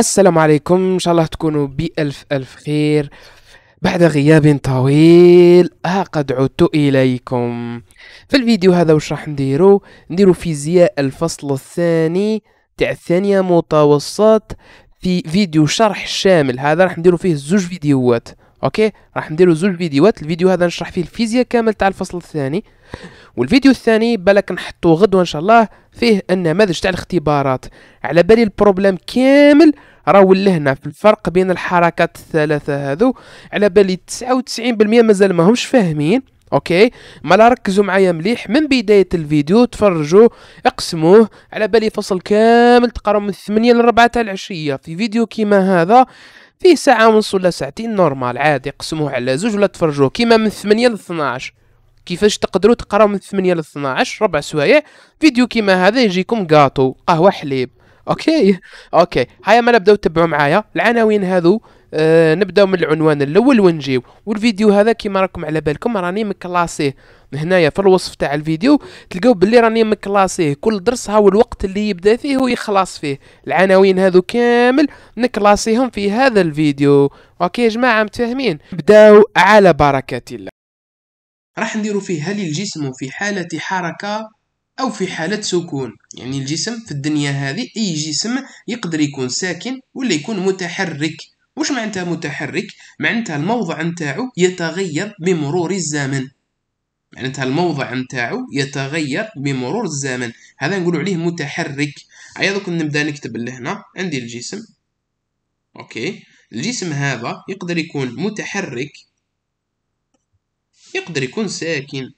السلام عليكم ان شاء الله تكونوا بالف الف خير بعد غياب طويل ها قد عدت اليكم في الفيديو هذا واش راح نديرو نديرو فيزياء الفصل الثاني تاع الثانيه متوسط في فيديو شرح شامل هذا راح نديرو فيه زوج فيديوهات اوكي راح نديرو زوج فيديوهات الفيديو هذا نشرح فيه الفيزياء كامل تاع الفصل الثاني والفيديو الثاني بالك نحطو غدوه ان شاء الله فيه النماذج تاع الاختبارات على بالي البروبلم كامل راه لهنا في الفرق بين الحركات الثلاثه هذو على بالي تسعة بالمية مازال ماهمش فاهمين اوكي مالا ركزوا معايا مليح من بدايه الفيديو تفرجوا اقسموه على بالي فصل كامل تقراو من ثمانية لربعة تاع العشيه في فيديو كيما هذا فيه ساعه ونص ولا ساعتين نورمال عادي قسموه على زوج ولا تفرجوه كيما من ثمانية لاثناش 12 كيفاش تقدروا تقراو من 8 ل 12 ربع سوايع فيديو كيما هذا يجيكم قاطو قهوه حليب اوكي اوكي هيا ما نبداو تبعوا معايا العناوين هذو آه نبداو من العنوان الاول ونجيو والفيديو هذا كيما راكم على بالكم راني مكلاسيه هنايا في الوصف تاع الفيديو تلقاو باللي راني مكلاسيه كل درس هاو الوقت اللي يبدا فيه ويخلص فيه العناوين هذو كامل نكلاسيهم في هذا الفيديو اوكي يا جماعه متفاهمين نبداو على بركه الله راح نديرو فيه هل الجسم في حالة حركة أو في حالة سكون يعني الجسم في الدنيا هذه أي جسم يقدر يكون ساكن ولا يكون متحرك وش معناتها متحرك معناتها الموضع نتاعو يتغير بمرور الزمن معناتها الموضع نتاعو يتغير بمرور الزمن هذا نقول عليه متحرك هيا دوك نبدا نكتب لهنا عندي الجسم اوكي الجسم هذا يقدر يكون متحرك يقدر يكون ساكن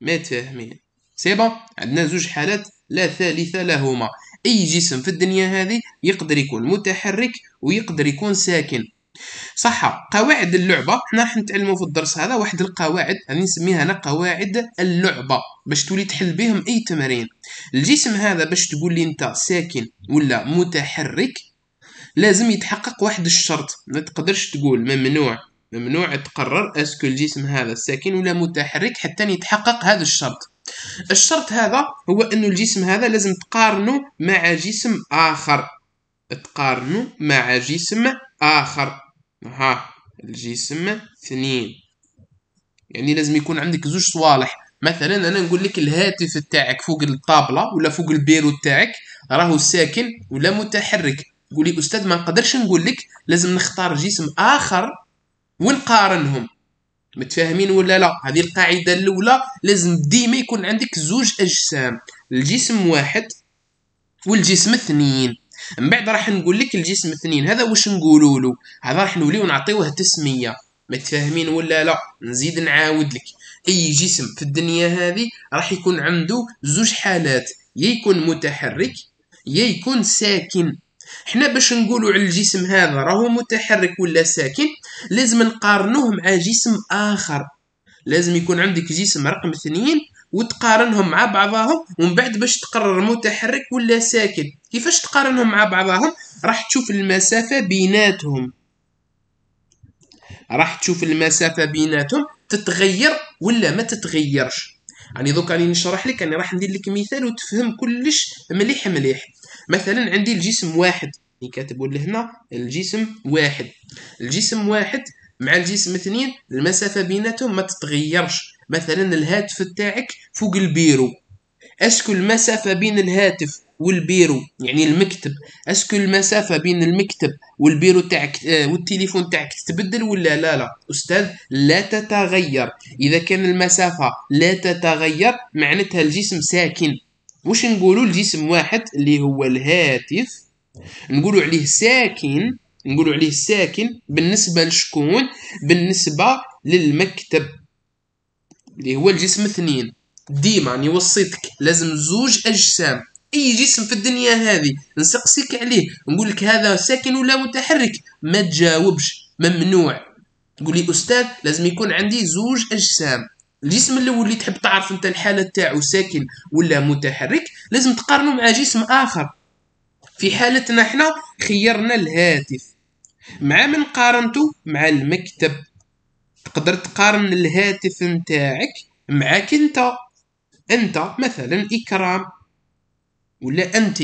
ما تفاهمين سي بون عندنا زوج حالات لا ثالث لهما اي جسم في الدنيا هذه يقدر يكون متحرك ويقدر يكون ساكن صح قواعد اللعبه حنا راح نتعلموا في الدرس هذا واحد القواعد راني نسميها انا قواعد اللعبه باش تولي تحل بهم اي تمارين الجسم هذا باش تقول لي انت ساكن ولا متحرك لازم يتحقق واحد الشرط ما تقدرش تقول ممنوع ممنوع تقرر اسكو الجسم هذا ساكن ولا متحرك حتى يتحقق هذا الشرط الشرط هذا هو انه الجسم هذا لازم تقارنه مع جسم اخر تقارنه مع جسم اخر ها الجسم اثنين يعني لازم يكون عندك زوج صوالح مثلا انا نقول لك الهاتف تاعك فوق الطابله ولا فوق البيرو تاعك راهو ساكن ولا متحرك قولي استاذ ما نقدرش نقول لك لازم نختار جسم اخر ونقارنهم متفاهمين ولا لا هذه القاعده الاولى لازم ديما يكون عندك زوج اجسام الجسم واحد والجسم اثنين من بعد راح نقول لك الجسم اثنين هذا واش نقولوا له هذا راح نوليو نعطيوه تسميه متفاهمين ولا لا نزيد نعاود لك اي جسم في الدنيا هذه راح يكون عنده زوج حالات يا يكون متحرك يا يكون ساكن حنا باش نقولوا على الجسم هذا راهو متحرك ولا ساكن لازم نقارنوه مع جسم اخر لازم يكون عندك جسم رقم اثنين وتقارنهم مع بعضهم ومن بعد باش تقرر متحرك ولا ساكن كيفاش تقارنهم مع بعضهم راح تشوف المسافه بيناتهم راح تشوف المسافه بيناتهم تتغير ولا ما تتغيرش يعني دوك راني نشرح لك راح ندير لك مثال وتفهم كلش مليح مليح مثلا عندي الجسم واحد يعني كاتبوا لهنا الجسم واحد الجسم واحد مع الجسم اثنين المسافة بيناتهم ما تتغيرش مثلا الهاتف تاعك فوق البيرو اسكو المسافة بين الهاتف والبيرو يعني المكتب اسكو المسافة بين المكتب والبيرو تاعك آه، والتليفون تاعك تتبدل ولا لا لا استاذ لا تتغير اذا كان المسافة لا تتغير معناتها الجسم ساكن واش نقولوا لجسم واحد اللي هو الهاتف نقولوا عليه ساكن نقولوا عليه ساكن بالنسبه لشكون بالنسبه للمكتب اللي هو الجسم اثنين ديما راني وصيتك لازم زوج اجسام اي جسم في الدنيا هذه نسقسيك عليه نقول لك هذا ساكن ولا متحرك ما تجاوبش ممنوع تقول لي استاذ لازم يكون عندي زوج اجسام الجسم الاول اللي تحب تعرف انت الحاله تاعو ساكن ولا متحرك لازم تقارنه مع جسم اخر في حالتنا احنا خيرنا الهاتف مع من قارنته مع المكتب تقدر تقارن الهاتف نتاعك معاك انت انت مثلا اكرام ولا انت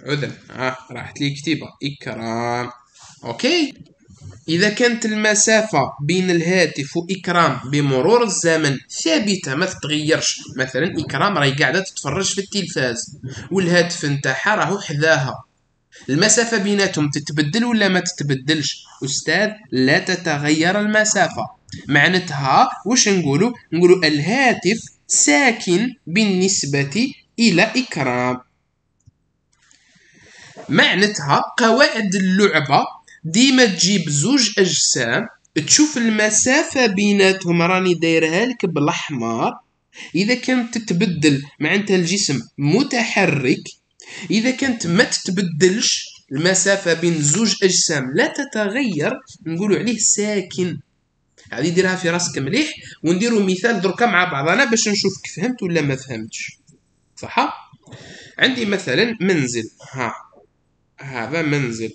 عذر اه راحت لي كتيبه اكرام اوكي إذا كانت المسافة بين الهاتف وإكرام بمرور الزمن ثابتة ما تتغيرش مثلا إكرام راهي قاعدة تتفرج في التلفاز والهاتف نتاعها راهو حذاها المسافة بيناتهم تتبدل ولا ما تتبدلش أستاذ لا تتغير المسافة معنتها واش نقولو نقولو الهاتف ساكن بالنسبة إلى إكرام معنتها قواعد اللعبة ديما تجيب زوج اجسام تشوف المسافه بيناتهم راني دايرها لك بالاحمر اذا كانت تتبدل معناتها الجسم متحرك اذا كانت ما تتبدلش المسافه بين زوج اجسام لا تتغير نقولوا عليه ساكن هذه ديرها في راسك مليح ونديروا مثال دركا مع بعضنا باش نشوفك فهمت ولا ما فهمتش صح عندي مثلا منزل ها هذا منزل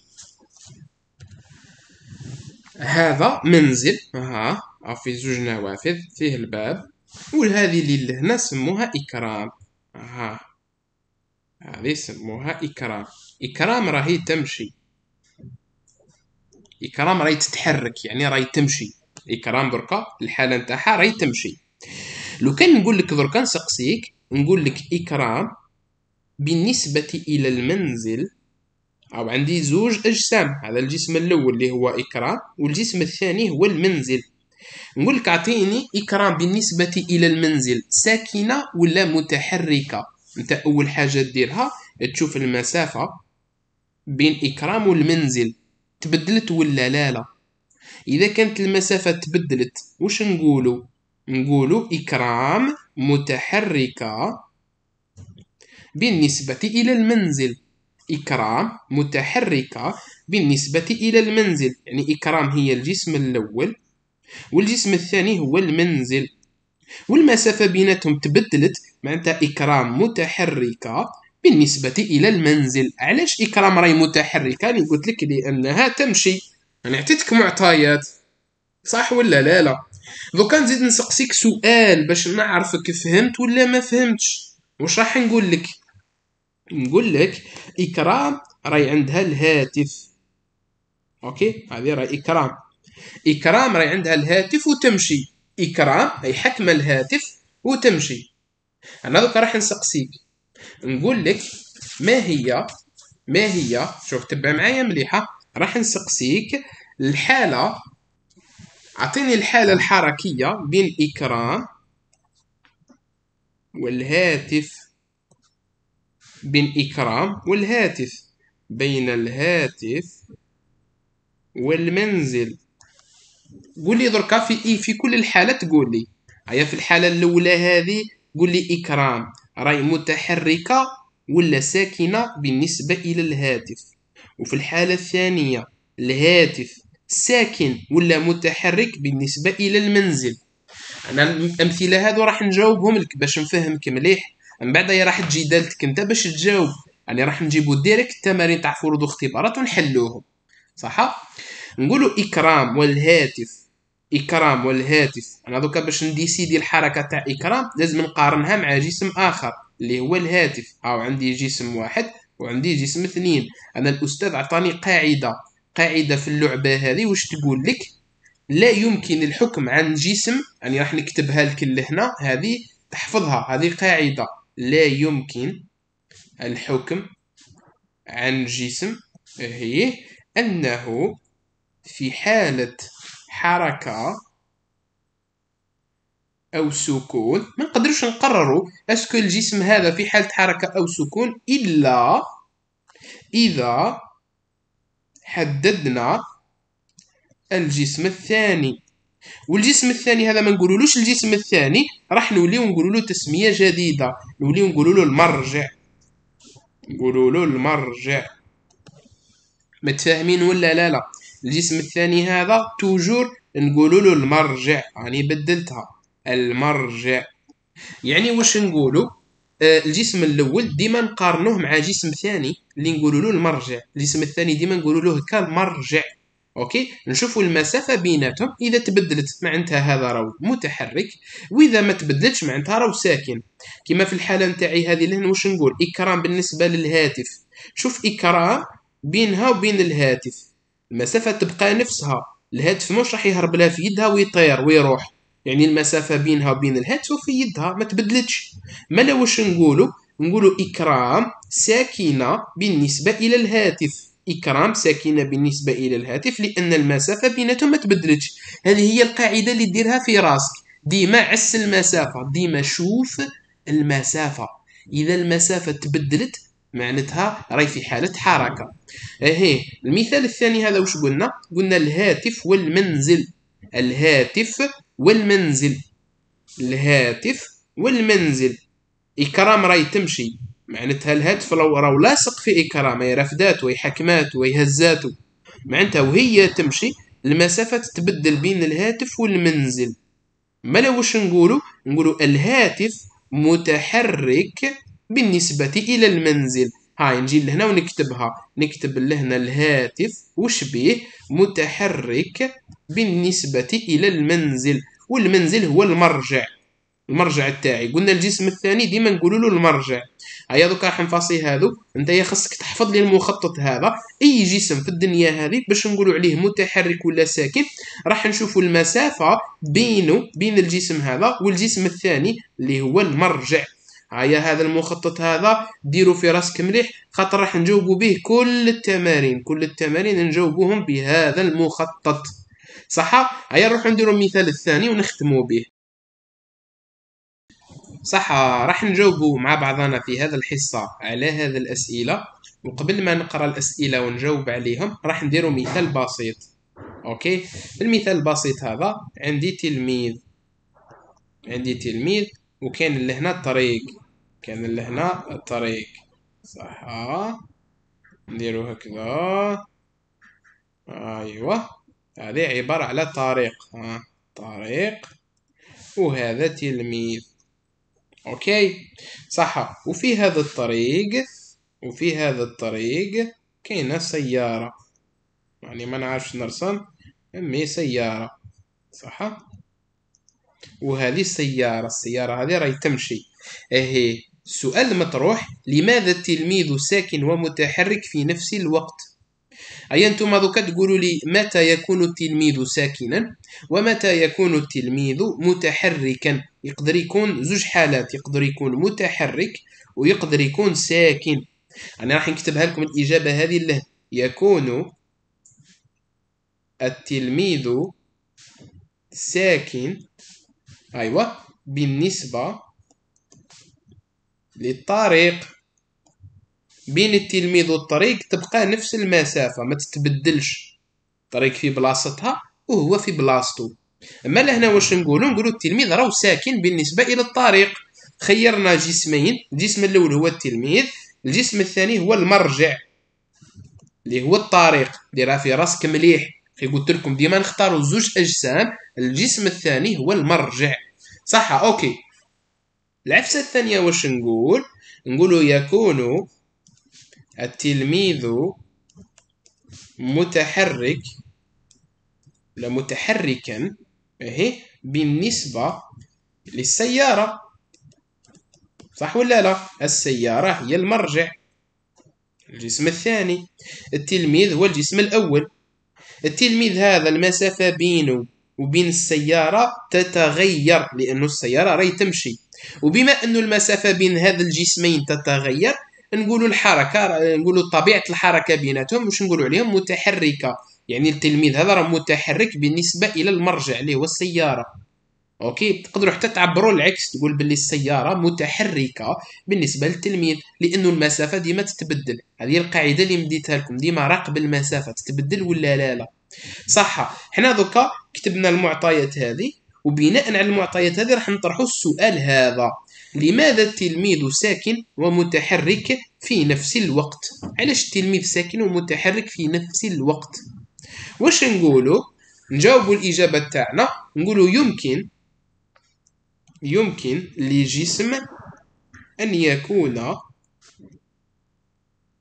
هذا منزل ها في زوج نوافذ فيه الباب وهذه اللي لهنا سموها إكرام ها هذه سموها إكرام إكرام راهي تمشي إكرام راهي تتحرك يعني راهي تمشي إكرام دركا الحالة نتاعها راهي تمشي لو كان نقول لك دركا نسقسيك نقول لك إكرام بالنسبة إلى المنزل او عندي زوج اجسام هذا الجسم الاول اللي هو اكرام والجسم الثاني هو المنزل نقول لك اعطيني اكرام بالنسبه الى المنزل ساكنه ولا متحركه انت اول حاجه ديرها تشوف المسافه بين اكرام والمنزل تبدلت ولا لا لا اذا كانت المسافه تبدلت وش نقوله نقوله اكرام متحركه بالنسبه الى المنزل إكرام متحركة بالنسبة إلى المنزل يعني إكرام هي الجسم الأول والجسم الثاني هو المنزل والمسافة بيناتهم تبدلت معناتها إكرام متحركة بالنسبة إلى المنزل علاش إكرام راهي متحركة يعني قلت لك لأنها تمشي أنا عطيتك معطيات صح ولا لا لا دوكا نزيد نسقسيك سؤال باش نعرفك فهمت ولا ما فهمتش واش راح نقول لك نقول لك اكرام راهي عندها الهاتف اوكي هذه راهي اكرام اكرام راهي عندها الهاتف وتمشي اكرام راهي حكم الهاتف وتمشي انا دوك راح نسقسيك نقول لك ما هي ما هي شوف تبع معايا مليحه راح نسقسيك الحاله اعطيني الحاله الحركيه بين اكرام والهاتف بين إكرام والهاتف بين الهاتف والمنزل قولي دركا في إيه في كل الحالات تقولي هيا في الحالة الأولى هذه قولي إكرام راي متحركة ولا ساكنة بالنسبة إلى الهاتف وفي الحالة الثانية الهاتف ساكن ولا متحرك بالنسبة إلى المنزل أنا الأمثلة هذو راح نجاوبهم لك باش نفهمك مليح من بعد راح تجي دالتك انت باش تجاوب يعني راح نجيبو ديريكت التمارين تاع فروض واختبارات ونحلوهم صح نقولوا اكرام والهاتف اكرام والهاتف انا دوكا باش نديسيدي الحركه تاع اكرام لازم نقارنها مع جسم اخر اللي هو الهاتف او عندي جسم واحد وعندي جسم اثنين انا الاستاذ عطاني قاعده قاعده في اللعبه هذه واش تقول لك لا يمكن الحكم عن جسم يعني راح نكتبها لك لهنا هذه تحفظها هذه قاعده لا يمكن الحكم عن جسم هي أنه في حالة حركة أو سكون ما نقدرش نقرروا أسكو الجسم هذا في حالة حركة أو سكون إلا إذا حددنا الجسم الثاني والجسم الثاني هذا ما نقولولوش الجسم الثاني راح نوليو نقولولو تسميه جديده نوليو نقولولو المرجع نقولولو المرجع متفاهمين ولا لا لا الجسم الثاني هذا توجور نقولولو المرجع يعني بدلتها المرجع يعني واش نقولو آه، الجسم الاول ديما نقارنوه مع جسم ثاني اللي نقولولو المرجع الجسم الثاني ديما نقولولو كالمرجع اوكي نشوفوا المسافه بيناتهم اذا تبدلت معناتها هذا راهو متحرك واذا ما تبدلتش معناتها راهو ساكن كما في الحاله نتاعي هذه لهنا واش نقول اكرام بالنسبه للهاتف شوف اكرام بينها وبين الهاتف المسافه تبقى نفسها الهاتف مش راح يهرب لها في يدها ويطير ويروح يعني المسافه بينها وبين الهاتف في يدها ما تبدلتش مالا واش نقولوا نقولوا اكرام ساكنه بالنسبه الى الهاتف إكرام ساكنة بالنسبة إلى الهاتف لأن المسافة بيناتهم ما تبدلتش هذه هي القاعدة اللي ديرها في راسك ديما عس المسافة ديما شوف المسافة إذا المسافة تبدلت معناتها راي في حالة حركة اهي المثال الثاني هذا وش قلنا قلنا الهاتف والمنزل الهاتف والمنزل الهاتف والمنزل إكرام راي تمشي معناتها الهاتف لو راهو لاصق في اكراه ما يرفدات ويحكمات ويهزاتو معناتها وهي تمشي المسافة تتبدل بين الهاتف والمنزل مالا واش نقولو نقولو الهاتف متحرك بالنسبة إلى المنزل هاي نجي لهنا ونكتبها نكتب لهنا الهاتف وش بيه متحرك بالنسبة إلى المنزل والمنزل هو المرجع المرجع تاعي قلنا الجسم الثاني ديما نقولوا له المرجع هيا دوكا راح نفاصي هادو نتايا خاصك تحفظ لي المخطط هذا اي جسم في الدنيا هذه باش نقولوا عليه متحرك ولا ساكن راح نشوفوا المسافه بينه بين الجسم هذا والجسم الثاني اللي هو المرجع هيا هذا المخطط هذا ديروا في راسك مليح خاطر راح نجاوبوا به كل التمارين كل التمارين نجاوبوهم بهذا المخطط صح هيا نروحو نديرو المثال الثاني ونختموا به صح راح نجاوبوا مع بعضنا في هذا الحصة على هذا الأسئلة وقبل ما نقرأ الأسئلة ونجاوب عليهم راح نديروا مثال بسيط أوكي المثال البسيط هذا عندي تلميذ عندي تلميذ وكان لهنا الطريق كان لهنا الطريق صح نديرو هكذا ايوه هذه عبارة على طريق ها طريق وهذا تلميذ اوكي صح وفي هذا الطريق وفي هذا الطريق كاينه سياره يعني ما نعرفش نرسم امي سياره صح وهذه السياره السياره هذه راهي تمشي اهي السؤال المطروح لماذا التلميذ ساكن ومتحرك في نفس الوقت اي انتم دوكا تقولوا لي متى يكون التلميذ ساكنا ومتى يكون التلميذ متحركا يقدر يكون زوج حالات يقدر يكون متحرك ويقدر يكون ساكن انا راح نكتبها لكم الاجابه هذه له يكون التلميذ ساكن ايوه بالنسبه للطريق بين التلميذ والطريق تبقى نفس المسافه ما تتبدلش الطريق في بلاصتها وهو في بلاصته اما لهنا واش نقولوا نقولوا التلميذ راهو ساكن بالنسبه الى الطريق خيرنا جسمين الجسم الاول هو التلميذ الجسم الثاني هو المرجع اللي هو الطريق ديرها في راسك مليح كي قلت لكم ديما نختاروا زوج اجسام الجسم الثاني هو المرجع صح اوكي العفسه الثانيه واش نقول نقولوا يكون التلميذ متحرك لا متحركا اهي بالنسبة للسيارة صح ولا لا السيارة هي المرجع الجسم الثاني التلميذ هو الجسم الأول التلميذ هذا المسافة بينه وبين السيارة تتغير لأن السيارة راهي تمشي وبما أن المسافة بين هذا الجسمين تتغير نقول الحركة نقول طبيعة الحركة بيناتهم واش نقول عليهم متحركة يعني التلميذ هذا راه متحرك بالنسبه الى المرجع اللي هو السياره اوكي تقدروا حتى تعبروا العكس تقول باللي السياره متحركه بالنسبه للتلميذ لانه المسافه ديما تتبدل هذه القاعده اللي مديتها لكم ديما راقب المسافه تتبدل ولا لا لا صح حنا دوكا كتبنا المعطيات هذه وبناء على المعطيات هذه راح نطرحوا السؤال هذا لماذا التلميذ ساكن ومتحرك في نفس الوقت علاش التلميذ ساكن ومتحرك في نفس الوقت واش نقولوا نجاوبوا الاجابه تاعنا نقولوا يمكن يمكن لجسم ان يكون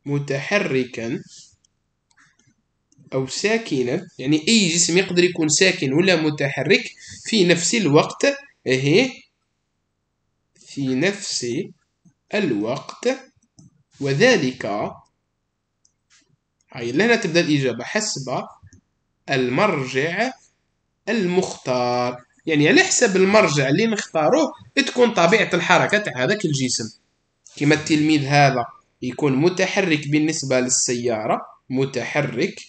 متحركا او ساكنا يعني اي جسم يقدر يكون ساكن ولا متحرك في نفس الوقت هي إيه، في نفس الوقت وذلك هاي لهنا تبدا الاجابه حسب المرجع المختار يعني على حسب المرجع اللي نختاروه تكون طبيعة الحركة تاع هذاك الجسم كما التلميذ هذا يكون متحرك بالنسبة للسيارة متحرك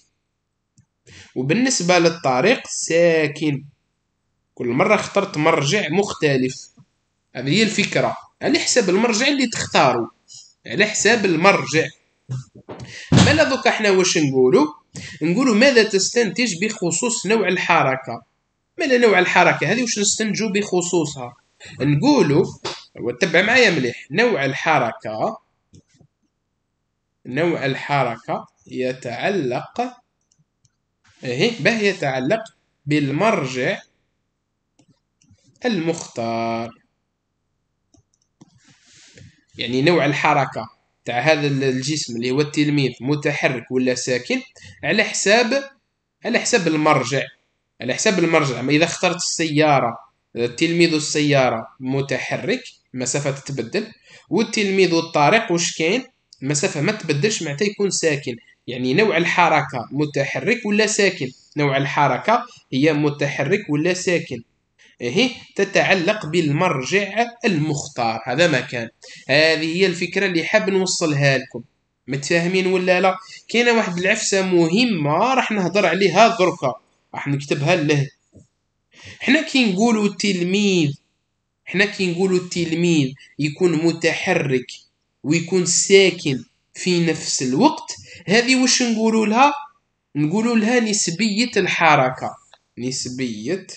وبالنسبة للطريق ساكن كل مرة اخترت مرجع مختلف هذه هي الفكرة على حساب المرجع اللي تختاروا على حساب المرجع بلا دوكا حنا واش نقولوا نقولوا ماذا تستنتج بخصوص نوع الحركة ماذا نوع الحركة هذه واش نستنتجو بخصوصها نقولوا وتبع معايا مليح نوع الحركة نوع الحركة يتعلق اهي به يتعلق بالمرجع المختار يعني نوع الحركة تاع هذا الجسم اللي هو التلميذ متحرك ولا ساكن على حساب على حساب المرجع على حساب المرجع ما اذا اخترت السياره التلميذ والسياره متحرك المسافه تتبدل والتلميذ والطريق واش كاين المسافه ما تبدلش معناتها يكون ساكن يعني نوع الحركه متحرك ولا ساكن نوع الحركه هي متحرك ولا ساكن هي إيه، تتعلق بالمرجع المختار هذا ما كان هذه هي الفكرة اللي حاب نوصلها لكم متفاهمين ولا لا كاينه واحد العفسه مهمه راح نهضر عليها دركا راح نكتبها له حنا كي نقولوا التلميذ حنا كي نقولوا التلميذ يكون متحرك ويكون ساكن في نفس الوقت هذه واش نقولوا لها نقولوا لها نسبيه الحركه نسبيه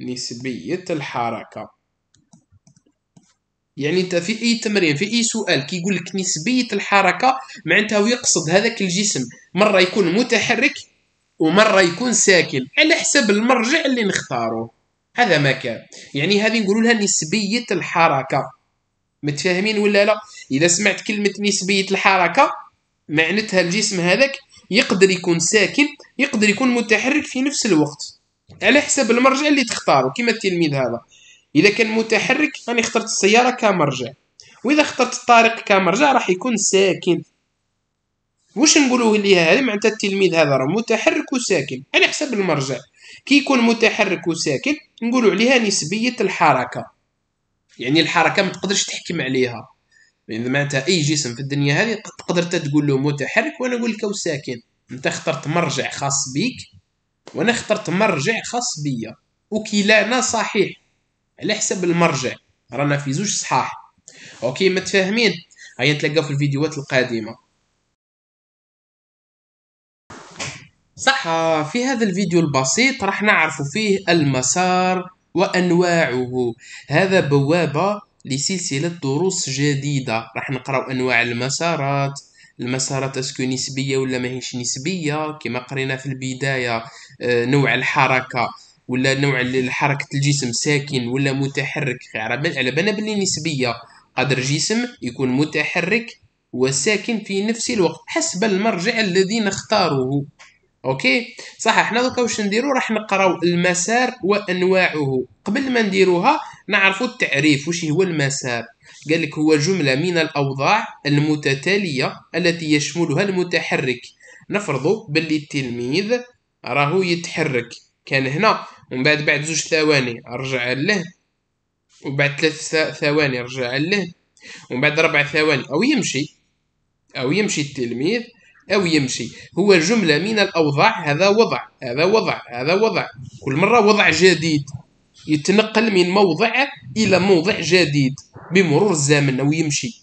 نسبية الحركة يعني انت في اي تمرين في اي سؤال كيقول لك نسبيه الحركه معناتها هو يقصد هذاك الجسم مره يكون متحرك ومره يكون ساكن على حسب المرجع اللي نختاره هذا ما كان يعني هذه نقول لها نسبيه الحركه متفاهمين ولا لا اذا سمعت كلمه نسبيه الحركه معناتها الجسم هذاك يقدر يكون ساكن يقدر يكون متحرك في نفس الوقت على حسب المرجع اللي تختارو كيما التلميذ هذا اذا كان متحرك راني اخترت السياره كمرجع واذا اخترت الطريق كمرجع راح يكون ساكن واش نقولوا لي هذا معناتها التلميذ هذا راه متحرك وساكن على حسب المرجع كي يكون متحرك وساكن نقولوا عليها نسبيه الحركه يعني الحركه ما تقدرش تحكم عليها يعني معناتها اي جسم في الدنيا هذه تقدر تقول له متحرك وانا نقول لك ساكن انت اخترت مرجع خاص بيك وانا اخترت مرجع خاص بيا وكلانا صحيح على حسب المرجع رانا في زوج صحاح اوكي متفاهمين هيا نتلاقاو في الفيديوهات القادمه صح في هذا الفيديو البسيط راح نعرف فيه المسار وانواعه هذا بوابه لسلسله دروس جديده راح نقراو انواع المسارات المسارات اسكو نسبيه ولا ماهيش نسبيه كما قرينا في البدايه آه، نوع الحركه ولا نوع حركه الجسم ساكن ولا متحرك على بالنا بلي نسبيه قدر جسم يكون متحرك وساكن في نفس الوقت حسب المرجع الذي نختاره اوكي صح احنا دوكا واش نديرو راح نقراو المسار وانواعه قبل ما نديروها نعرفوا التعريف واش هو المسار قال لك هو جمله من الاوضاع المتتاليه التي يشملها المتحرك نفرض باللي التلميذ راهو يتحرك كان هنا ومن بعد بعد زوج ثواني رجع له ومن بعد ثلاث ثواني رجع له ومن بعد ربع ثواني او يمشي او يمشي التلميذ او يمشي هو جمله من الاوضاع هذا وضع هذا وضع هذا وضع كل مره وضع جديد يتنقل من موضع الى موضع جديد بمرور الزمن او يمشي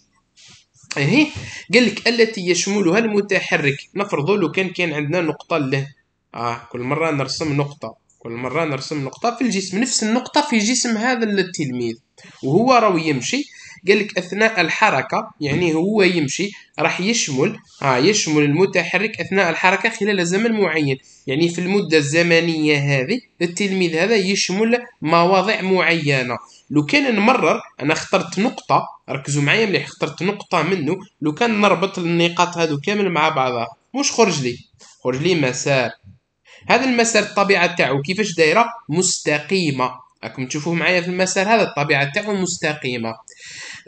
اهي قال لك التي يشملها المتحرك نفرض لو كان كان عندنا نقطه له اه كل مره نرسم نقطه كل مره نرسم نقطه في الجسم نفس النقطه في جسم هذا التلميذ وهو راه يمشي قال لك اثناء الحركه يعني هو يمشي راح يشمل اه يشمل المتحرك اثناء الحركه خلال زمن معين يعني في المده الزمنيه هذه التلميذ هذا يشمل مواضع معينه لو كان نمرر انا اخترت نقطه ركزوا معايا مليح اخترت نقطه منه لو كان نربط النقاط هذو كامل مع بعضها واش خرج لي خرج لي مسار هذا المسار الطبيعه تاعو كيفاش دايره مستقيمه راكم تشوفوا معايا في المسار هذا الطبيعه تاعو مستقيمه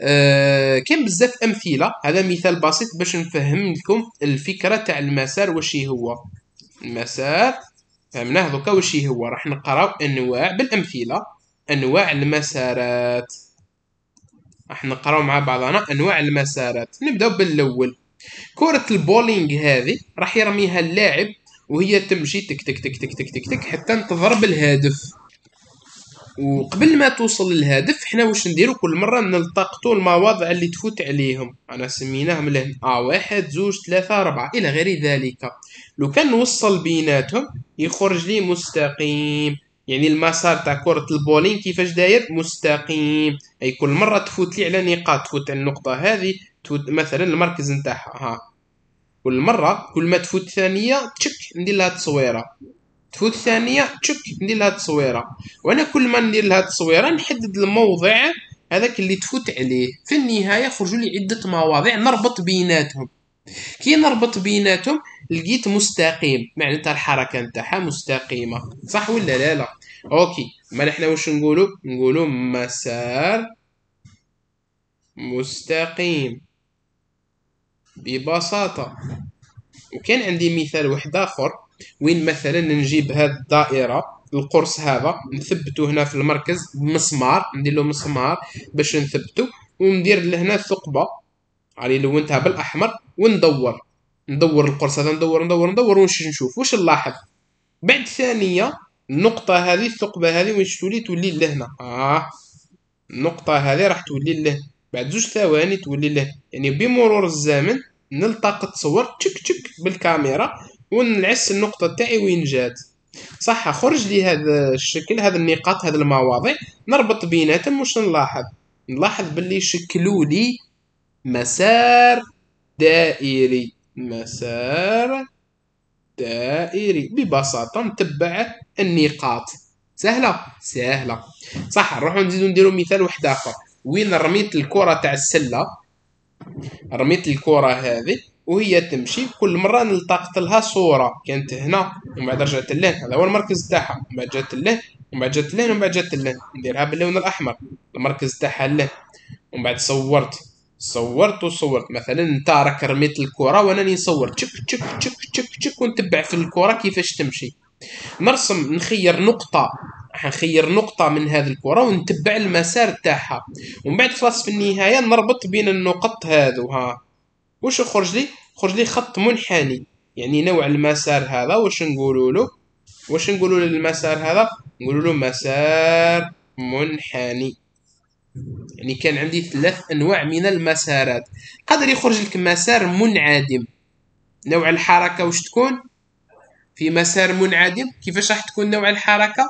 أه كاين بزاف امثله هذا مثال بسيط باش نفهم لكم الفكره تاع المسار واش هو المسار فهمناه دوكا واش هو راح نقراو انواع بالامثله انواع المسارات راح نقراو مع بعضنا انواع المسارات نبداو بالاول كرة البولينغ هذه راح يرميها اللاعب وهي تمشي تك تك تك تك تك تك تك حتى تضرب الهدف وقبل ما توصل للهدف حنا واش نديرو كل مره نلتقطو المواضع اللي تفوت عليهم انا سميناهم لهم ا آه، واحد زوج ثلاثة أربعة الى غير ذلك لو كان نوصل بيناتهم يخرج لي مستقيم يعني المسار تاع كرة البولين كيفاش داير مستقيم اي كل مرة تفوت لي على نقاط تفوت على النقطة هذه تفوت مثلا المركز نتاعها ها كل مره كل ما تفوت ثانيه تشك ندير لها تصويره تفوت ثانيه تشك ندير لها تصويره وانا كل ما ندير لها تصويره نحدد الموضع هذاك اللي تفوت عليه في النهايه خرجوا لي عده مواضيع نربط بيناتهم كي نربط بيناتهم لقيت مستقيم معناتها الحركه نتاعها مستقيمه صح ولا لا لا اوكي ما نحنا واش نقولوا نقولوا مسار مستقيم ببساطة وكان عندي مثال واحد آخر وين مثلا نجيب هاد الدائرة القرص هذا نثبته هنا في المركز بمسمار ندير له مسمار باش نثبته وندير لهنا ثقبة علي لونتها بالأحمر وندور ندور القرص هذا ندور ندور ندور ونش نشوف واش نلاحظ بعد ثانية النقطة هذه الثقبة هذه وين تولي تولي لهنا اه النقطة هذه راح تولي له بعد زوج ثواني تولي له يعني بمرور الزمن نلتقط صور تشك تشك بالكاميرا ونعس النقطه تاعي وين جات صح خرج لي هذا الشكل هذا النقاط هذا المواضيع نربط بيناتهم واش نلاحظ نلاحظ باللي شكلوا لي مسار دائري مسار دائري ببساطة نتبع النقاط سهلة سهلة صح نروحو نزيدو نديرو مثال واحد آخر وين رميت الكرة تاع السلة رميت الكرة هذه وهي تمشي كل مره نلتقط لها صوره كانت هنا ومن بعد رجعت لهنا هذا هو المركز تاعها ومن بعد جات له ومن بعد جات له ومن بعد جات له نديرها باللون الاحمر المركز تاعها له ومن بعد صورت صورت وصورت مثلا انت راك رميت الكره وانا نصور تشك تشك تشك تشك تشك ونتبع في الكره كيفاش تمشي نرسم نخير نقطه راح نخير نقطه من هذه الكره ونتبع المسار تاعها ومن بعد خلاص في النهايه نربط بين النقط هذو ها واش يخرج لي خرج لي خط منحني يعني نوع المسار هذا واش نقولوا له واش نقولوا للمسار هذا نقولوا له مسار منحني يعني كان عندي ثلاث انواع من المسارات قدر يخرج لك مسار منعدم نوع الحركه واش تكون في مسار منعدم كيفاش راح تكون نوع الحركه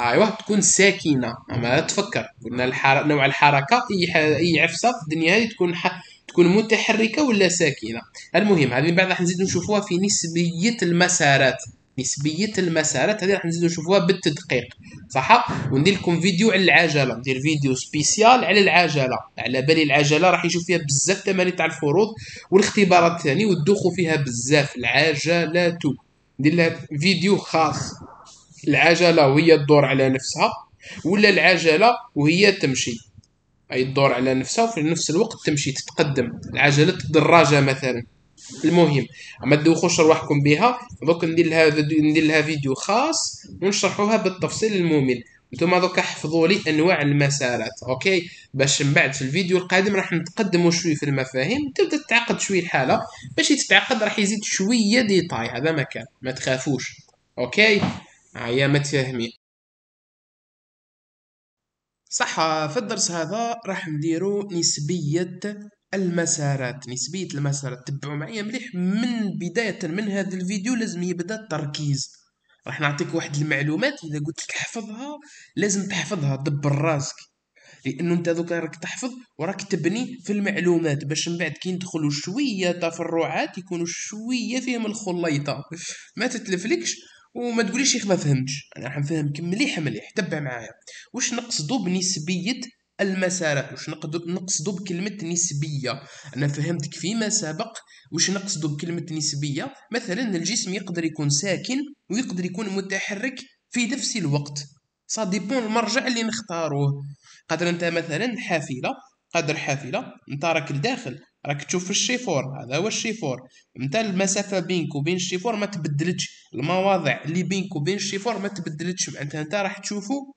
ايوا تكون ساكنه ما تفكر قلنا الحر... نوع الحركه اي ح... اي عفسه في الدنيا هذه تكون ح... تكون متحركه ولا ساكنه المهم هذه من بعد راح نزيدو نشوفوها في نسبيه المسارات نسبيه المسارات هذه راح نزيدو نشوفوها بالتدقيق صح وندير لكم فيديو على العجله ندير فيديو سبيسيال على العجله على بالي العجله راح يشوف فيها بزاف تمارين تاع الفروض والاختبارات ثاني والدوخوا فيها بزاف العجله ندير لها فيديو خاص العجله وهي تدور على نفسها ولا العجله وهي تمشي اي تدور على نفسها وفي نفس الوقت تمشي تتقدم العجله الدراجه مثلا المهم اما تدوخوش رواحكم بها دوك ندير لها ندير لها فيديو خاص ونشرحوها بالتفصيل الممل نتوما دوكا حفظوا لي انواع المسارات اوكي باش من بعد في الفيديو القادم راح نتقدموا شوي في المفاهيم تبدا تتعقد شوي الحاله باش تتعقد راح يزيد شويه ديتاي هذا ما كان ما تخافوش اوكي هي متفاهمين صح في الدرس هذا راح نديرو نسبية المسارات نسبية المسارات تبعوا معايا مليح من بداية من هذا الفيديو لازم يبدا التركيز راح نعطيك واحد المعلومات اذا قلت لك حفظها لازم تحفظها دبر راسك لانه انت دوكا راك تحفظ وراك تبني في المعلومات باش من بعد كي ندخلوا شويه تفرعات يكونوا شويه فيهم الخليطه ما تتلفلكش وما تقوليش يا ما فهمتش انا حنفهمك مليح مليح تبع معايا واش نقصدو بنسبيه المسارات واش نقصدو بكلمة نسبية أنا فهمتك فيما سبق واش نقصدو بكلمة نسبية مثلا الجسم يقدر يكون ساكن ويقدر يكون متحرك في نفس الوقت سا ديبون المرجع اللي نختاروه قدر انت مثلا حافله قدر حافله انت راك لداخل راك تشوف الشيفور هذا هو الشيفور انت المسافه بينك وبين الشيفور ما تبدلتش المواضع اللي بينك وبين الشيفور ما تبدلتش انت انت راح تشوفه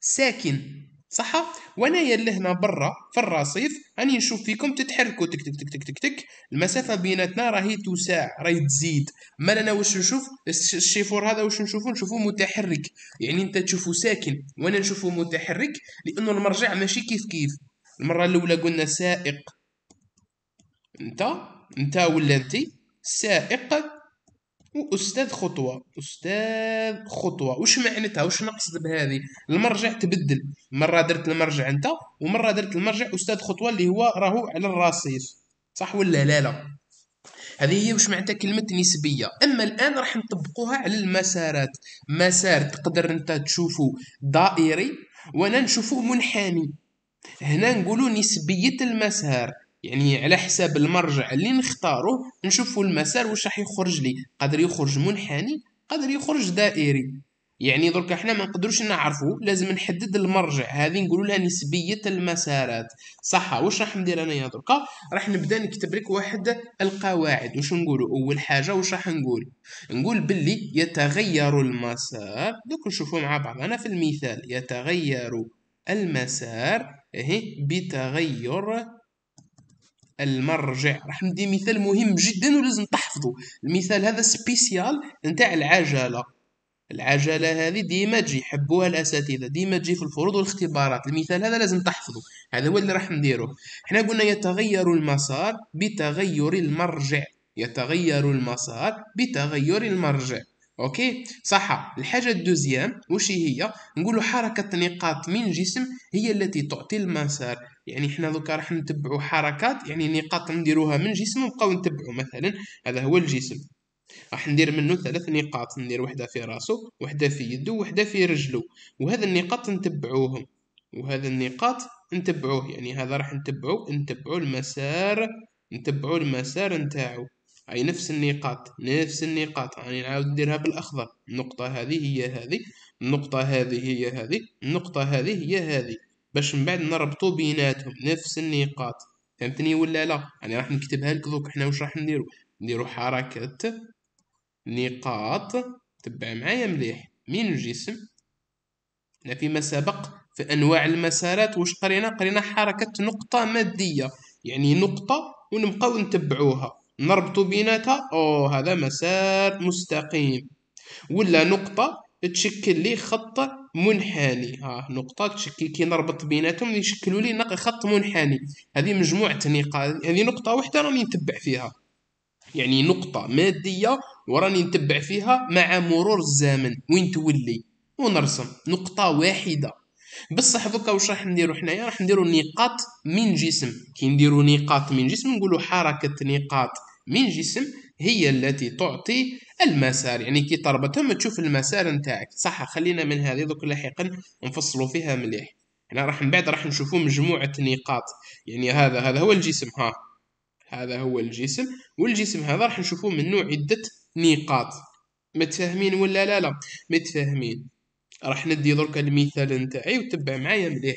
ساكن صح وانايا لهنا برا في الرصيف راني نشوف فيكم تتحركوا تك تك تك تك تك تك المسافه بيناتنا راهي توسع راهي تزيد ما انا واش نشوف الشيفور هذا واش نشوفه نشوفه متحرك يعني انت تشوفه ساكن وانا نشوفه متحرك لانه المرجع ماشي كيف كيف المره الاولى قلنا سائق انت انت ولا انت سائق واستاذ خطوه استاذ خطوه واش معناتها واش نقصد بهذه المرجع تبدل مره درت المرجع انت ومره درت المرجع استاذ خطوه اللي هو راهو على الرصيف صح ولا لا لا هذه هي واش معناتها كلمة نسبية أما الآن راح نطبقوها على المسارات مسار تقدر أنت تشوفه دائري وأنا نشوفه منحني هنا نقولوا نسبية المسار يعني على حساب المرجع اللي نختاره نشوفوا المسار واش راح يخرج لي قادر يخرج منحني قادر يخرج دائري يعني درك احنا ما نقدروش نعرفه لازم نحدد المرجع هذه نقولوا لها نسبيه المسارات صح واش راح ندير انايا دركا راح نبدا نكتب لك واحد القواعد واش نقول اول حاجه واش راح نقول نقول باللي يتغير المسار دوك نشوفوا مع بعضنا في المثال يتغير المسار اهي بتغير المرجع راح ندي مثال مهم جدا ولازم تحفظه المثال هذا سبيسيال نتاع العجله العجله هذه ديما تجي يحبوها الاساتذه ديما تجي في الفروض والاختبارات المثال هذا لازم تحفظه هذا هو اللي راح نديره حنا قلنا يتغير المسار بتغير المرجع يتغير المسار بتغير المرجع اوكي صح الحاجه الدوزيام وش هي نقولوا حركه نقاط من جسم هي التي تعطي المسار يعني احنا دوكا راح نتبعوا حركات يعني نقاط نديروها من جسم ونبقاو نتبعوا مثلا هذا هو الجسم راح ندير منه ثلاث نقاط ندير وحده في راسه وحده في يده وحده في رجله وهذا النقاط نتبعوهم وهذا النقاط نتبعوه يعني هذا راح نتبعو نتبعو المسار نتبعو المسار نتاعو أي نفس النقاط نفس النقاط يعني نعاود نديرها بالأخضر النقطة هذه هي هذه النقطة هذه هي هذه النقطة هذه هي هذه باش من بعد نربطو بيناتهم نفس النقاط فهمتني ولا لا يعني راح نكتبها لك دوك حنا واش راح نديرو نديرو حركة نقاط تبع معايا مليح من الجسم هنا فيما سبق في أنواع المسارات واش قرينا قرينا حركة نقطة مادية يعني نقطة ونبقاو نتبعوها نربط بيناتها او هذا مسار مستقيم ولا نقطه تشكل لي خط منحني ها آه، نقطه تشكل كي نربط بيناتهم يشكلوا لي خط منحني هذه مجموعه نقاط هذه نقطه وحده راني نتبع فيها يعني نقطه ماديه وراني نتبع فيها مع مرور الزمن وين تولي ونرسم نقطه واحده بصح دوكا واش راح نديرو حنايا راح نديرو نقاط من جسم كي نديرو نقاط من جسم نقولو حركه نقاط من جسم هي التي تعطي المسار يعني كي تربطهم تشوف المسار نتاعك صح خلينا من هذه دوك لاحقا نفصلوا فيها مليح هنا راح من بعد راح نشوفوا مجموعه نقاط يعني هذا هذا هو الجسم ها هذا هو الجسم والجسم هذا راح نشوفوه منه عده نقاط متفاهمين ولا لا لا متفاهمين راح ندي درك المثال نتاعي وتبع معايا مليح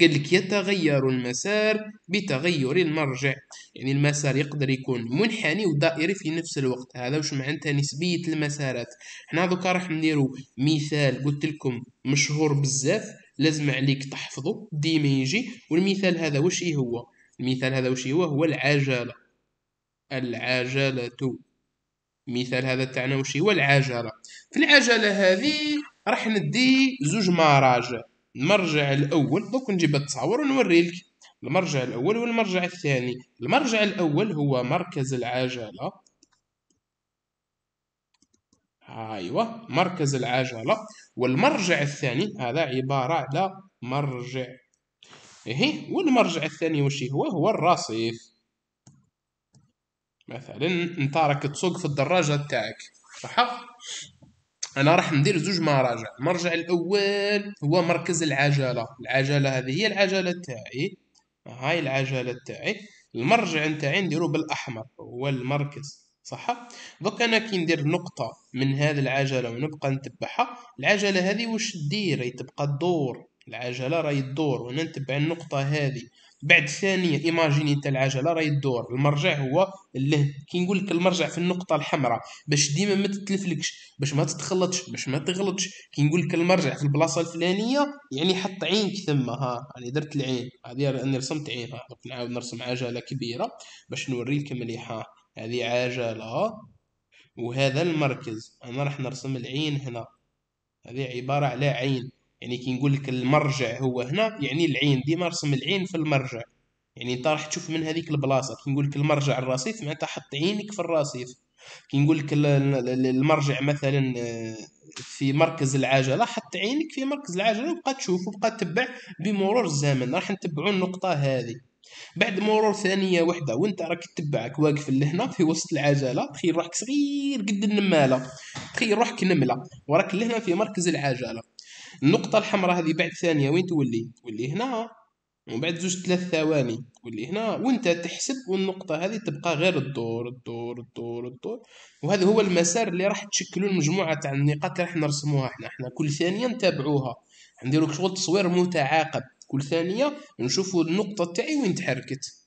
قال لك يتغير المسار بتغير المرجع يعني المسار يقدر يكون منحني ودائري في نفس الوقت هذا واش معناتها نسبيه المسارات حنا دوكا راح نديرو مثال قلت لكم مشهور بزاف لازم عليك تحفظه ديما يجي والمثال هذا واش إيه هو المثال هذا واش إيه هو هو العجله العجله مثال هذا تاعنا واش إيه هو العجله في العجله هذه راح ندي زوج مراجع المرجع الاول دوك نجيب التصاور ونوريلك المرجع الاول والمرجع الثاني المرجع الاول هو مركز العجله ايوه مركز العجله والمرجع الثاني هذا عباره على مرجع اهي والمرجع الثاني واش هو هو الرصيف مثلا انت راك تسوق في الدراجه تاعك صح انا راح ندير زوج مراجع المرجع الاول هو مركز العجله العجله هذه هي العجله تاعي هاي العجله تاعي المرجع نتاعي نديرو بالاحمر هو المركز صح دوك انا كي ندير نقطه من هذه العجله ونبقى نتبعها العجله هذه واش دير تبقى تدور العجله راهي تدور وانا نتبع النقطه هذه بعد ثانيه ايماجيني انت العجله راهي تدور المرجع هو اللهب كي نقول لك المرجع في النقطه الحمراء باش ديما ما تتلفلكش باش ما تتخلطش باش ما تغلطش كي نقول لك المرجع في البلاصه الفلانيه يعني حط عينك ثم ها راني يعني درت العين هذه راني رسمت عين ها نعاود نرسم عجله كبيره باش نوريك مليحه هذه عجله وهذا المركز انا راح نرسم العين هنا هذه عباره على عين يعني كي نقول لك المرجع هو هنا يعني العين ديما رسم العين في المرجع يعني انت راح تشوف من هذيك البلاصه كي نقول لك المرجع الرصيف معناتها حط عينك في الرصيف كي نقول لك المرجع مثلا آه، في مركز العجله حط عينك في مركز العجله وبقى تشوف وبقى تتبع بمرور الزمن راح نتبعوا النقطه هذه بعد مرور ثانيه واحده وانت راك تتبعك واقف لهنا في وسط العجله تخيل روحك صغير قد النماله تخيل روحك نمله وراك لهنا في مركز العجله النقطه الحمراء هذه بعد ثانيه وين تولي تولي هنا ومن بعد زوج ثلاث ثواني تولي هنا وانت تحسب والنقطه هذه تبقى غير الدور الدور الدور الدور وهذا هو المسار اللي راح تشكلوا المجموعه تاع النقاط اللي راح نرسموها احنا احنا كل ثانيه نتابعوها نديروا شغل تصوير متعاقب كل ثانيه نشوفوا النقطه تاعي وين تحركت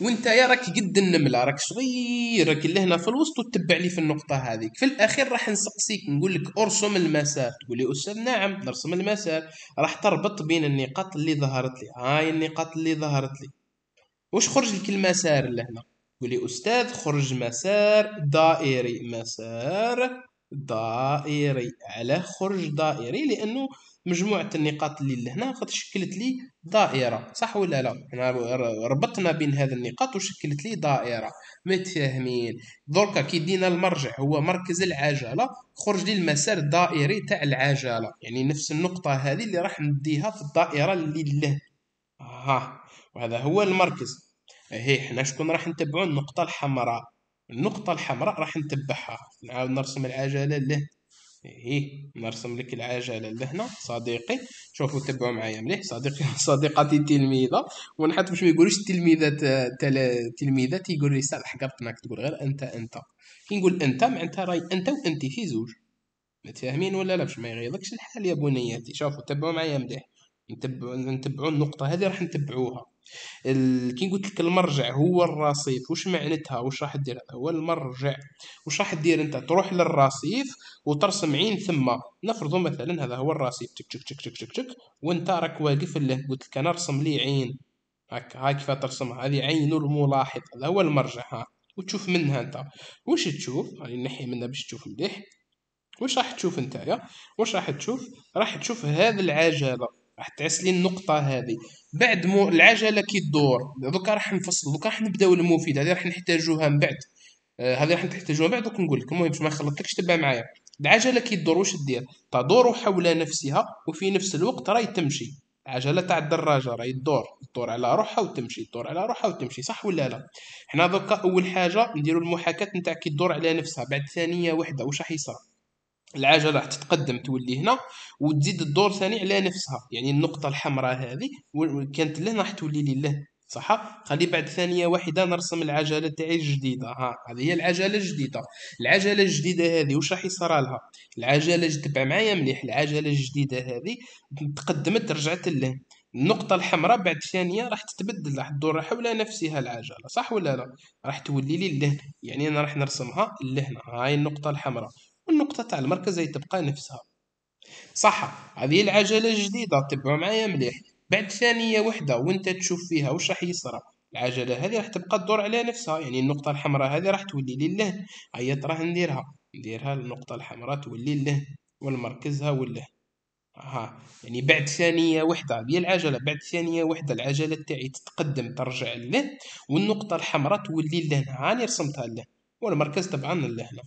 وانت يا راك قد النمله راك صغير راك لهنا في الوسط وتبع لي في النقطه هذيك في الاخير راح نسقسيك نقول لك ارسم المسار تقول لي استاذ نعم نرسم المسار راح تربط بين النقاط اللي ظهرت لي هاي النقاط اللي ظهرت لي واش خرج لك المسار لهنا تقول لي استاذ خرج مسار دائري مسار دائري على خرج دائري لانه مجموعه النقاط اللي لهنا قد شكلت لي دائره صح ولا لا انا ربطنا بين هذا النقاط وشكلت لي دائره متفاهمين دركا كي دينا المرجع هو مركز العجله خرج لي المسار الدائري تاع العجله يعني نفس النقطه هذه اللي راح نديها في الدائره اللي له ها آه، وهذا هو المركز هي إيه، حنا شكون راح نتبعو النقطه الحمراء النقطه الحمراء راح نتبعها نعاود نرسم العجله له ايه نرسم لك العجله لهنا صديقي شوفوا تبعوا معايا مليح صديقي صديقتي تلميذه ونحط باش ما يقولوش التلميذة تل... تلميذتي يقول لي صالح قبطنك تقول غير انت انت كي نقول انت معناتها راي انت وانت في زوج متفاهمين ولا لا باش ما يغيظكش الحال يا بنياتي شوفوا تبعوا معايا مليح نتبعوا نتبعوا النقطه هذه راح نتبعوها كي قلت لك المرجع هو الرصيف واش معناتها واش راح دير هو المرجع واش راح دير انت تروح للرصيف وترسم عين ثم نفرضوا مثلا هذا هو الرصيف تك تك تك تك تك تك وانت راك واقف له قلت لك انا ارسم لي عين هاك هاي كيف ترسمها هذه عين الملاحظ هذا هو المرجع ها وتشوف منها انت واش تشوف هاني نحي منها باش تشوف مليح واش راح تشوف نتايا واش راح تشوف راح تشوف هذه العجله راح تعسلي النقطه هذه بعد مو العجله كي تدور دوكا راح نفصل دوكا راح نبداو المفيد هذه راح نحتاجوها من بعد آه، هذه راح نحتاجوها بعد دوك نقول لكم المهم باش ما نخلطلكش تبع معايا العجله كي تدور واش دير تدور حول نفسها وفي نفس الوقت راهي تمشي العجله تاع الدراجه راهي تدور تدور على روحها وتمشي تدور على روحها وتمشي صح ولا لا حنا دوكا اول حاجه نديرو المحاكاه نتاع كي تدور على نفسها بعد ثانيه واحدة واش راح يصير العجله راح تتقدم تولي هنا وتزيد الدور ثاني على نفسها يعني النقطه الحمراء هذه كانت لهنا راح تولي لي له صح خلي بعد ثانيه واحده نرسم العجله تاعي الجديده ها هذه هي العجله الجديده العجله الجديده هذه واش راح يصرى لها العجله تبع معايا مليح العجله الجديده هذه تقدمت رجعت له النقطة الحمراء بعد ثانية راح تتبدل راح تدور حول نفسها العجلة صح ولا لا؟ راح تولي لي لهنا يعني أنا راح نرسمها لهنا هاي النقطة الحمراء والنقطة تاع المركز هي تبقى نفسها صح هذه العجلة الجديدة تبعوا معايا مليح بعد ثانية وحدة وانت تشوف فيها واش راح يصرى العجلة هذه راح تبقى تدور على نفسها يعني النقطة الحمراء هذه راح تولي للهن هيا راح نديرها نديرها النقطة الحمراء تولي لله والمركزها واللهن ها يعني بعد ثانية وحدة هذه العجلة بعد ثانية وحدة العجلة تاعي تتقدم ترجع للهن والنقطة الحمراء تولي للهن هاني رسمتها للهن والمركز طبعا للهنا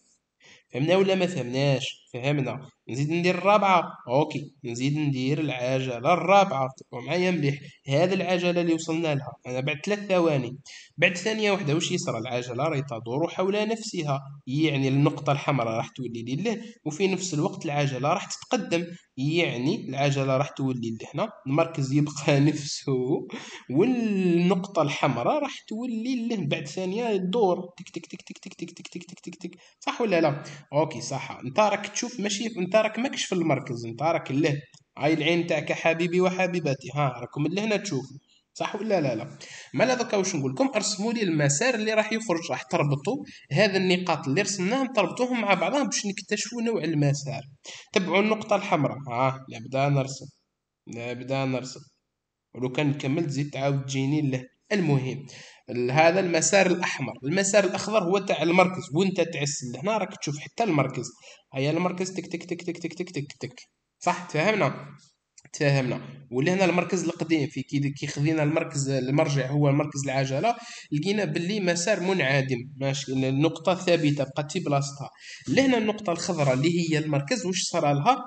فهمناه ولا ما فهمناش فهمنا نزيد ندير الرابعه اوكي نزيد ندير العجله الرابعه تبقوا معايا مليح هذه العجله اللي وصلنا لها انا بعد ثلاث ثواني بعد ثانيه واحده واش يصرى العجله راهي تدور حول نفسها يعني النقطه الحمراء راح تولي لله وفي نفس الوقت العجله راح تتقدم يعني العجله راح تولي لهنا المركز يبقى نفسه والنقطه الحمراء راح تولي له بعد ثانيه تدور تك تك تك تك تك تك تك تك تك تك صح ولا لا اوكي صح انت راك تشوف ماشي انت راك ماكش في المركز انت راك له هاي العين تاعك حبيبي وحبيباتي ها راكم لهنا تشوف صح ولا لا لا مالا دوكا واش نقول لكم ارسموا لي المسار اللي راح يخرج راح تربطوا هذا النقاط اللي رسمناهم تربطوهم مع بعضهم باش نكتشفوا نوع المسار تبعوا النقطه الحمراء ها نبدا نرسم نبدا نرسم ولو كان كملت زيد تعاود تجيني له المهم هذا المسار الاحمر المسار الاخضر هو تاع المركز وانت تعس لهنا راك تشوف حتى المركز هيا المركز تك تك تك تك تك تك تك تك صح تفهمنا تفاهمنا ولا هنا المركز القديم في كي كي خذينا المركز المرجع هو مركز العجله لقينا باللي مسار منعدم ماشي النقطه ثابته بقات في بلاصتها لهنا النقطه الخضراء اللي هي المركز واش صرالها لها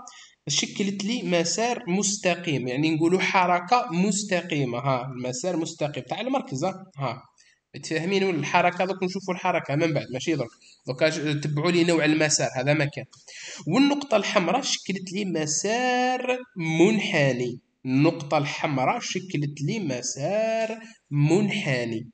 شكلت لي مسار مستقيم يعني نقولوا حركه مستقيمه ها المسار مستقيم تاع المركز ها تفهمين الحركه دوك نشوفوا الحركه من بعد ماشي دوك دوك تبعوا لي نوع المسار هذا ما كان والنقطه الحمراء شكلت لي مسار منحني النقطه الحمراء شكلت لي مسار منحني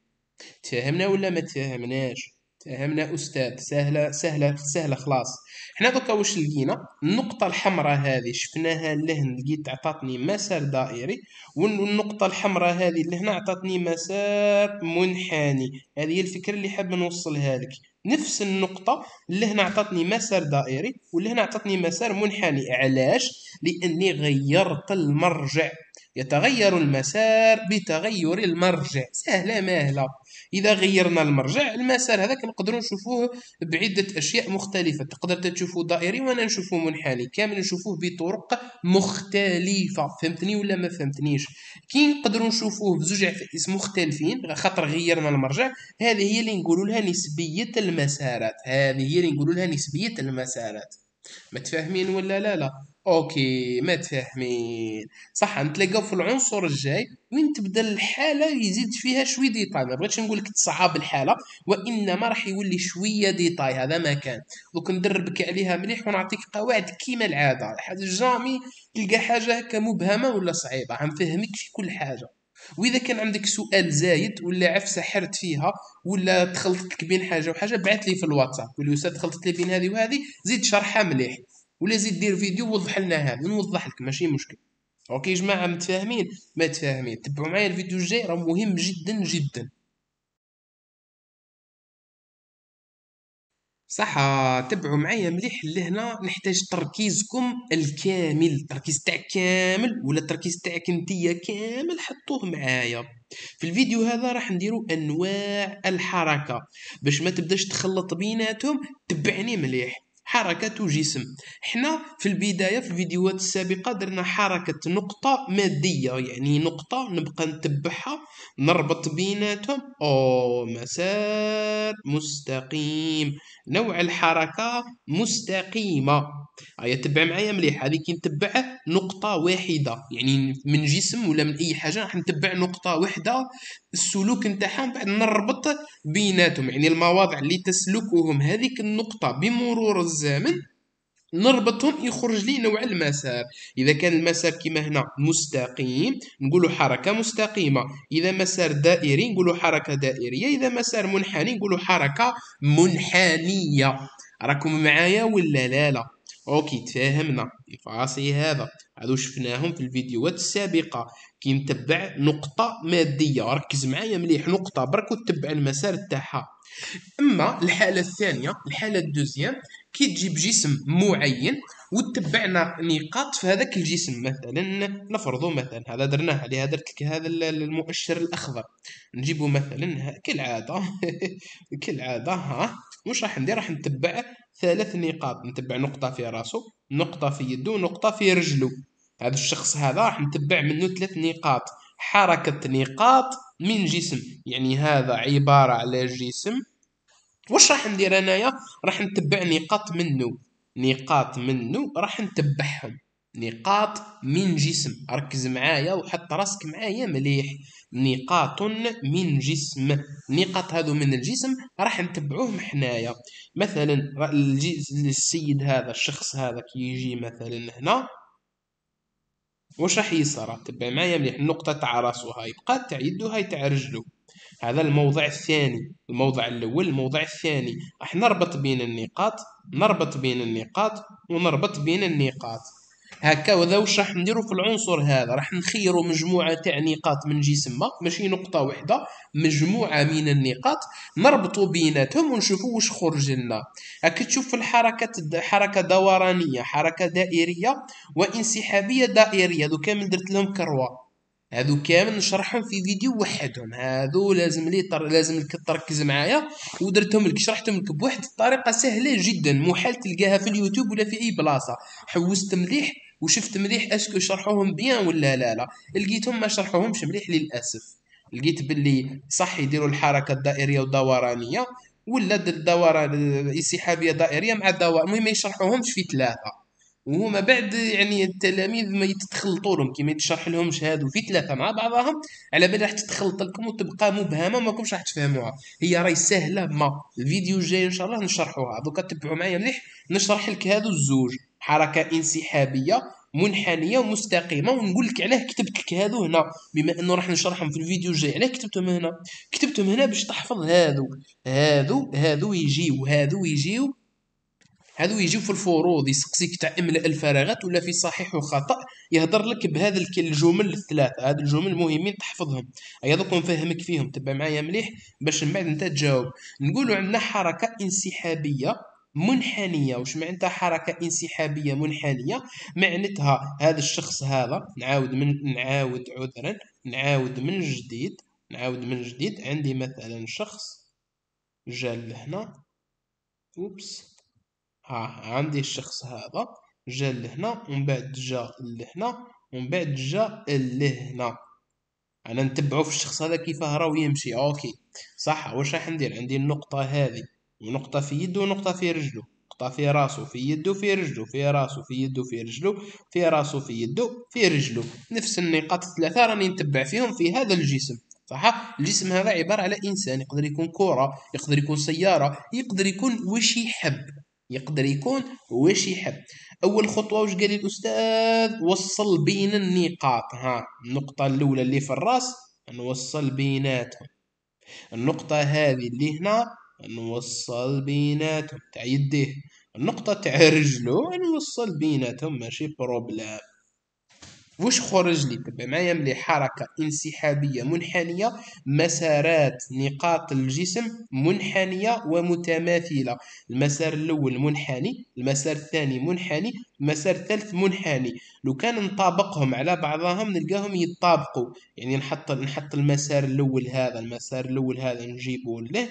تفهمنا ولا ما تفهمناش تهمنا استاذ سهله سهله سهله خلاص حنا دوكا واش لقينا النقطه الحمراء هذه شفناها لهن لقيت عطاتني مسار دائري والنقطه الحمراء هذه لهنا عطاتني مسار منحني هذه هي الفكره اللي حاب نوصلها لك نفس النقطة اللي هنا عطتني مسار دائري واللي هنا عطتني مسار منحني علاش؟ لأني غيرت المرجع يتغير المسار بتغير المرجع سهلة ماهلة اذا غيرنا المرجع المسار هذاك نقدروا نشوفوه بعده اشياء مختلفه تقدر تشوفوه دائري وانا نشوفو منحني كامل نشوفوه بطرق مختلفه فهمتني ولا ما فهمتنيش كي نقدروا نشوفوه بزوج عفائس مختلفين خاطر غيرنا المرجع هذه هي اللي نقولوا لها نسبيه المسارات هذه هي اللي نقولوا لها نسبيه المسارات متفاهمين ولا لا لا اوكي متفاهمين صح نتلاقاو في العنصر الجاي وين تبدا الحاله يزيد فيها شوي ديتاي ما بغيتش نقول لك تصعب الحاله وانما راح يولي شويه ديتاي هذا ما كان دوك ندربك عليها مليح ونعطيك قواعد كيما العاده حاجه جامي تلقى حاجه هكا مبهمه ولا صعيبه غنفهمك في كل حاجه واذا كان عندك سؤال زايد ولا عفسه حرت فيها ولا تخلطت بين حاجه وحاجه بعث لي في الواتساب قول لي استاذ خلطت لي بين هذه وهذه زيد شرحها مليح ولا زيد دير فيديو وضح لنا هذا نوضح لك ماشي مشكل اوكي يا جماعه متفاهمين ما تفاهمين تبعوا معايا الفيديو الجاي راه مهم جدا جدا صح تبعوا معايا مليح لهنا نحتاج تركيزكم الكامل التركيز تاع كامل ولا التركيز تاعك انتيا كامل حطوه معايا في الفيديو هذا راح نديرو انواع الحركه باش ما تبداش تخلط بيناتهم تبعني مليح حركة جسم احنا في البداية في الفيديوهات السابقة درنا حركة نقطة مادية يعني نقطة نبقى نتبعها نربط بيناتهم او مسار مستقيم نوع الحركة مستقيمة هيا تبع معايا مليح هذه كي نتبع نقطة واحدة يعني من جسم ولا من أي حاجة راح نتبع نقطة واحدة السلوك نتاعها بعد نربط بيناتهم يعني المواضع اللي تسلكهم هذيك النقطة بمرور الزمن الزمن نربطهم يخرج لي نوع المسار اذا كان المسار كما هنا مستقيم نقولوا حركه مستقيمه اذا مسار دائري نقولوا حركه دائريه اذا مسار منحني نقولوا حركه منحنيه راكم معايا ولا لا لا اوكي تفاهمنا الفاصي هذا هذو شفناهم في الفيديوهات السابقه كي نتبع نقطه ماديه ركز معايا مليح نقطه برك وتتبع المسار تاعها اما الحاله الثانيه الحاله الدوزيام كي تجيب جسم معين وتتبع نقاط في هذاك الجسم مثلا نفرضوا مثلا هذا درناه عليه درت لك هذا المؤشر الاخضر نجيبه مثلا كالعاده كالعاده ها واش راح ندير راح نتبع ثلاث نقاط نتبع نقطه في راسه نقطه في يده ونقطه في رجله هذا الشخص هذا راح نتبع منه ثلاث نقاط حركه نقاط من جسم يعني هذا عباره على جسم واش راح ندير انايا راح نتبع نقاط منه نقاط منه راح نتبعهم نقاط من جسم ركز معايا وحط راسك معايا مليح نقاط من جسم نقاط هذو من الجسم راح نتبعوهم حنايا مثلا السيد هذا الشخص هذا كي يجي مثلا هنا واش راح يصرى تبع معايا مليح النقطه تاع راسو هاي بقات تاع يدو هاي تاع رجلو هذا الموضع الثاني الموضع الاول الموضع الثاني راح نربط بين النقاط نربط بين النقاط ونربط بين النقاط هكا وذا واش راح نديرو في العنصر هذا راح نخيرو مجموعه تاع نقاط من ما ماشي نقطه وحده مجموعه من النقاط نربطو بيناتهم ونشوفو واش خرج لنا هكا تشوف في الحركه حركه دورانيه حركه دائريه وانسحابيه دائريه دوكا من درت لهم كروه هادو كامل نشرحهم في فيديو وحدهم هادو لازم لي تر... لازم لك تركز معايا ودرتهم لك شرحتهم لك بواحد الطريقه سهله جدا محال تلقاها في اليوتيوب ولا في اي بلاصه حوست مليح وشفت مليح اسكو شرحوهم بيان ولا لا لا لقيتهم ما شرحوهمش مليح للاسف لقيت باللي صح يديروا الحركه الدائريه والدورانيه ولا الدوره الانسحابيه دائريه مع الدوران المهم ما يشرحوهمش في ثلاثه وهما بعد يعني التلاميذ ما يتخلطوا لهم كي ما يتشرح لهمش هادو في ثلاثه مع بعضهم على بال راح تتخلط لكم وتبقى مبهمه وماكمش راح تفهموها هي راهي سهله ما الفيديو الجاي ان شاء الله نشرحوها دوكا تبعوا معايا مليح نشرح لك هادو الزوج حركه انسحابيه منحنيه ومستقيمه ونقول لك علاه كتبت لك هادو هنا بما انه راح نشرحهم في الفيديو الجاي علاه كتبتهم هنا كتبتهم هنا باش تحفظ هادو هادو هادو يجيو هادو يجيو هادو يجيو في الفروض يسقسيك تاع املاء الفراغات ولا في صحيح وخطا يهضر لك بهذا الجمل الثلاثه هاد الجمل مهمين تحفظهم هيا دوك نفهمك فيهم تبع معايا مليح باش من بعد انت تجاوب نقولوا عندنا حركه انسحابيه منحنية وش معناتها حركة انسحابية منحنية معناتها هذا الشخص هذا نعاود من نعاود عذرا نعاود من جديد نعاود من جديد عندي مثلا شخص جا لهنا اوبس آه، عندي الشخص هذا جا لهنا ومن بعد جا لهنا ومن بعد جا لهنا انا نتبعو في الشخص هذا كيفاه راهو يمشي اوكي صح واش راح ندير عندي النقطه هذه ونقطه في يده ونقطه في رجله نقطه في راسو في يده في رجله في راسو في يده في رجله في راسو في يده في رجله نفس النقاط الثلاثه راني نتبع فيهم في هذا الجسم صح الجسم هذا عباره على انسان يقدر يكون كره يقدر يكون سياره يقدر يكون واش يحب يقدر يكون واش يحب اول خطوه واش قال الاستاذ وصل بين النقاط ها النقطه الاولى اللي في الراس نوصل بيناتهم النقطه هذه اللي هنا نوصل بيناتهم تاع يديه النقطه تاع رجله نوصل بيناتهم ماشي بروبلام واش خرج لي تبع معايا ملي حركة انسحابية منحنية مسارات نقاط الجسم منحنية ومتماثلة المسار الأول منحني المسار الثاني منحني مسار ثلث منحني لو كان نطابقهم على بعضهم نلقاهم يتطابقوا يعني نحط نحط المسار الاول هذا المسار الاول هذا نجيبه له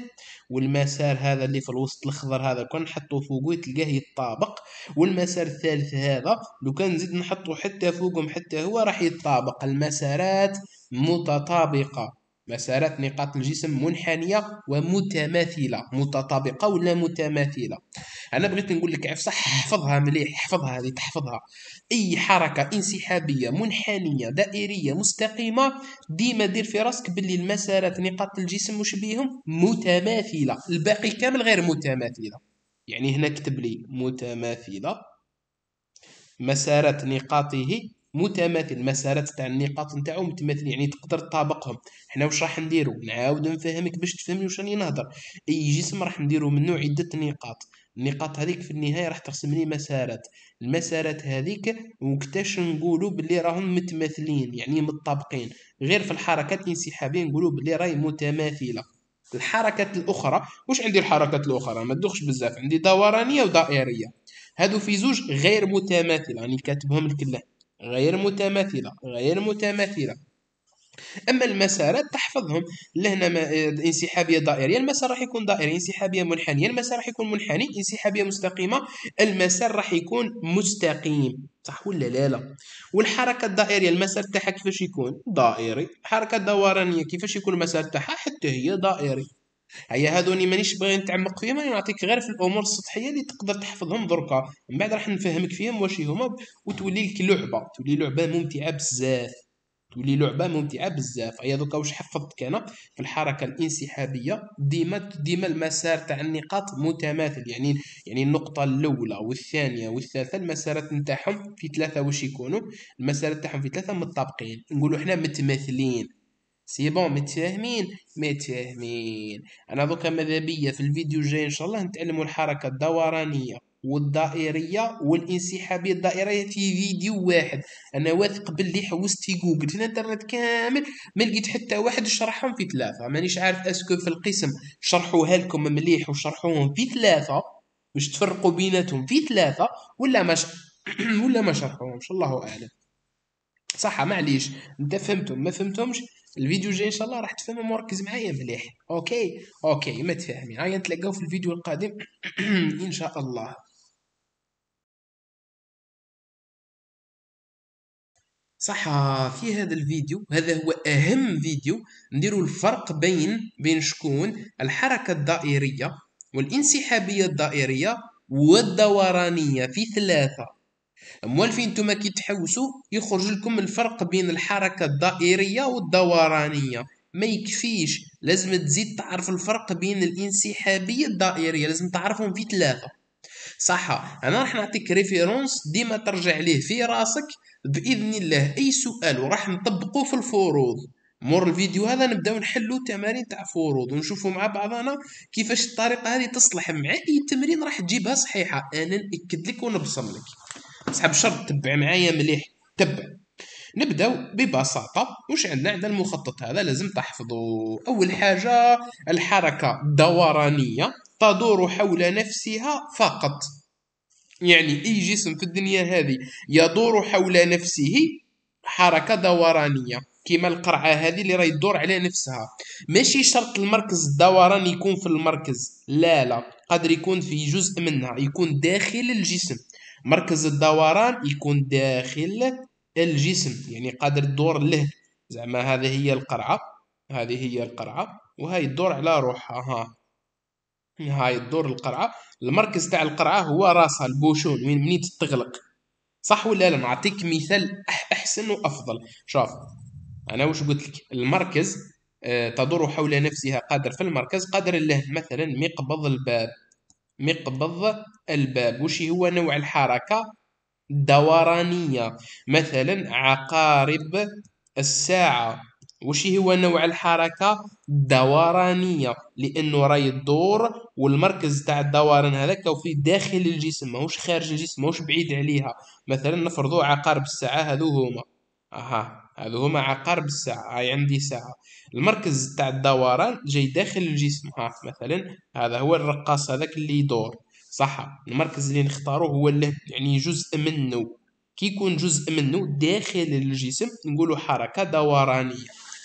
والمسار هذا اللي في الوسط الاخضر هذا كان نحطه فوقه تلقاه يتطابق والمسار الثالث هذا لو كان نزيد نحطه حتى فوقهم حتى هو راح يتطابق المسارات متطابقه مسارات نقاط الجسم منحنية ومتماثلة متطابقة ولا متماثلة أنا بغيت نقول لك عف صح حفظها مليح حفظها هذه تحفظها أي حركة انسحابية منحنية دائرية مستقيمة ديما دير في راسك باللي المسارات نقاط الجسم وش بيهم متماثلة الباقي كامل غير متماثلة يعني هنا كتب لي متماثلة مسارات نقاطه متماثل مسارات تاع النقاط نتاعو متماثل يعني تقدر تطابقهم حنا واش راح نديرو نعاود نفهمك باش تفهمني واش راني نهضر اي جسم راح نديرو منه عده نقاط النقاط هذيك في النهايه راح ترسم لي مسارات المسارات هذيك وكتاش نقولوا باللي راهم متماثلين يعني متطابقين غير في الحركات الانسحابيه نقولوا باللي راهي متماثله الحركات الاخرى واش عندي الحركات الاخرى ما تدخش بزاف عندي دورانيه ودائريه هادو في زوج غير متماثله راني يعني كاتبهم لك غير متماثلة غير متماثلة اما المسارات تحفظهم لهنا انسحابيه دائريه المسار راح يكون دائري انسحابيه منحنيه المسار راح يكون منحني انسحابيه مستقيمه المسار راح يكون مستقيم صح ولا لا لا والحركه الدائريه المسار تاعها كيفاش يكون دائري الحركه الدورانيه كيفاش يكون المسار تاعها حتى هي دائري هيا هذوني مانيش باغي نتعمق فيهم انا نعطيك غير في الامور السطحيه اللي تقدر تحفظهم دركا من بعد راح نفهمك فيهم واش هما وتولي لك لعبه تولي لعبه ممتعه بزاف تولي لعبه ممتعه بزاف هيا دوكا واش حفظتك انا في الحركه الانسحابيه ديما ديما المسار تاع النقاط متماثل يعني يعني النقطه الاولى والثانيه والثالثه المسارات نتاعهم في ثلاثه واش يكونوا المسارات تاعهم في ثلاثه متطابقين نقولوا حنا متماثلين سي بون متفاهمين متفاهمين انا دوكا ماذا بيا في الفيديو الجاي ان شاء الله نتعلموا الحركه الدورانيه والدائريه والانسحابيه الدائريه في فيديو واحد انا واثق باللي حوست في جوجل في الانترنت كامل ما لقيت حتى واحد شرحهم في ثلاثه مانيش عارف اسكو في القسم شرحوها لكم مليح وشرحوهم في ثلاثه باش تفرقوا بيناتهم في ثلاثه ولا ما ولا ما شرحوهمش الله اعلم صح معليش انت فهمتم ما فهمتمش الفيديو الجاي ان شاء الله راح تفهموا مركز معايا مليح اوكي اوكي متفاهمين هيا نتلاقاو في الفيديو القادم ان شاء الله صح في هذا الفيديو هذا هو اهم فيديو نديروا الفرق بين بين شكون الحركه الدائريه والانسحابيه الدائريه والدورانيه في ثلاثه موالفين نتوما كي تحوسوا يخرج لكم الفرق بين الحركه الدائريه والدورانيه ما يكفيش لازم تزيد تعرف الفرق بين الانسحابيه الدائريه لازم تعرفهم في ثلاثه صح انا راح نعطيك ريفيرونس ديما ترجع ليه في راسك باذن الله اي سؤال وراح نطبقه في الفروض مور الفيديو هذا نبداو نحلو تمارين تاع فروض ونشوفو مع بعضنا كيفاش الطريقه هذه تصلح مع اي تمرين راح تجيبها صحيحه انا ناكد لك ونبصم لك صحاب بشرط تبع معايا مليح تبع نبداو ببساطة واش عندنا عندنا المخطط هذا لازم تحفظه أول حاجة الحركة الدورانية تدور حول نفسها فقط يعني أي جسم في الدنيا هذه يدور حول نفسه حركة دورانية كيما القرعة هذه اللي راهي تدور على نفسها ماشي شرط المركز الدوراني يكون في المركز لا لا قادر يكون في جزء منها يكون داخل الجسم مركز الدوران يكون داخل الجسم يعني قادر تدور له زعما هذه هي القرعة هذه هي القرعة وهاي تدور على روحها ها هاي الدور القرعة المركز تاع القرعة هو راسها البوشون من منين تتغلق صح ولا لا نعطيك مثال احسن وافضل شوف انا واش قلت لك المركز آه، تدور حول نفسها قادر في المركز قادر له مثلا مقبض الباب مقبض الباب وش هو نوع الحركة دورانية مثلا عقارب الساعة وش هو نوع الحركة الدورانية لأنه راي الدور والمركز تاع الدوران هذاك في داخل الجسم ماهوش خارج الجسم ماهوش بعيد عليها مثلا نفرضوا عقارب الساعة هذو هما أها هذا هو مع قرب الساعة هاي عندي ساعة المركز تاع الدوران جاي داخل الجسم هاك مثلا هذا هو الرقاص هذاك اللي يدور صح المركز اللي نختاروه هو اللي يعني جزء منه كي يكون جزء منه داخل الجسم نقولوا حركة دورانية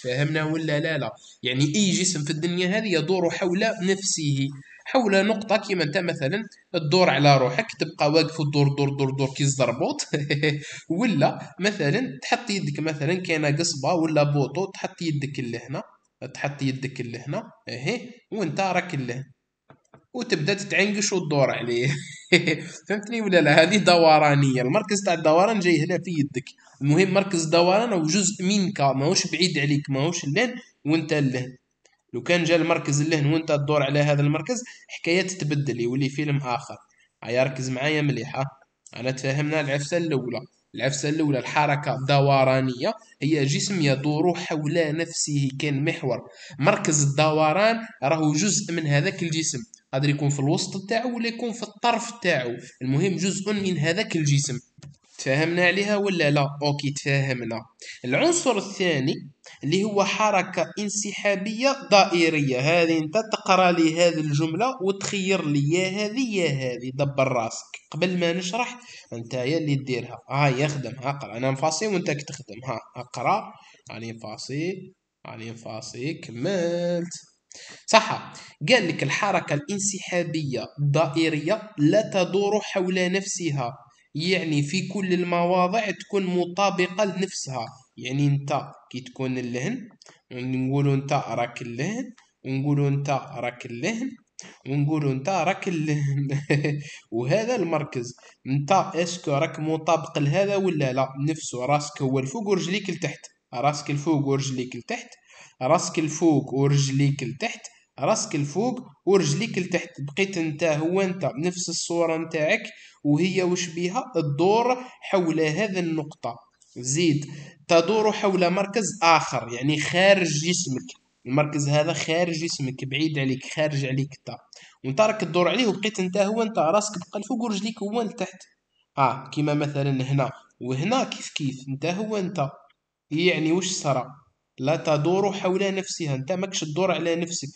فهمنا ولا لا لا يعني اي جسم في الدنيا هذه يدور حول نفسه حول نقطة كيما انت مثلا الدور على روحك تبقى واقف الدور دور دور دور كي الزربوط ولا مثلا تحط يدك مثلا كاينه قصبة ولا بوطو تحط يدك لهنا تحط يدك لهنا اهي وانت راك لهنا وتبدا تتعنقش وتدور عليه فهمتني ولا لا هذه دورانيه المركز تاع الدوران جاي هنا في يدك المهم مركز الدوران هو جزء منك ماهوش بعيد عليك ماهوش اللين وانت اللين لو كان جا المركز اللهن وانت تدور على هذا المركز حكايه تتبدل يولي فيلم اخر هيا ركز معايا مليحه انا تفهمنا العفسه الاولى العفسه الاولى الحركه الدورانيه هي جسم يدور حول نفسه كان محور مركز الدوران راهو جزء من هذاك الجسم قادر يكون في الوسط تاعو ولا يكون في الطرف تاعو المهم جزء من هذاك الجسم تفاهمنا عليها ولا لا اوكي تفاهمنا العنصر الثاني اللي هو حركة انسحابية دائرية هذه انت تقرا لي هذه الجملة وتخير لي يا هذه يا هذه دبر راسك قبل ما نشرح انت يا اللي ديرها هاي يخدم اقرا انا نفاصي وانت تخدم ها اقرا راني نفاصي راني نفاصي كملت صح قال لك الحركة الانسحابية الدائرية لا تدور حول نفسها يعني في كل المواضع تكون مطابقة لنفسها يعني انت كي تكون اللهن نقولو انت راك اللهن ونقولو انت راك اللهن ونقولو انت راك اللهن وهذا المركز انت اسكو راك مطابق لهذا ولا لا نفسه راسك هو الفوق ورجليك لتحت راسك الفوق ورجليك لتحت راسك الفوق ورجليك لتحت راسك الفوق ورجليك لتحت بقيت انت هو انت نفس الصورة نتاعك وهي وش بها الدور حول هذا النقطة زيد تدور حول مركز آخر يعني خارج جسمك المركز هذا خارج جسمك بعيد عليك خارج عليك انت وانت راك تدور عليه وبقيت انت هو انت راسك بقى الفوق ورجليك هو لتحت اه كيما مثلا هنا وهنا كيف كيف انت هو انت يعني وش صرا لا تدور حول نفسها انت ماكش تدور على نفسك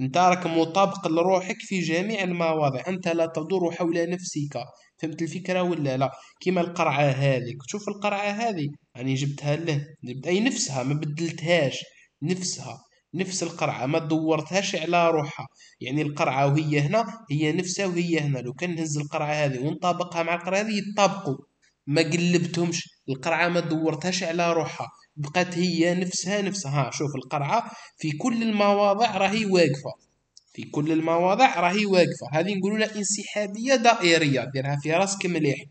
انت راك مطابق لروحك في جميع المواضع انت لا تدور حول نفسك فهمت الفكره ولا لا كيما القرعه هذيك شوف القرعه هذه يعني جبتها له جبت اي نفسها ما بدلتهاش نفسها نفس القرعة ما دورتهاش على روحها يعني القرعة وهي هنا هي نفسها وهي هنا لو كان نهز القرعة هذه ونطابقها مع القرعة هذه يتطابقوا ما قلبتهمش القرعة ما دورتهاش على روحها بقات هي نفسها نفسها شوف القرعة في كل المواضع راهي واقفة في كل المواضع راهي واقفه هذه نقولوا لها انسحابيه دائريه ديرها في راسك مليح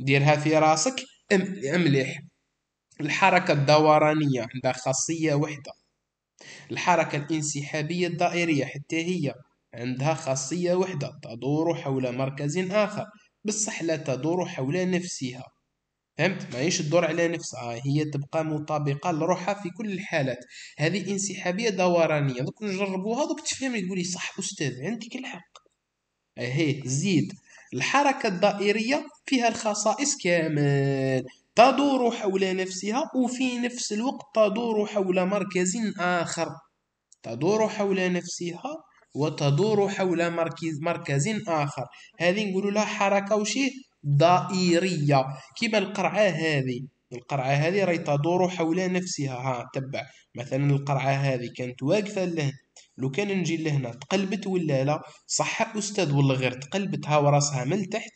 ديرها في راسك مليح الحركه الدورانيه عندها خاصيه وحده الحركه الانسحابيه الدائريه حتى هي عندها خاصيه وحده تدور حول مركز اخر بالصح لا تدور حول نفسها فهمت ماهيش تدور على نفسها هي تبقى مطابقه لروحها في كل الحالات هذه انسحابيه دورانيه دوك نجربوها دوك تفهمني تقولي صح استاذ عندك الحق اهي زيد الحركه الدائريه فيها الخصائص كامل تدور حول نفسها وفي نفس الوقت تدور حول مركز اخر تدور حول نفسها وتدور حول مركز مركز اخر هذه نقول لها حركه وشي دائرية كيما القرعة هذه القرعة هذه راهي تدور حول نفسها ها تبع مثلا القرعة هذه كانت واقفة لهنا لو كان نجي لهنا تقلبت ولا لا صح أستاذ ولا غير تقلبت ها وراسها من تحت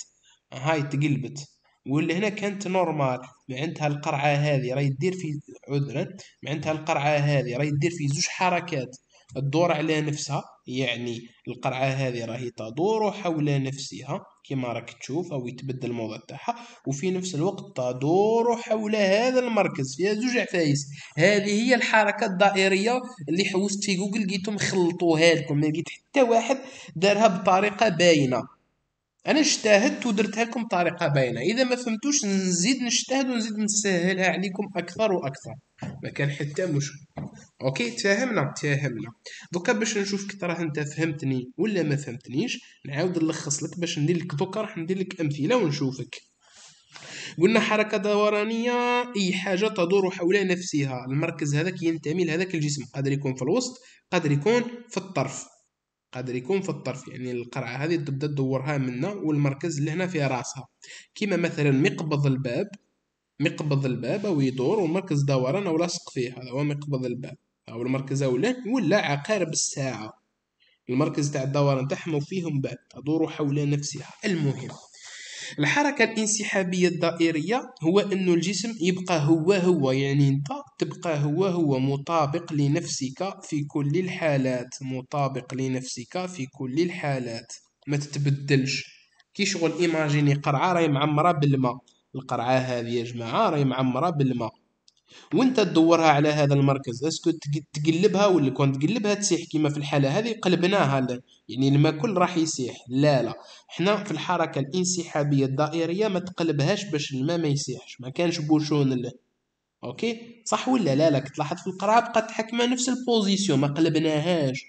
هاي تقلبت ولا هنا كانت نورمال معناتها القرعة هذه راهي دير في عذرا معناتها القرعة هذه راهي دير في زوج حركات تدور على نفسها يعني القرعه هذه راهي تدور حول نفسها كما راك تشوف او يتبدل الموضع تاعها وفي نفس الوقت تدور حول هذا المركز فيها زوج عفايس هذه هي الحركه الدائريه اللي حوست في جوجل لقيتهم خلطوها لكم ما لقيت حتى واحد دارها بطريقه باينه انا اجتهدت ودرتها لكم بطريقه باينه اذا ما فهمتوش نزيد نجتهد ونزيد نسهلها عليكم اكثر واكثر ما كان حتى مشكل اوكي تفاهمنا تفاهمنا دوكا باش نشوفك راه انت فهمتني ولا ما فهمتنيش نعاود نلخص لك باش ندير لك دوكا راح ندير لك امثله ونشوفك قلنا حركة دورانية أي حاجة تدور حول نفسها المركز هذاك ينتمي لهذاك الجسم قادر يكون في الوسط قادر يكون في الطرف قادر يكون في الطرف يعني القرعة هذه تبدا تدورها منا والمركز اللي هنا في راسها كيما مثلا مقبض الباب مقبض الباب او يدور ومركز دوران او لاصق فيه هذا هو مقبض الباب او المركز الاولاني ولا عقارب الساعة المركز تاع الدوران تحمو فيهم باب تدور حول نفسها المهم الحركة الانسحابية الدائرية هو أن الجسم يبقى هو هو يعني أنت تبقى هو هو مطابق لنفسك في كل الحالات مطابق لنفسك في كل الحالات ما تتبدلش كي شغل ايماجيني قرعة راهي معمرة بالماء القرعة هذه يا جماعة راهي معمرة بالماء وانت تدورها على هذا المركز اسكو تقلبها ولا كون تقلبها تسيح كيما في الحالة هذه قلبناها يعني الماء كل راح يسيح لا لا حنا في الحركه الانسحابيه الدائريه ما تقلبهاش باش الماء ما يسيحش ما كانش بوشون له اوكي صح ولا لا لا تلاحظ في القرعه بقات حكمه نفس البوزيسيون ما قلبناهاش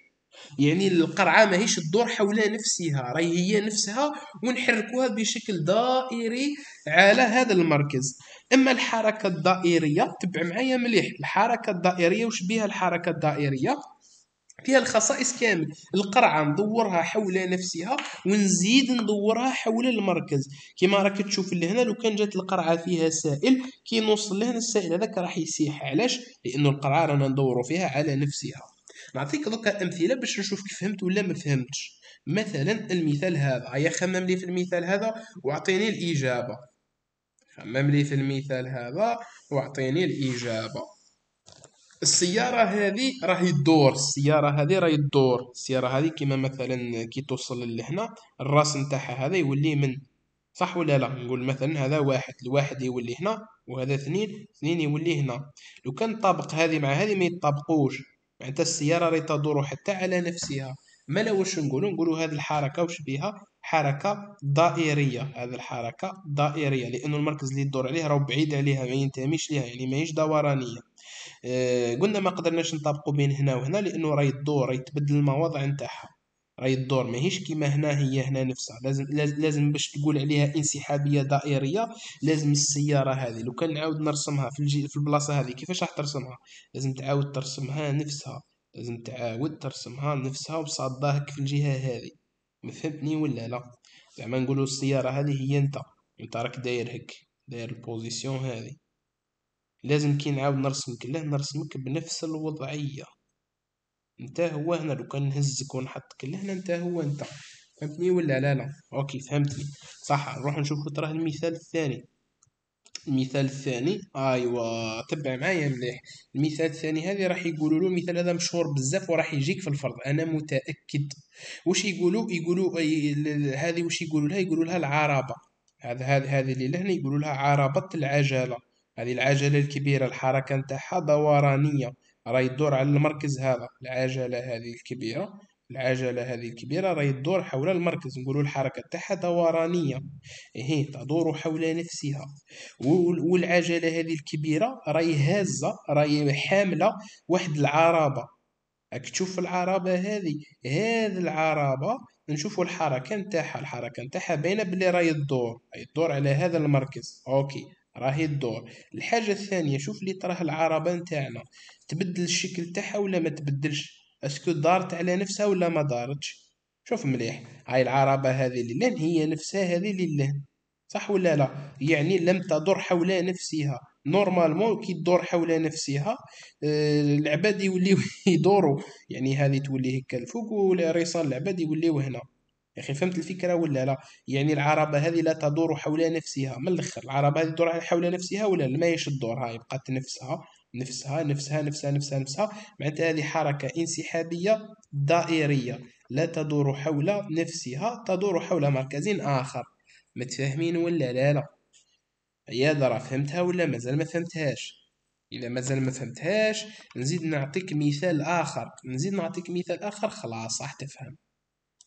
يعني القرعه ماهيش تدور حول نفسها راهي هي نفسها ونحركوها بشكل دائري على هذا المركز اما الحركه الدائريه تبع معايا مليح الحركه الدائريه وش بها الحركه الدائريه فيها الخصائص كامل القرعه ندورها حول نفسها ونزيد ندورها حول المركز كما راك تشوف لهنا لو كان جات القرعه فيها سائل كي نوصل لهنا السائل هذاك راح يسيح علاش لانه القرعه رانا ندورو فيها على نفسها نعطيك دوكا امثله باش نشوف كيف فهمت ولا ما فهمتش مثلا المثال هذا هيا خمم لي في المثال هذا واعطيني الاجابه خمم لي في المثال هذا واعطيني الاجابه السياره هذه راهي تدور السياره هذه راهي تدور السياره هذه كيما مثلا كي توصل لهنا الراس نتاعها هذا يولي من صح ولا لا نقول مثلا هذا واحد الواحد يولي هنا وهذا اثنين اثنين يولي هنا لو كان طابق هذه مع هذه ما يتطابقوش معناتها السياره راهي تدور حتى على نفسها ما لا واش نقولوا نقولوا هذه الحركه واش بها حركه دائريه هذه الحركه دائريه لانه المركز اللي تدور عليه راهو بعيد عليها ما ينتميش ليها يعني ماهيش دورانيه آه، قلنا ما قدرناش نطابقو بين هنا وهنا لانه راهي الدور راهي تبدل المواضع نتاعها راهي الدور ماهيش كيما هنا هي هنا نفسها لازم لازم باش تقول عليها انسحابيه دائريه لازم السياره هذه لو كان نعاود نرسمها في الجي في البلاصه هذه كيفاش راح ترسمها لازم تعاود ترسمها نفسها لازم تعاود ترسمها نفسها بصداك في الجهه هذه فهمتني ولا لا زعما نقولوا السياره هذه هي انت انت راك داير هيك داير البوزيسيون هذه لازم كي نعاود نرسمك له نرسمك بنفس الوضعية انت هو هنا لو كان نهزك ونحطك لهنا انت هو انت فهمتني ولا لا لا اوكي فهمتني صح نروح نشوف تراه المثال الثاني المثال الثاني ايوا تبع معايا مليح المثال الثاني هذا راح يقولوا له المثال هذا مشهور بزاف وراح يجيك في الفرض انا متاكد واش يقولوا يقولوا هذه واش يقولوا لها يقولوا لها العربه هذا هذه اللي لهنا يقولوا لها عربه العجله هذه العجلة الكبيرة الحركة نتاعها دورانية راهي تدور على المركز هذا العجلة هذه الكبيرة العجلة هذه الكبيرة راهي تدور حول المركز نقولوا الحركة تاعها دورانية هي تدور حول نفسها والعجلة هذه الكبيرة راهي هازة راهي حاملة واحد العرابة راك تشوف العرابة هذه هذه العرابة نشوفوا الحركة نتاعها الحركة نتاعها باينة بلي راهي تدور راهي تدور على هذا المركز اوكي راهي الدور الحاجه الثانيه شوف لي تراه العربه نتاعنا تبدل الشكل تاعها ولا ما تبدلش اسكو دارت على نفسها ولا ما دارتش شوف مليح هاي العربه هذه لله هي نفسها هذه لله صح ولا لا يعني لم تدور حول نفسها نورمالمون كي تدور حول نفسها آه، العباد يوليو يدوروا يعني هذه تولي هكا الفوق ريصال العباد يوليو هنا يا اخي فهمت الفكره ولا لا يعني العربه هذه لا تدور حول نفسها من الاخر العربه هذه تدور حول نفسها ولا لا يش الدور هاي بقات نفسها نفسها نفسها نفسها نفسها نفسها معناتها هذه حركه انسحابيه دائريه لا تدور حول نفسها تدور حول مركز اخر متفاهمين ولا لا لا يا درا فهمتها ولا مازال ما فهمتهاش اذا مازال ما فهمتهاش نزيد نعطيك مثال اخر نزيد نعطيك مثال اخر خلاص راح تفهم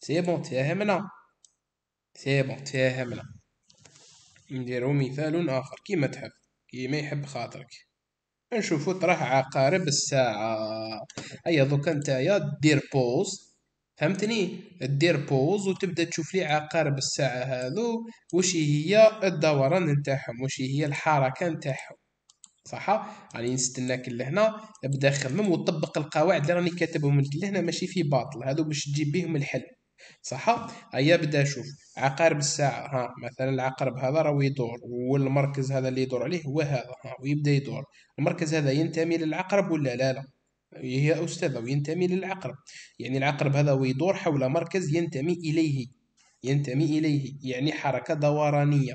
سي بون تفاهمنا سي بون تفاهمنا نديرو مثال اخر كيما تحب كيما يحب خاطرك نشوفو طرح عقارب الساعة هيا دوكا نتايا دير بوز فهمتني دير بوز وتبدا تشوف لي عقارب الساعة هذو وش هي الدوران نتاعهم وش هي الحركة نتاعهم صح راني يعني نستناك لهنا ابدا خمم وطبق القواعد اللي راني كاتبهم لهنا ماشي في باطل هذو باش تجيب بيهم الحل صح هيا بدا شوف عقارب الساعة ها مثلا العقرب هذا راه يدور والمركز هذا اللي يدور عليه هو هذا ها ويبدا يدور المركز هذا ينتمي للعقرب ولا لا لا هي أستاذة وينتمي للعقرب يعني العقرب هذا ويدور حول مركز ينتمي إليه ينتمي إليه يعني حركة دورانية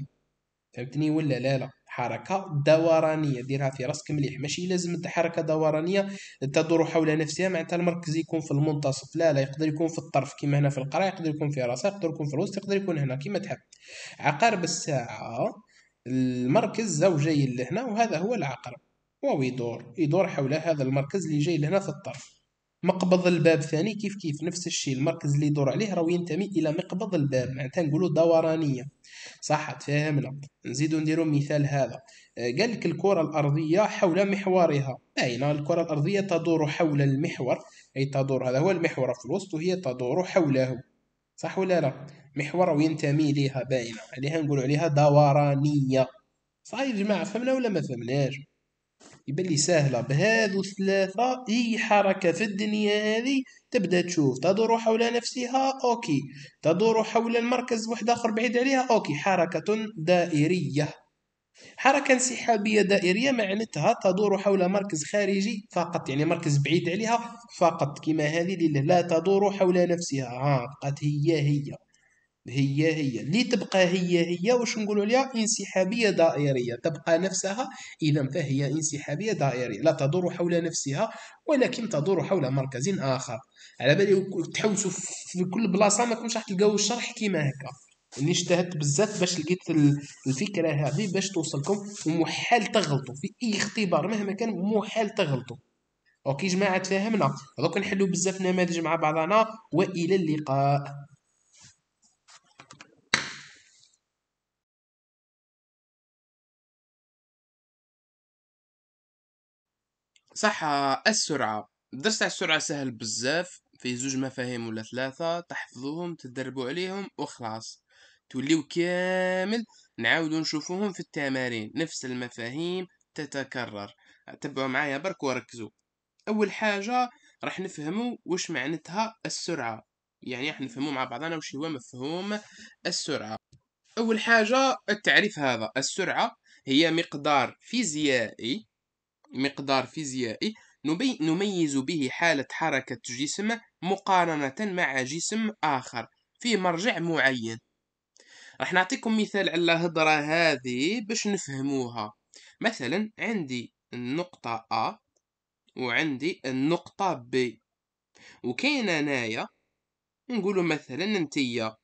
فهمتني ولا لا لا حركة دورانية ديرها في راسك مليح ماشي لازم حركة دورانية تدور حول نفسها معناتها المركز يكون في المنتصف لا لا يقدر يكون في الطرف كيما هنا في القراء يقدر يكون في راسها يقدر يكون في الوسط يقدر يكون هنا كيما تحب عقارب الساعة المركز زوجي لهنا وهذا هو العقرب وهو يدور يدور حول هذا المركز اللي جاي لهنا في الطرف مقبض الباب ثاني كيف كيف نفس الشيء المركز اللي يدور عليه راه ينتمي الى مقبض الباب معناتها نقولوا دورانيه صح تفهمنا نزيدو نديرو مثال هذا آه، قال لك الكره الارضيه حول محورها باينه الكره الارضيه تدور حول المحور اي تدور هذا هو المحور في الوسط وهي تدور حوله صح ولا لا محور وينتمي ليها باينه عليها نقولوا عليها دورانيه صحيح يا جماعه فهمنا ولا ما فهمناش يبان لي ساهله بهذو الثلاثه اي حركه في الدنيا هذه تبدا تشوف تدور حول نفسها اوكي تدور حول المركز واحد اخر بعيد عليها اوكي حركه دائريه حركة انسحابية دائرية معناتها تدور حول مركز خارجي فقط يعني مركز بعيد عليها فقط كما هذه لا تدور حول نفسها ها آه، بقات هي هي هي هي اللي تبقى هي هي واش نقولوا لها انسحابيه دائريه تبقى نفسها اذا فهي انسحابيه دائريه لا تدور حول نفسها ولكن تدور حول مركز اخر على بالي تحوسوا في كل بلاصه ما راح تلقاو الشرح كيما هكا اني اجتهدت بزاف باش لقيت الفكره هذه باش توصلكم ومحال تغلطوا في اي اختبار مهما كان محال تغلطوا اوكي جماعه تفاهمنا دوك نحلو بزاف نماذج مع بعضنا والى اللقاء صح السرعه درس تاع السرعه سهل بزاف في زوج مفاهيم ولا ثلاثه تحفظوهم تدربوا عليهم وخلاص توليو كامل نعاودو نشوفوهم في التمارين نفس المفاهيم تتكرر تبعوا معايا برك وركزوا اول حاجه راح نفهموا واش معنتها السرعه يعني راح نفهموا مع بعضنا واش هو مفهوم السرعه اول حاجه التعريف هذا السرعه هي مقدار فيزيائي مقدار فيزيائي نميز به حالة حركة جسم مقارنة مع جسم آخر في مرجع معين راح نعطيكم مثال على الهضرة هذه باش نفهموها مثلا عندي النقطة A وعندي النقطة B وكاين انايا نقولوا مثلا انتيا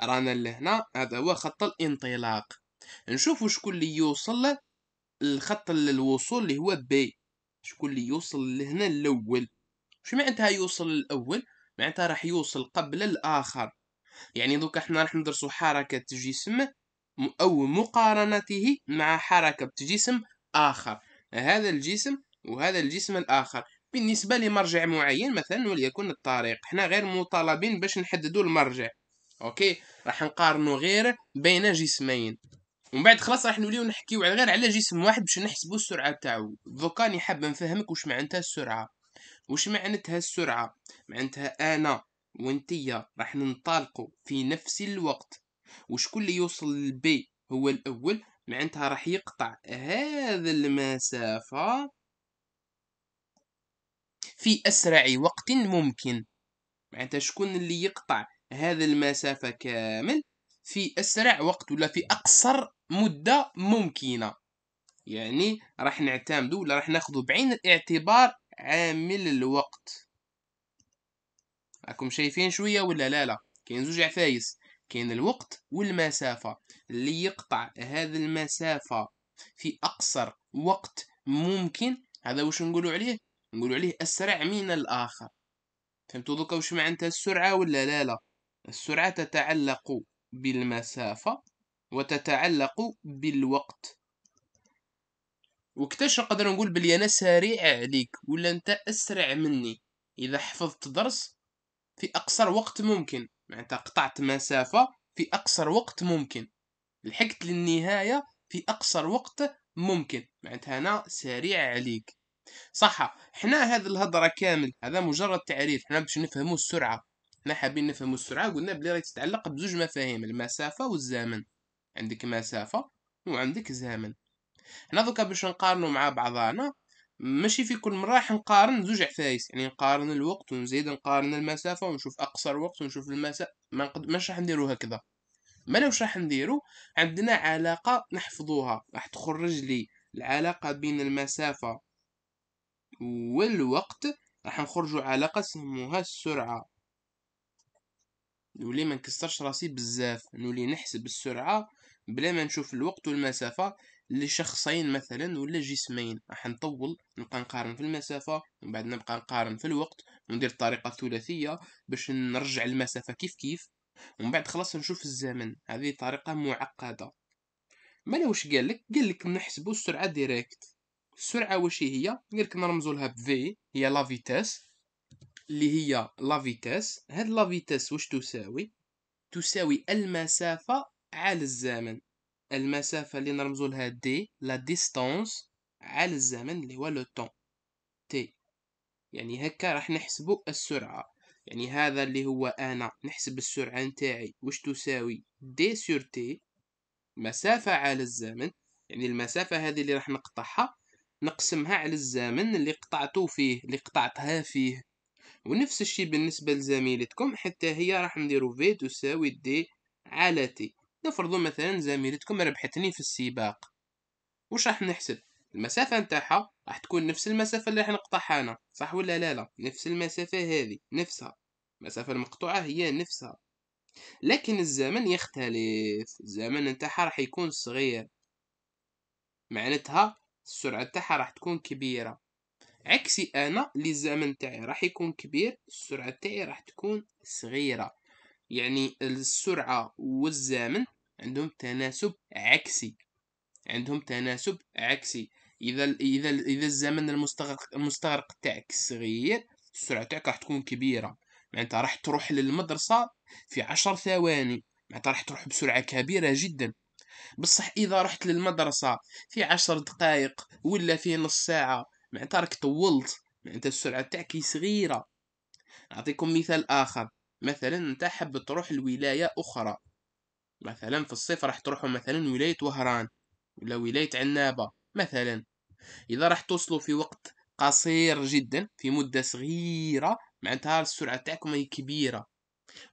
رانا لهنا هذا هو خط الانطلاق نشوفوا شكون اللي يوصل الخط الوصول اللي هو بي شكون اللي يوصل لهنا الاول شو معناتها يوصل الاول معناتها راح يوصل قبل الاخر يعني دوكا حنا راح ندرسو حركه جسم او مقارنته مع حركه جسم اخر هذا الجسم وهذا الجسم الاخر بالنسبه لمرجع معين مثلا وليكن الطريق حنا غير مطالبين باش نحددوا المرجع اوكي راح نقارنوا غير بين جسمين ومن بعد خلاص راح نوليو نحكيو غير على جسم واحد باش نحسبو السرعه تاعو دوكاني حاب نفهمك واش معناتها السرعه واش معناتها السرعه معناتها انا وانتيا راح ننطلقوا في نفس الوقت وشكون اللي يوصل للبي هو الاول معناتها راح يقطع هذا المسافه في اسرع وقت ممكن معناتها شكون اللي يقطع هذا المسافه كامل في اسرع وقت ولا في اقصر مده ممكنه يعني راح نعتمدو ولا راح ناخذو بعين الاعتبار عامل الوقت راكم شايفين شويه ولا لا لا كاين زوج عفايس كاين الوقت والمسافه اللي يقطع هذه المسافه في اقصر وقت ممكن هذا واش نقولوا عليه نقولوا عليه اسرع من الاخر فهمتوا دوكا واش معناتها السرعه ولا لا لا السرعه تتعلق بالمسافة وتتعلق بالوقت وكتاش نقدر نقول بلي انا سريع عليك ولا انت اسرع مني اذا حفظت درس في اقصر وقت ممكن معناتها قطعت مسافة في اقصر وقت ممكن لحقت للنهاية في اقصر وقت ممكن معناتها انا سريع عليك صح حنا هذا الهضره كامل هذا مجرد تعريف حنا باش نفهمو السرعه حنا حابين نفهموا السرعه قلنا بلي راهي تتعلق بزوج مفاهيم المسافه والزمن عندك مسافه وعندك زمن حنا دوكا باش نقارنو مع بعضانا ماشي في كل مره راح نقارن زوج عفايس يعني نقارن الوقت ونزيد نقارن المسافه ونشوف اقصر وقت ونشوف المسافه ما نقد... ماش راح نديرو هكذا ما واش راح نديرو عندنا علاقه نحفظوها راح تخرج لي العلاقه بين المسافه والوقت راح نخرجوا علاقه سموها السرعه نولي ما نكسرش راسي بزاف نولي نحسب السرعه بلا ما نشوف الوقت والمسافه لشخصين مثلا ولا جسمين راح نطول نبقى نقارن في المسافه ومن بعد نبقى نقارن في الوقت وندير الطريقه الثلاثيه باش نرجع المسافه كيف كيف ومن بعد خلاص نشوف الزمن هذه طريقه معقده ما واش قال لك قال لك نحسبوا السرعه ديريكت السرعه واش هي غير كنرمزوا لها بفي هي لا فيتاس اللي هي لا فيتاس هاد لا فيتاس واش تساوي تساوي المسافة على الزمن المسافة اللي نرمزو لها دي لا ديستونس على الزمن اللي هو لو طون تي يعني هكا راح نحسبو السرعة يعني هذا اللي هو انا نحسب السرعة نتاعي واش تساوي دي سور تي مسافة على الزمن يعني المسافة هذه اللي راح نقطعها نقسمها على الزمن اللي قطعته فيه اللي قطعتها فيه ونفس الشيء بالنسبة لزميلتكم حتى هي راح نديرو في تساوي دي على تي نفرضو مثلا زميلتكم ربحتني في السباق واش راح نحسب المسافة نتاعها راح تكون نفس المسافة اللي راح نقطعها انا صح ولا لا لا نفس المسافة هذه نفسها المسافة المقطوعة هي نفسها لكن الزمن يختلف الزمن نتاعها راح يكون صغير معناتها السرعة نتاعها راح تكون كبيرة عكسي انا اللي الزمن تاعي راح يكون كبير السرعه تاعي راح تكون صغيره يعني السرعه والزمن عندهم تناسب عكسي عندهم تناسب عكسي اذا اذا اذا الزمن المستغرق المستغرق تاعك صغير السرعه تاعك راح تكون كبيره معناتها راح تروح للمدرسه في عشر ثواني معناتها راح تروح بسرعه كبيره جدا بصح اذا رحت للمدرسه في عشر دقائق ولا في نص ساعه معناتها راك طولت معناتها السرعه تاعك صغيره نعطيكم مثال اخر مثلا انت حاب تروح لولايه اخرى مثلا في الصيف راح تروحوا مثلا ولايه وهران ولا ولايه عنابه مثلا اذا راح توصلوا في وقت قصير جدا في مده صغيره معناتها السرعه تاعكم هي كبيره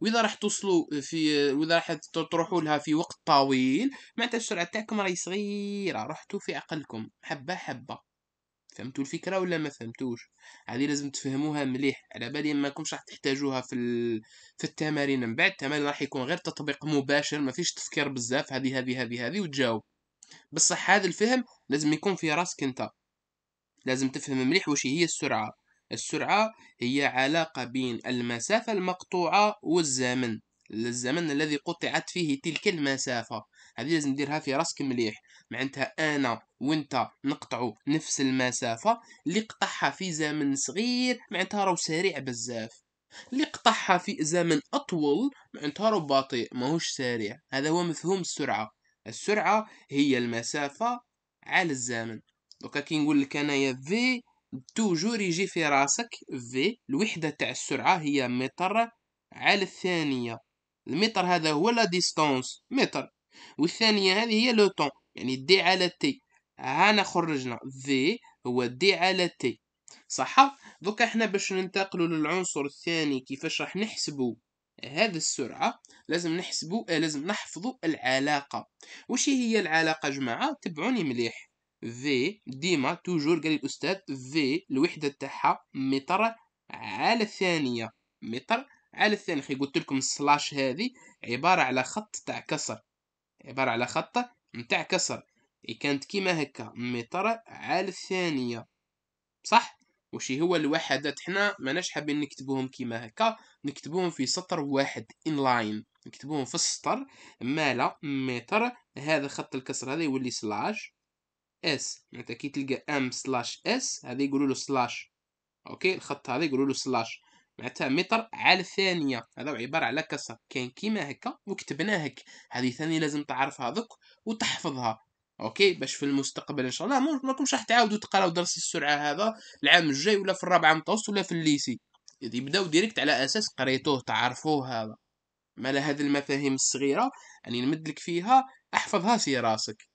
واذا راح توصلوا في واذا راح تروحوا لها في وقت طويل معناتها السرعه تاعكم راهي صغيره رحتوا في عقلكم حبه حبه فهمتوا الفكره ولا ما فهمتوش هذه لازم تفهموها مليح على بالي ما كنتش راح تحتاجوها في ال... في التمارين من بعد التمارين راح يكون غير تطبيق مباشر ما فيش تفكير بزاف هذه هذه هذه هذه وتجاوب بصح هذا الفهم لازم يكون في راسك انت لازم تفهم مليح واش هي السرعه السرعه هي علاقه بين المسافه المقطوعه والزمن الزمن الذي قطعت فيه تلك المسافه هذه لازم ديرها في راسك مليح معناتها انا وانت نقطعوا نفس المسافه اللي قطعها في زمن صغير معناتها راهو سريع بزاف اللي قطعها في زمن اطول معناتها راهو بطيء ماهوش سريع هذا هو مفهوم السرعه السرعه هي المسافه على الزمن دوكا كي نقول لك انايا في توجور يجي في راسك في الوحده تاع السرعه هي متر على الثانيه المتر هذا هو لا ديستونس متر والثانيه هذه هي لو طون يعني دي على تي هانا خرجنا في هو دي على تي صح دوكا احنا باش ننتقلوا للعنصر الثاني كيفاش راح نحسبوا هذا السرعة لازم نحسبوا آه لازم نحفظوا العلاقة وش هي العلاقة جماعة تبعوني مليح في ديما توجور قال الأستاذ في الوحدة تاعها متر على الثانية متر على الثانية خي قلت لكم السلاش هذه عبارة على خط تاع كسر عبارة على خط نتاع كسر كانت كيما هكا متر على الثانية صح وشي هو الوحدات حنا ماناش حابين نكتبوهم كيما هكا نكتبوهم في سطر واحد لاين نكتبوهم في السطر مالا متر هذا خط الكسر هذا يولي سلاش اس معناتها كي تلقى ام سلاش اس هذا يقولوا له سلاش اوكي الخط هذا يقولوا له سلاش معناتها متر على الثانيه هذا عباره على كسر كان كيما هكا وكتبناه هك هذه ثاني لازم تعرفها دوك وتحفظها اوكي باش في المستقبل ان شاء الله ما راكمش راح تعاودوا تقراو درس السرعه هذا العام الجاي ولا في الرابعه متوسط ولا في الليسي يبداو ديريكت على اساس قريتوه تعرفوه هذا مالا هذه المفاهيم الصغيره اني يعني نمدلك فيها احفظها في راسك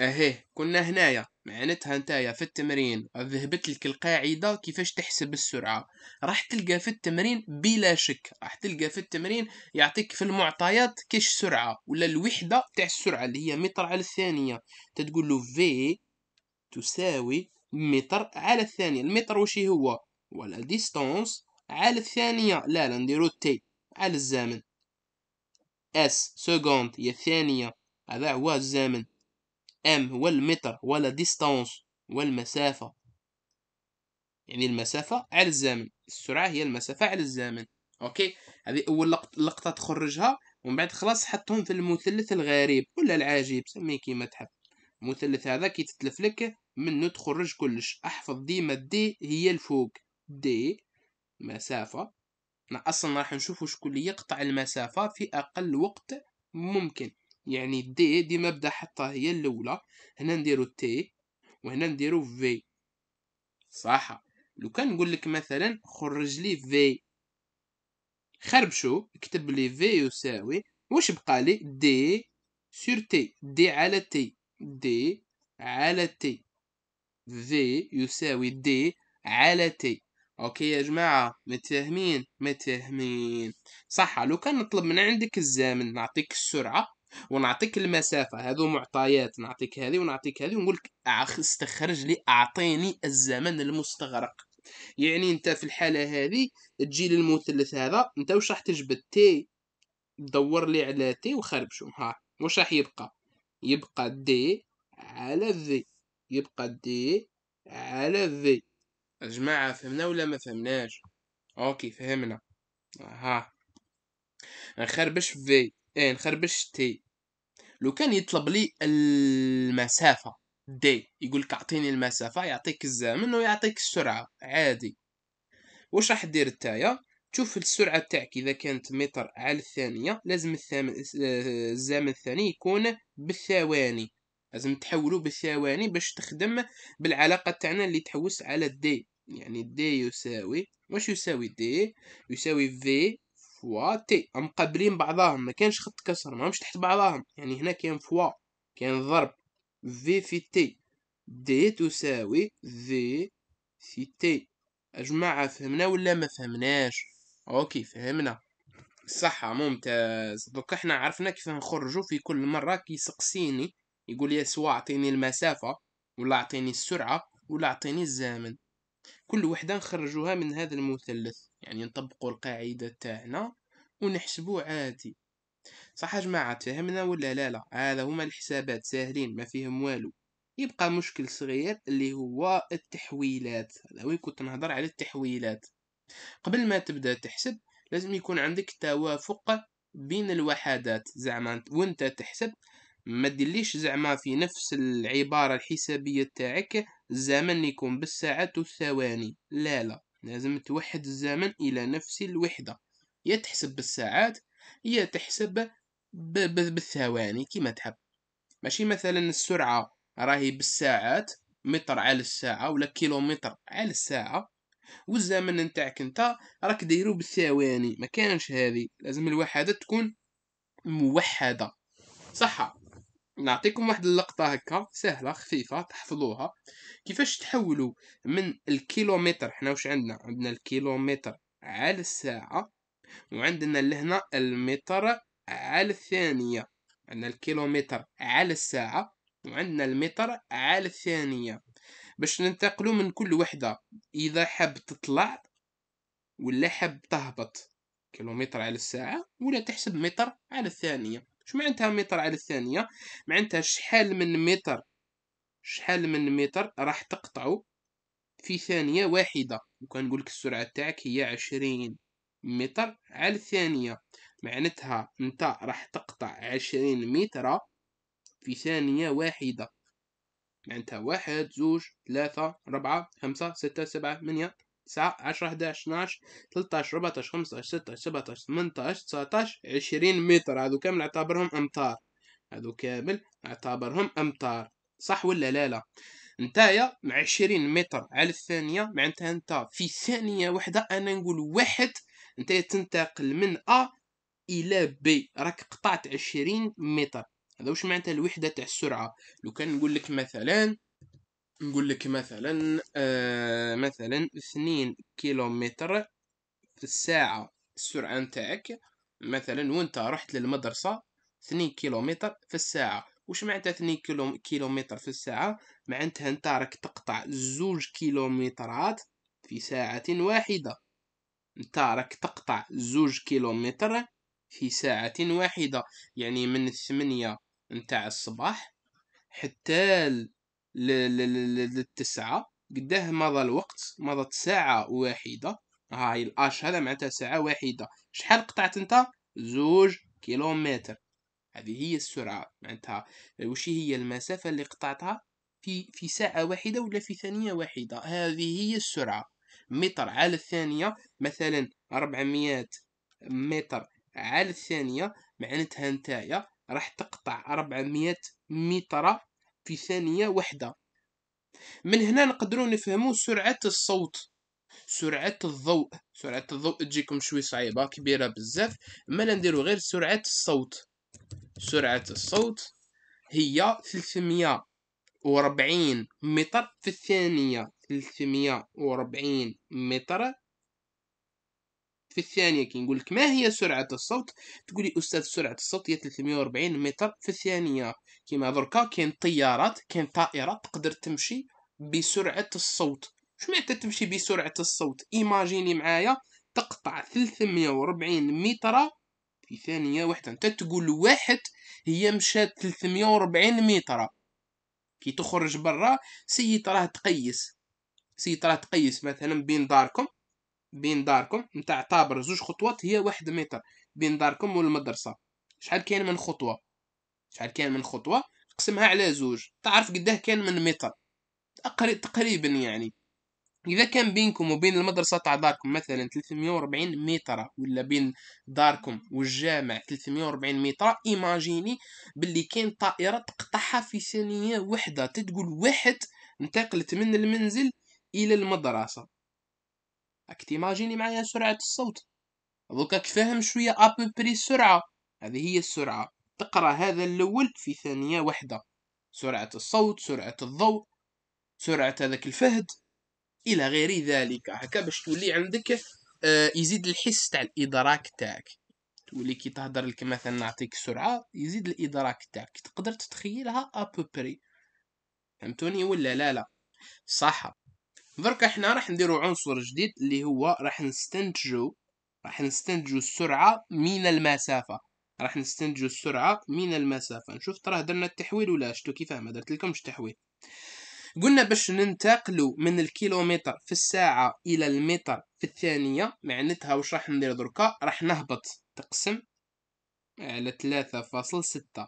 اهي كنا هنايا معناتها نتايا في التمرين ذهبت لك القاعده كيفاش تحسب السرعه راح تلقى في التمرين بلا شك راح تلقى في التمرين يعطيك في المعطيات كاش سرعه ولا الوحده تاع السرعه اللي هي متر على الثانيه تتقول له في تساوي متر على الثانيه المتر وش هو ولا ديستونس على الثانيه لا لا نديرو تي على الزمن اس سكوند هي الثانيه هذا هو الزمن ام هو المتر ولا ديستانس والمسافة يعني المسافة على الزمن السرعة هي المسافة على الزمن اوكي هذه اول لقطة تخرجها ومن بعد خلاص حطهم في المثلث الغريب ولا العجيب سميه كيما تحب المثلث هذا كي تتلف لك منه تخرج كلش احفظ ديما دي هي الفوق دي مسافة انا اصلا راح نشوفوا شكون اللي يقطع المسافة في اقل وقت ممكن يعني دي ديما بدا حطها هي الاولى هنا نديرو تي وهنا نديرو في صح لو كان نقول لك مثلا خرج لي في خربشو كتب لي في يساوي واش بقى لي دي سور تي دي على تي دي على تي في يساوي دي على تي اوكي يا جماعه متفاهمين متفاهمين صح لو كان نطلب من عندك الزمن نعطيك السرعه ونعطيك المسافه هذو معطيات نعطيك هذه ونعطيك هذه ونقول لك استخرج لي اعطيني الزمن المستغرق يعني انت في الحاله هذه تجي للمثلث هذا انت واش راح تجبد تي دور لي على تي وخربشو ها واش راح يبقى يبقى دي على في يبقى دي على في جماعة فهمنا ولا ما فهمناش اوكي فهمنا ها نخربش في ايه نخربش تي لو كان يطلب لي المسافه دي يقول لك اعطيني المسافه يعطيك الزمن ويعطيك السرعه عادي واش راح دير نتايا تشوف السرعه تاعك اذا كانت متر على الثانيه لازم الثامن الزمن الثاني يكون بالثواني لازم تحولو بالثواني باش تخدم بالعلاقه تاعنا اللي تحوس على دي يعني دي يساوي واش يساوي دي يساوي في فوا تي هم مقابلين بعضاهم ما كانش خط كسر ماهمش تحت بعضاهم يعني هنا كان فوا كان ضرب في في تي دي تساوي في في تي اجمع فهمنا ولا ما فهمناش اوكي فهمنا صح ممتاز دوك احنا عرفنا كيف نخرجوا في كل مرة كيسقسيني يقول لي سوا اعطيني المسافة ولا اعطيني السرعة ولا اعطيني الزمن كل وحدة نخرجوها من هذا المثلث يعني نطبقوا القاعدة تاعنا ونحسبوا عادي صح يا جماعة فهمنا ولا لا لا هذا هما الحسابات ساهلين ما فيهم والو يبقى مشكل صغير اللي هو التحويلات وين كنت نهضر على التحويلات قبل ما تبدا تحسب لازم يكون عندك توافق بين الوحدات زعما وانت تحسب ما ديرليش زعما في نفس العبارة الحسابية تاعك الزمن يكون بالساعات والثواني لا لا لازم توحد الزمن إلى نفس الوحدة يا تحسب بالساعات يا تحسب بالثواني كما تحب ماشي مثلا السرعة راهي بالساعات متر على الساعة ولا كيلومتر على الساعة والزمن نتاعك انت راك دايرو بالثواني ما كانش هذه لازم الوحدات تكون موحدة صح نعطيكم واحد اللقطة هكا سهلة خفيفة تحفظوها كيفاش تحولوا من الكيلومتر حنا واش عندنا عندنا الكيلومتر على الساعة وعندنا لهنا المتر على الثانية عندنا الكيلومتر على الساعة وعندنا المتر على الثانية باش ننتقلوا من كل وحدة إذا حاب تطلع ولا حاب تهبط كيلومتر على الساعة ولا تحسب متر على الثانية شو معناتها متر على الثانيه معناتها شحال من متر شحال من متر راح تقطعو في ثانيه واحده وكان نقولك السرعه تاعك هي عشرين متر على الثانيه معناتها انت راح تقطع عشرين متر في ثانيه واحده معناتها واحد زوج ثلاثة ربعة خمسة ستة سبعة ثمانية تسعة عشرة أحداش اثناش ثلاثة ربعة خمسة عشر ستة عشر سبعة عشر عشرين متر هذو كامل اعتبرهم أمتار هذو كامل اعتبرهم أمتار صح ولا لا لا نتايا مع عشرين متر على الثانية معنتها نتا في ثانية وحدة انا نقول واحد نتايا تنتقل من ا الى بي راك قطعت عشرين متر هذا واش معناتها الوحدة تاع السرعة لو كان نقول مثلا نقول لك مثلا آه مثلا اثنين كيلومتر في الساعة السرعة نتاعك مثلا وانت رحت للمدرسة اثنين كيلومتر في الساعة وش معناتها اثنين كيلو كيلومتر في الساعة معناتها انت راك تقطع زوج كيلومترات في ساعة واحدة انت راك تقطع زوج كيلومتر في ساعة واحدة يعني من الثمانية نتاع الصباح حتى للتسعة قداه مضى الوقت مضت ساعة واحدة هاي الاش هذا معناتها ساعة واحدة شحال قطعت انت زوج كيلومتر هذه هي السرعة معناتها وش هي المسافة اللي قطعتها في في ساعة واحدة ولا في ثانية واحدة هذه هي السرعة متر على الثانية مثلا 400 متر على الثانية معناتها نتايا راح تقطع 400 متر في ثانية واحدة من هنا نقدروا نفهموا سرعة الصوت سرعة الضوء سرعة الضوء تجيكم شوي صعيبة كبيرة بزاف مالا نديرو غير سرعة الصوت سرعة الصوت هي 340 متر في الثانية 340 متر في الثانية كي نقول لك ما هي سرعة الصوت تقولي أستاذ سرعة الصوت هي 340 متر في الثانية كيما دركا كاين طيارات كاين طائرة تقدر تمشي بسرعة الصوت شو معنى تمشي بسرعة الصوت إيماجيني معايا تقطع 340 متر في ثانية واحدة انت تقول واحد هي مشات 340 متر كي تخرج برا سيد راه تقيس سيد راه تقيس مثلا بين داركم بين داركم نتاع طابر زوج خطوات هي واحد متر بين داركم والمدرسه شحال كاين من خطوه شحال كاين من خطوه قسمها على زوج تعرف قداه كان من متر تقريبا يعني اذا كان بينكم وبين المدرسه تاع داركم مثلا 340 متر ولا بين داركم والجامع 340 متر ايماجيني باللي كان طائره تقطعها في ثانيه واحده تقول واحد انتقلت من المنزل الى المدرسه راك تيماجيني معايا سرعة الصوت دوكاك فاهم شوية ابري السرعة هذه هي السرعة تقرا هذا الاول في ثانية واحدة سرعة الصوت سرعة الضوء سرعة هذاك الفهد الى غير ذلك هكا باش تولي عندك آه، يزيد الحس تاع الادراك تاعك تولي كي تهدر لك مثلا نعطيك سرعه يزيد الادراك تاعك تقدر تتخيلها ابوبري فهمتوني ولا لا لا صح دركا حنا راح نديرو عنصر جديد اللي هو راح نستنتجو راح نستنتجو السرعه من المسافه راح نستنتجو السرعه من المسافه نشوف تراه درنا التحويل ولا شتو كيفاه ما درتلكمش التحويل قلنا باش ننتقلوا من الكيلومتر في الساعه الى المتر في الثانيه معناتها واش راح ندير دركا راح نهبط تقسم على 3.6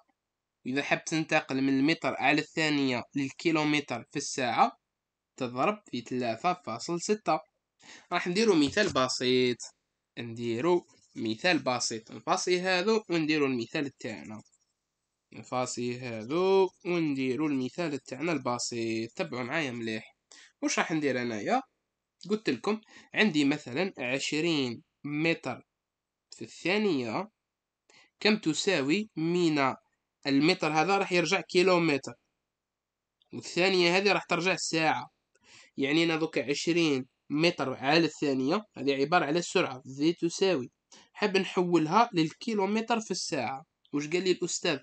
إذا حبت تنتقل من المتر على الثانية للكيلومتر في الساعة تضرب في تلاتة فاصل ستة راح نديرو مثال بسيط نديرو مثال بسيط نفاصي هذا ونديرو المثال تاعنا نفاصي هذا ونديرو المثال تاعنا البسيط تبعوا معايا مليح واش راح ندير انايا قلت لكم عندي مثلا عشرين متر في الثانية كم تساوي من المتر هذا راح يرجع كيلومتر والثانية هذه راح ترجع ساعة يعني انا دوكا عشرين متر على الثانية هذه عبارة على السرعة في تساوي حاب نحولها للكيلومتر في الساعة وش قال لي الأستاذ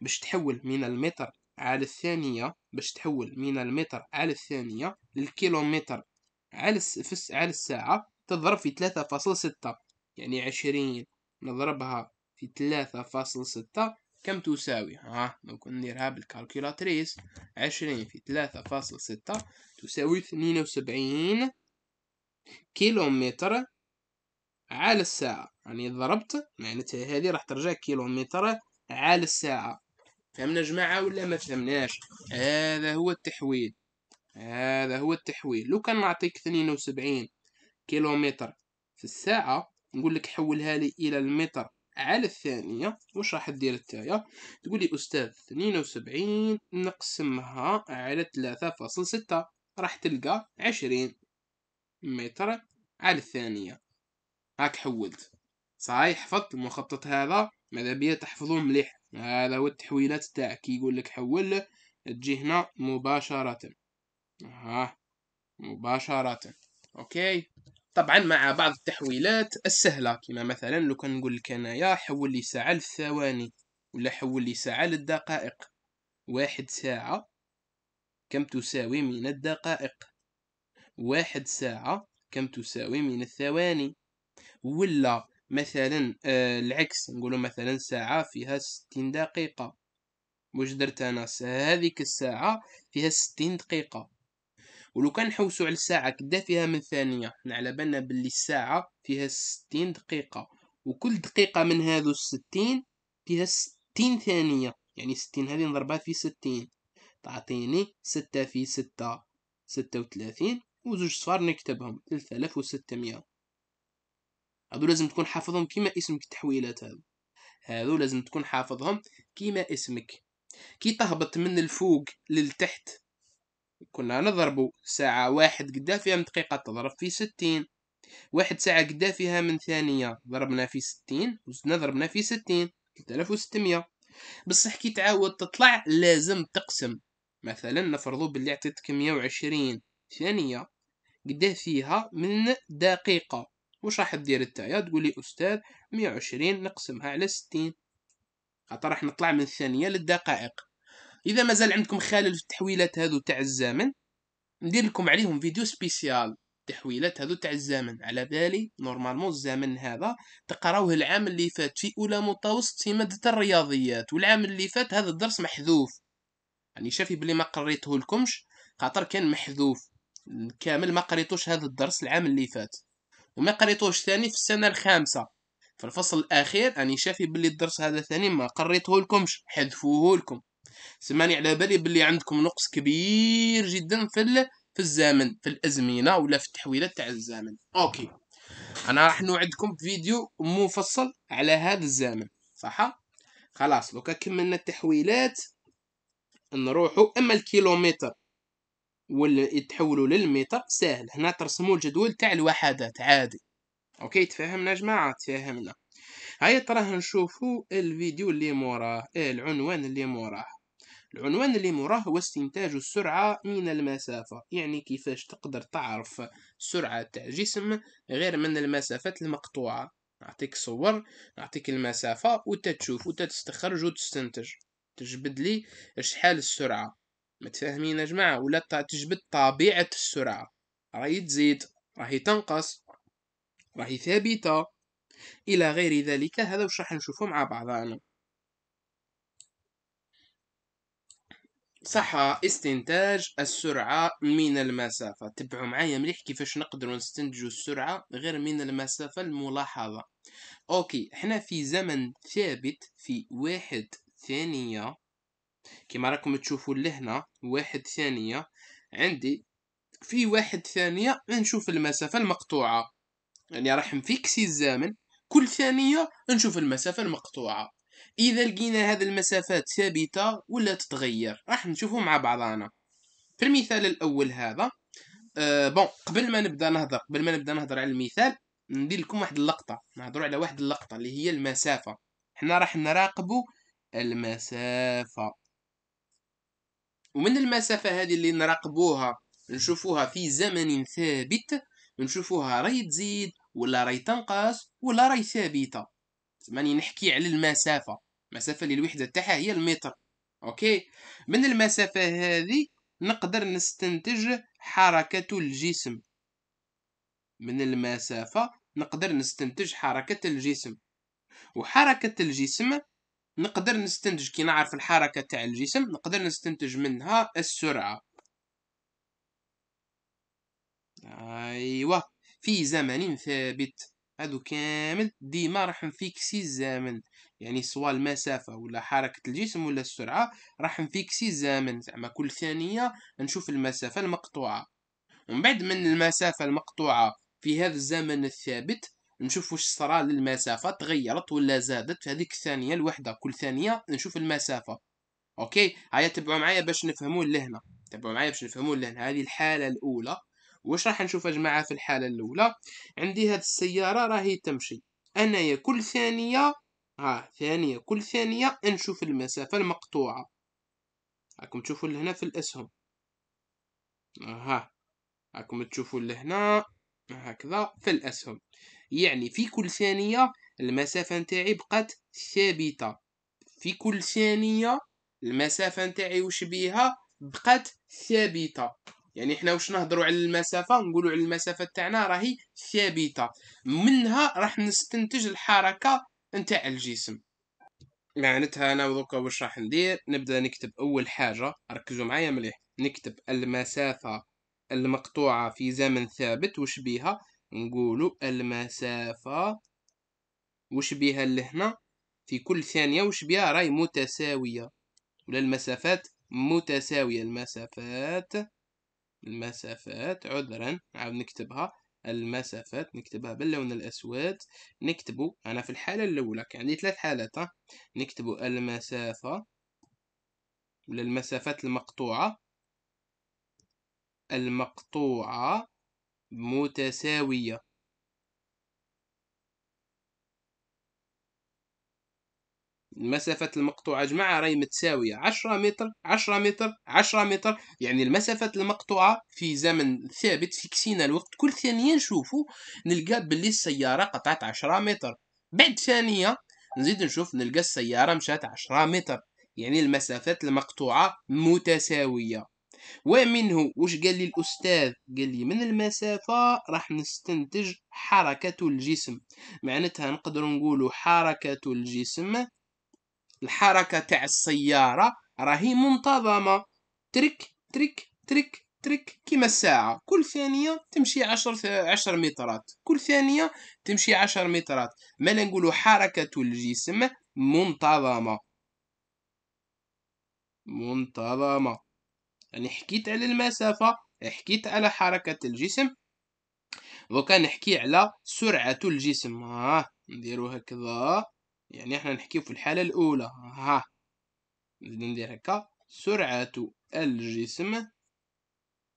باش تحول من المتر على الثانية باش تحول من المتر على الثانية للكيلومتر على على الساعة تضرب في ثلاثة فاصل ستة يعني عشرين نضربها في ثلاثة فاصل ستة كم تساوي؟ ها ممكن نديرها بالكالكولاتريس عشرين في ثلاثة فاصل ستة تساوي اثنين وسبعين كيلومتر على الساعة يعني ضربت معناتها هذه راح ترجع كيلومتر على الساعة فهمنا جماعة ولا ما فهمناش هذا هو التحويل هذا هو التحويل لو كان نعطيك اثنين وسبعين كيلومتر في الساعة نقول لك حولها لي إلى المتر على الثانية واش راح دير نتايا تقولي أستاذ اثنين وسبعين نقسمها على ثلاثة فاصل ستة راح تلقى عشرين متر على الثانية هاك حولت صحيح حفظت المخطط هذا ماذا بيا تحفظوه مليح هذا هو التحويلات تاعك يقول لك حول تجي هنا مباشرة ها مباشرة اوكي طبعا مع بعض التحويلات السهله كما مثلا لو كان نقول لك انايا حول لي ساعه للثواني ولا حول لي ساعه للدقائق واحد ساعه كم تساوي من الدقائق واحد ساعه كم تساوي من الثواني ولا مثلا آه العكس نقولوا مثلا ساعه فيها ستين دقيقه واش درت انا هذيك الساعه فيها ستين دقيقه ولو كان حوسوا على الساعة كدا فيها من ثانية على بالنا بلي الساعة فيها ستين دقيقة وكل دقيقة من هذو الستين فيها ستين ثانية يعني ستين هذه نضربها في ستين تعطيني ستة في ستة ستة وثلاثين وزوج صفار نكتبهم ثلاثة الاف وستمية هذو لازم تكون حافظهم كيما اسمك التحويلات هذو هذو لازم تكون حافظهم كيما اسمك كي تهبط من الفوق للتحت كنا نضربوا ساعة واحد قدا فيها من دقيقة تضرب في ستين واحد ساعة قدا فيها من ثانية ضربنا في ستين وزدنا ضربنا في ستين ثلاثة آلاف وستمية بصح كي تعاود تطلع لازم تقسم مثلا نفرضو باللي عطيتك مية وعشرين ثانية قدا فيها من دقيقة وش راح تدير نتايا تقولي أستاذ مية وعشرين نقسمها على ستين خاطر راح نطلع من الثانيه للدقائق اذا مازال عندكم خلل في التحويلات هذو تاع الزمن ندير لكم عليهم فيديو سبيسيال تحويلات هذو تاع الزمن على بالي نورمالمون الزمن هذا تقراوه العام اللي فات في اولى متوسط في ماده الرياضيات والعام اللي فات هذا الدرس محذوف يعني شافي بلي ما قريته لكمش خاطر كان محذوف كامل ما قريتوش هذا الدرس العام اللي فات وما قريتوش ثاني في السنه الخامسه في الفصل الاخير اني يعني شافي بلي الدرس هذا ثاني ما قريته لكمش حذفوه لكم سمعني على بالي بلي عندكم نقص كبير جدا في في الزمن في الازمنه ولا في التحويلات تاع الزمن اوكي انا راح نوعدكم بفيديو مفصل على هذا الزمن صح خلاص لو كملنا التحويلات نروحوا اما الكيلومتر ولا يتحولوا للمتر ساهل هنا ترسموا الجدول تاع الوحدات عادي اوكي تفهمنا يا جماعه تفهمنا هيا تراه نشوفوا الفيديو اللي موراه العنوان اللي موراه العنوان اللي موراه هو استنتاج السرعة من المسافة يعني كيفاش تقدر تعرف سرعة تاع جسم غير من المسافات المقطوعة نعطيك صور نعطيك المسافة وتتشوف وتتستخرج وتستنتج تجبد لي شحال السرعة متفاهمين يا جماعة ولا تجبد طبيعة السرعة راهي تزيد راهي تنقص راهي ثابتة إلى غير ذلك هذا وش راح نشوفه مع بعضنا صح استنتاج السرعة من المسافة تبعوا معايا مليح كيفاش نقدروا نستنتجوا السرعة غير من المسافة الملاحظة اوكي احنا في زمن ثابت في واحد ثانية كما راكم تشوفوا لهنا واحد ثانية عندي في واحد ثانية نشوف المسافة المقطوعة يعني راح نفيكسي الزمن كل ثانية نشوف المسافة المقطوعة اذا لقينا هذه المسافات ثابته ولا تتغير راح نشوفه مع بعضنا في المثال الاول هذا أه بون قبل ما نبدا نهضر قبل ما نبدا نهضر على المثال ندير لكم واحد اللقطه نهضروا على واحد اللقطه اللي هي المسافه حنا راح نراقبوا المسافه ومن المسافه هذه اللي نراقبوها نشوفوها في زمن ثابت نشوفوها راهي تزيد ولا راهي تنقص ولا راهي ثابته ماني نحكي على المسافه المسافه اللي الوحده تاعها هي المتر اوكي من المسافه هذه نقدر نستنتج حركه الجسم من المسافه نقدر نستنتج حركه الجسم وحركه الجسم نقدر نستنتج كي نعرف الحركه تاع الجسم نقدر نستنتج منها السرعه ايوا في زمن ثابت هادو كامل ديما راح نفيكسي الزمن يعني سواء المسافة ولا حركة الجسم ولا السرعة راح نفيكسي الزمن زعما كل ثانية نشوف المسافة المقطوعة ومن بعد من المسافة المقطوعة في هذا الزمن الثابت نشوف واش صرا للمسافة تغيرت ولا زادت في هذيك الثانية الوحدة كل ثانية نشوف المسافة اوكي هيا تبعوا معايا باش نفهموا لهنا تبعوا معايا باش نفهموا لهنا هذه الحالة الأولى واش راح نشوف يا جماعة في الحالة الأولى عندي هاد السيارة راهي تمشي انايا كل ثانية ها ثانية كل ثانية نشوف المسافة المقطوعة راكم تشوفوا لهنا في الأسهم ها راكم تشوفوا لهنا هكذا في الأسهم يعني في كل ثانية المسافة نتاعي بقات ثابتة في كل ثانية المسافة نتاعي وش بيها بقات ثابتة يعني حنا واش نهضروا على المسافه نقولوا على المسافه تاعنا راهي ثابته منها راح نستنتج الحركه نتاع الجسم معناتها انا دوكا واش راح ندير نبدا نكتب اول حاجه ركزوا معايا مليح نكتب المسافه المقطوعه في زمن ثابت وش بيها نقولوا المسافه وش بيها لهنا في كل ثانيه وش بيها راي متساويه ولا المسافات متساويه المسافات المسافات عذرا عاود نكتبها المسافات نكتبها باللون الأسود نكتبو أنا في الحالة الأولى كان عندي ثلاث حالات ها نكتبو المسافة ولا المسافات المقطوعة المقطوعة متساوية المسافات المقطوعة جماعة راهي متساوية 10 متر 10 متر 10 متر يعني المسافات المقطوعة في زمن ثابت في كسينا الوقت كل ثانية نشوفو نلقى باللي السيارة قطعت 10 متر بعد ثانية نزيد نشوف نلقى السيارة مشات 10 متر يعني المسافات المقطوعة متساوية ومنه وش قال لي الأستاذ قال لي من المسافة راح نستنتج حركة الجسم معناتها نقدر نقولوا حركة الجسم الحركه تاع السياره راهي منتظمه ترك ترك ترك ترك كيما الساعة كل ثانية تمشي عشر عشر مترات كل ثانية تمشي عشر مترات ما نقولو حركة الجسم منتظمة منتظمة يعني حكيت على المسافة حكيت على حركة الجسم دوكا نحكي على سرعة الجسم ها آه. نديرو هكذا يعني احنا نحكي في الحالة الأولى ها ندير هكا سرعة الجسم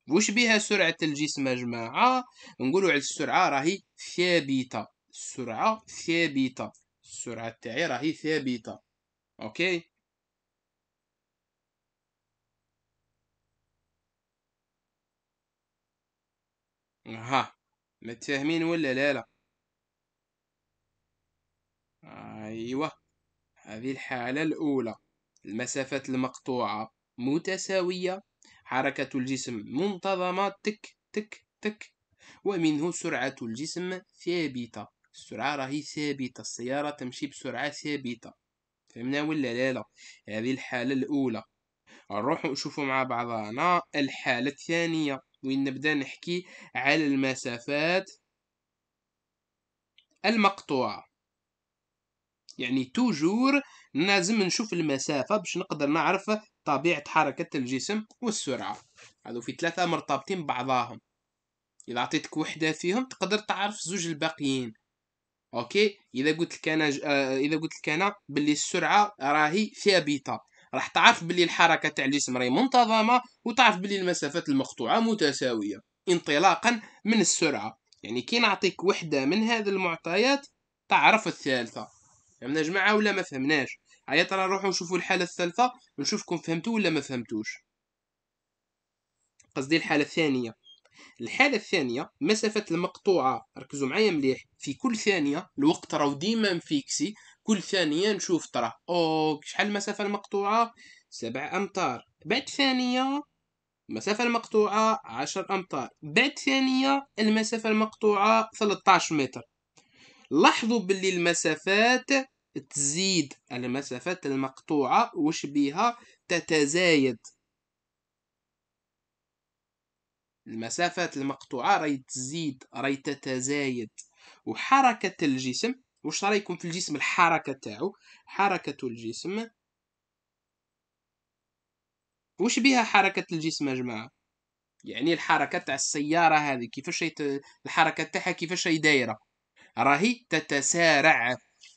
وش بها سرعة الجسم يا جماعة نقولوا على السرعة راهي ثابتة السرعة ثابتة السرعة تاعي راهي ثابتة اوكي ها متفاهمين ولا لا لا أيوة هذه الحالة الأولى المسافات المقطوعة متساوية حركة الجسم منتظمة تك تك تك ومنه سرعة الجسم ثابتة السرعة راهي ثابتة السيارة تمشي بسرعة ثابتة فهمنا ولا لا لا هذه الحالة الأولى نروحوا نشوفوا مع بعضنا الحالة الثانية وين نبدأ نحكي على المسافات المقطوعة يعني توجور لازم نشوف المسافة باش نقدر نعرف طبيعة حركة الجسم والسرعة هذو في ثلاثة مرتبطين ببعضاهم إذا أعطيتك وحدة فيهم تقدر تعرف زوج الباقيين أوكي إذا قلت لك أنا ج... آه إذا قلت لك أنا باللي السرعة راهي ثابتة راح تعرف باللي الحركة تاع الجسم راهي منتظمة وتعرف باللي المسافات المقطوعة متساوية انطلاقا من السرعة يعني كي نعطيك وحدة من هذه المعطيات تعرف الثالثة فهمنا يا جماعه ولا ما فهمناش هيا ترى نروحوا نشوفوا الحاله الثالثه ونشوفكم فهمتوا ولا ما فهمتوش قصدي الحاله الثانيه الحاله الثانيه مسافه المقطوعه ركزوا معايا مليح في كل ثانيه الوقت راهو ديما مفيكسي كل ثانيه نشوف ترى او شحال المسافه المقطوعه سبع امتار بعد ثانيه المسافة المقطوعة عشر أمتار بعد ثانية المسافة المقطوعة عشر متر لاحظوا باللي المسافات تزيد المسافات المقطوعة وش بيها تتزايد المسافات المقطوعة راي تزيد راي تتزايد وحركة الجسم وش رايكم في الجسم الحركة تاعو حركة الجسم وش بيها حركة الجسم يا جماعة يعني الحركة تاع السيارة هذه كيفاش الحركة تاعها كيفاش هي دايرة راهي تتسارع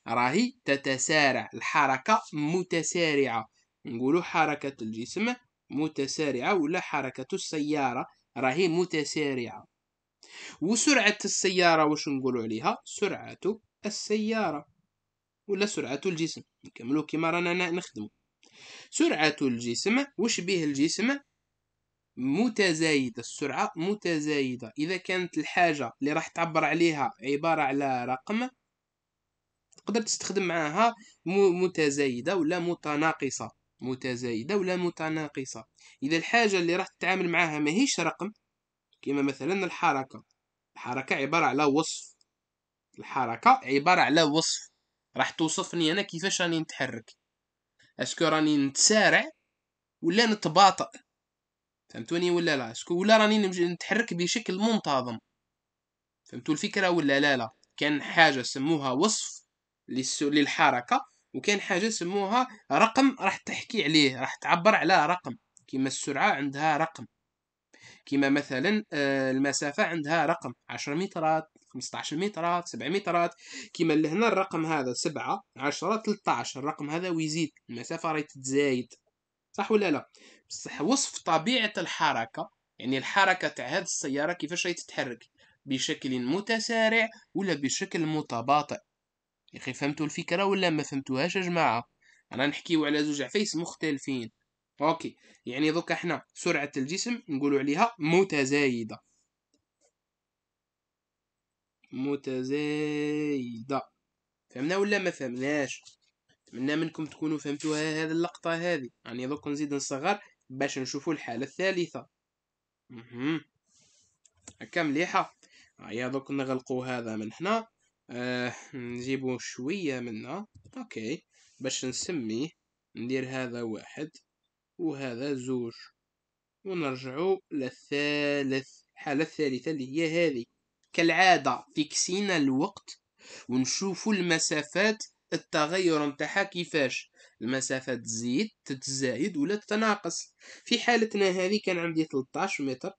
راهي تتسارع الحركة متسارعة نقولوا حركة الجسم متسارعة ولا حركة السيارة راهي متسارعة وسرعة السيارة واش نقولوا عليها سرعة السيارة ولا سرعة الجسم نكملو كيما رانا نخدمو سرعة الجسم واش به الجسم متزايدة السرعة متزايدة إذا كانت الحاجة اللي راح تعبر عليها عبارة على رقم تقدر تستخدم معاها متزايدة ولا متناقصة متزايدة ولا متناقصة إذا الحاجة اللي راح تتعامل معاها ماهيش رقم كما مثلا الحركة الحركة عبارة على وصف الحركة عبارة على وصف راح توصفني أنا كيفاش راني نتحرك أسكو راني نتسارع ولا نتباطأ فهمتوني ولا لا شكون ولا راني نتحرك بشكل منتظم فهمتوا الفكره ولا لا لا كان حاجه سموها وصف للحركه وكان حاجه سموها رقم راح تحكي عليه راح تعبر على رقم كما السرعه عندها رقم كما مثلا آه، المسافه عندها رقم 10 مترات 15 مترات 7 مترات كما هنا الرقم هذا 7 10 13 الرقم هذا ويزيد المسافه راهي تتزايد صح ولا لا بصح وصف طبيعة الحركة يعني الحركة تاع هذه السيارة كيفاش راهي تتحرك بشكل متسارع ولا بشكل متباطئ يا اخي فهمتوا الفكرة ولا ما فهمتوهاش يا جماعة انا نحكيو على زوج عفايس مختلفين اوكي يعني دوكا احنا سرعة الجسم نقولوا عليها متزايدة متزايدة فهمنا ولا ما فهمناش نتمنى منكم تكونوا فهمتوا هذه اللقطة هذه يعني دوك نزيد نصغر باش نشوفو الحالة الثالثة مهم. هكا مليحة هيا آه، دوك نغلقو هذا من هنا آه نجيبو شوية منا اوكي باش نسميه ندير هذا واحد وهذا زوج ونرجعو للثالث الحالة الثالثة اللي هي هذه كالعادة فيكسينا الوقت ونشوفو المسافات التغير نتاعها كيفاش المسافة تزيد تتزايد ولا تتناقص في حالتنا هذه كان عندي 13 متر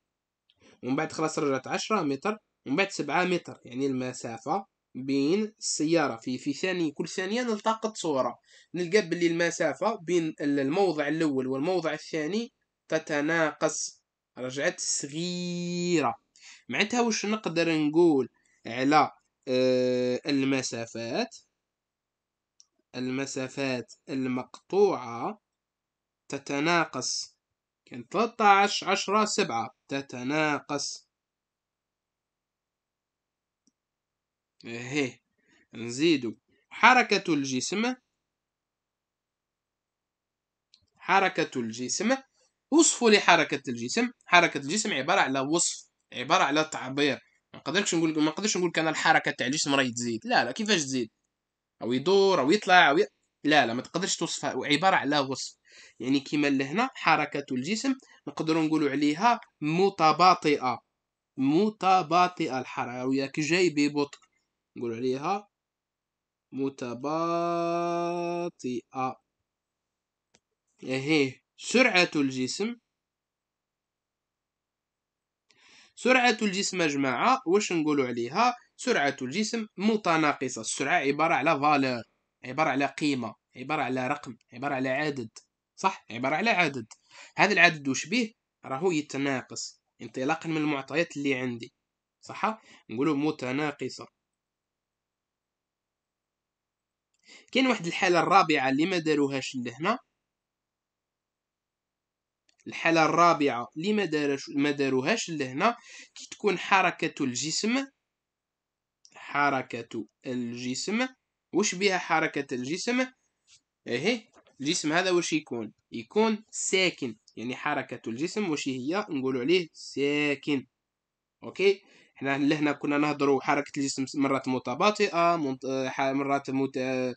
ومن بعد خلاص رجعت 10 متر ومن بعد 7 متر يعني المسافة بين السيارة في في ثاني كل ثانية نلتقط صورة نلقى باللي المسافة بين الموضع الأول والموضع الثاني تتناقص رجعت صغيرة معناتها واش نقدر نقول على آه، المسافات المسافات المقطوعة تتناقص كان 13 10 7 تتناقص هي إيه، نزيدو حركة الجسم حركة الجسم وصف لحركة الجسم حركة الجسم عبارة على وصف عبارة على تعبير ما نقدرش نقول ما نقدرش نقول كان الحركة تاع الجسم راهي تزيد لا لا كيفاش تزيد او يدور او يطلع او ي... لا لا ما تقدرش توصفها عباره على وصف يعني كما لهنا حركه الجسم نقدروا نقولوا عليها متباطئه متباطئه الحركه وياك جاي ببطء نقول عليها متباطئه اهي سرعه الجسم سرعه الجسم يا جماعه واش نقولوا عليها سرعة الجسم متناقصة السرعة عبارة على فالور عبارة على قيمة عبارة على رقم عبارة على عدد صح عبارة على عدد هذا العدد وش به راهو يتناقص انطلاقا من المعطيات اللي عندي صح نقولوا متناقصة كاين واحد الحالة الرابعة اللي ما داروهاش لهنا الحالة الرابعة اللي ما داروهاش لهنا كي تكون حركة الجسم حركة الجسم وش بها حركة الجسم اهي الجسم هذا وش يكون يكون ساكن يعني حركة الجسم وش هي نقول عليه ساكن اوكي احنا لهنا كنا نهضروا حركة الجسم مرات متباطئة آه، مرات مت... آه،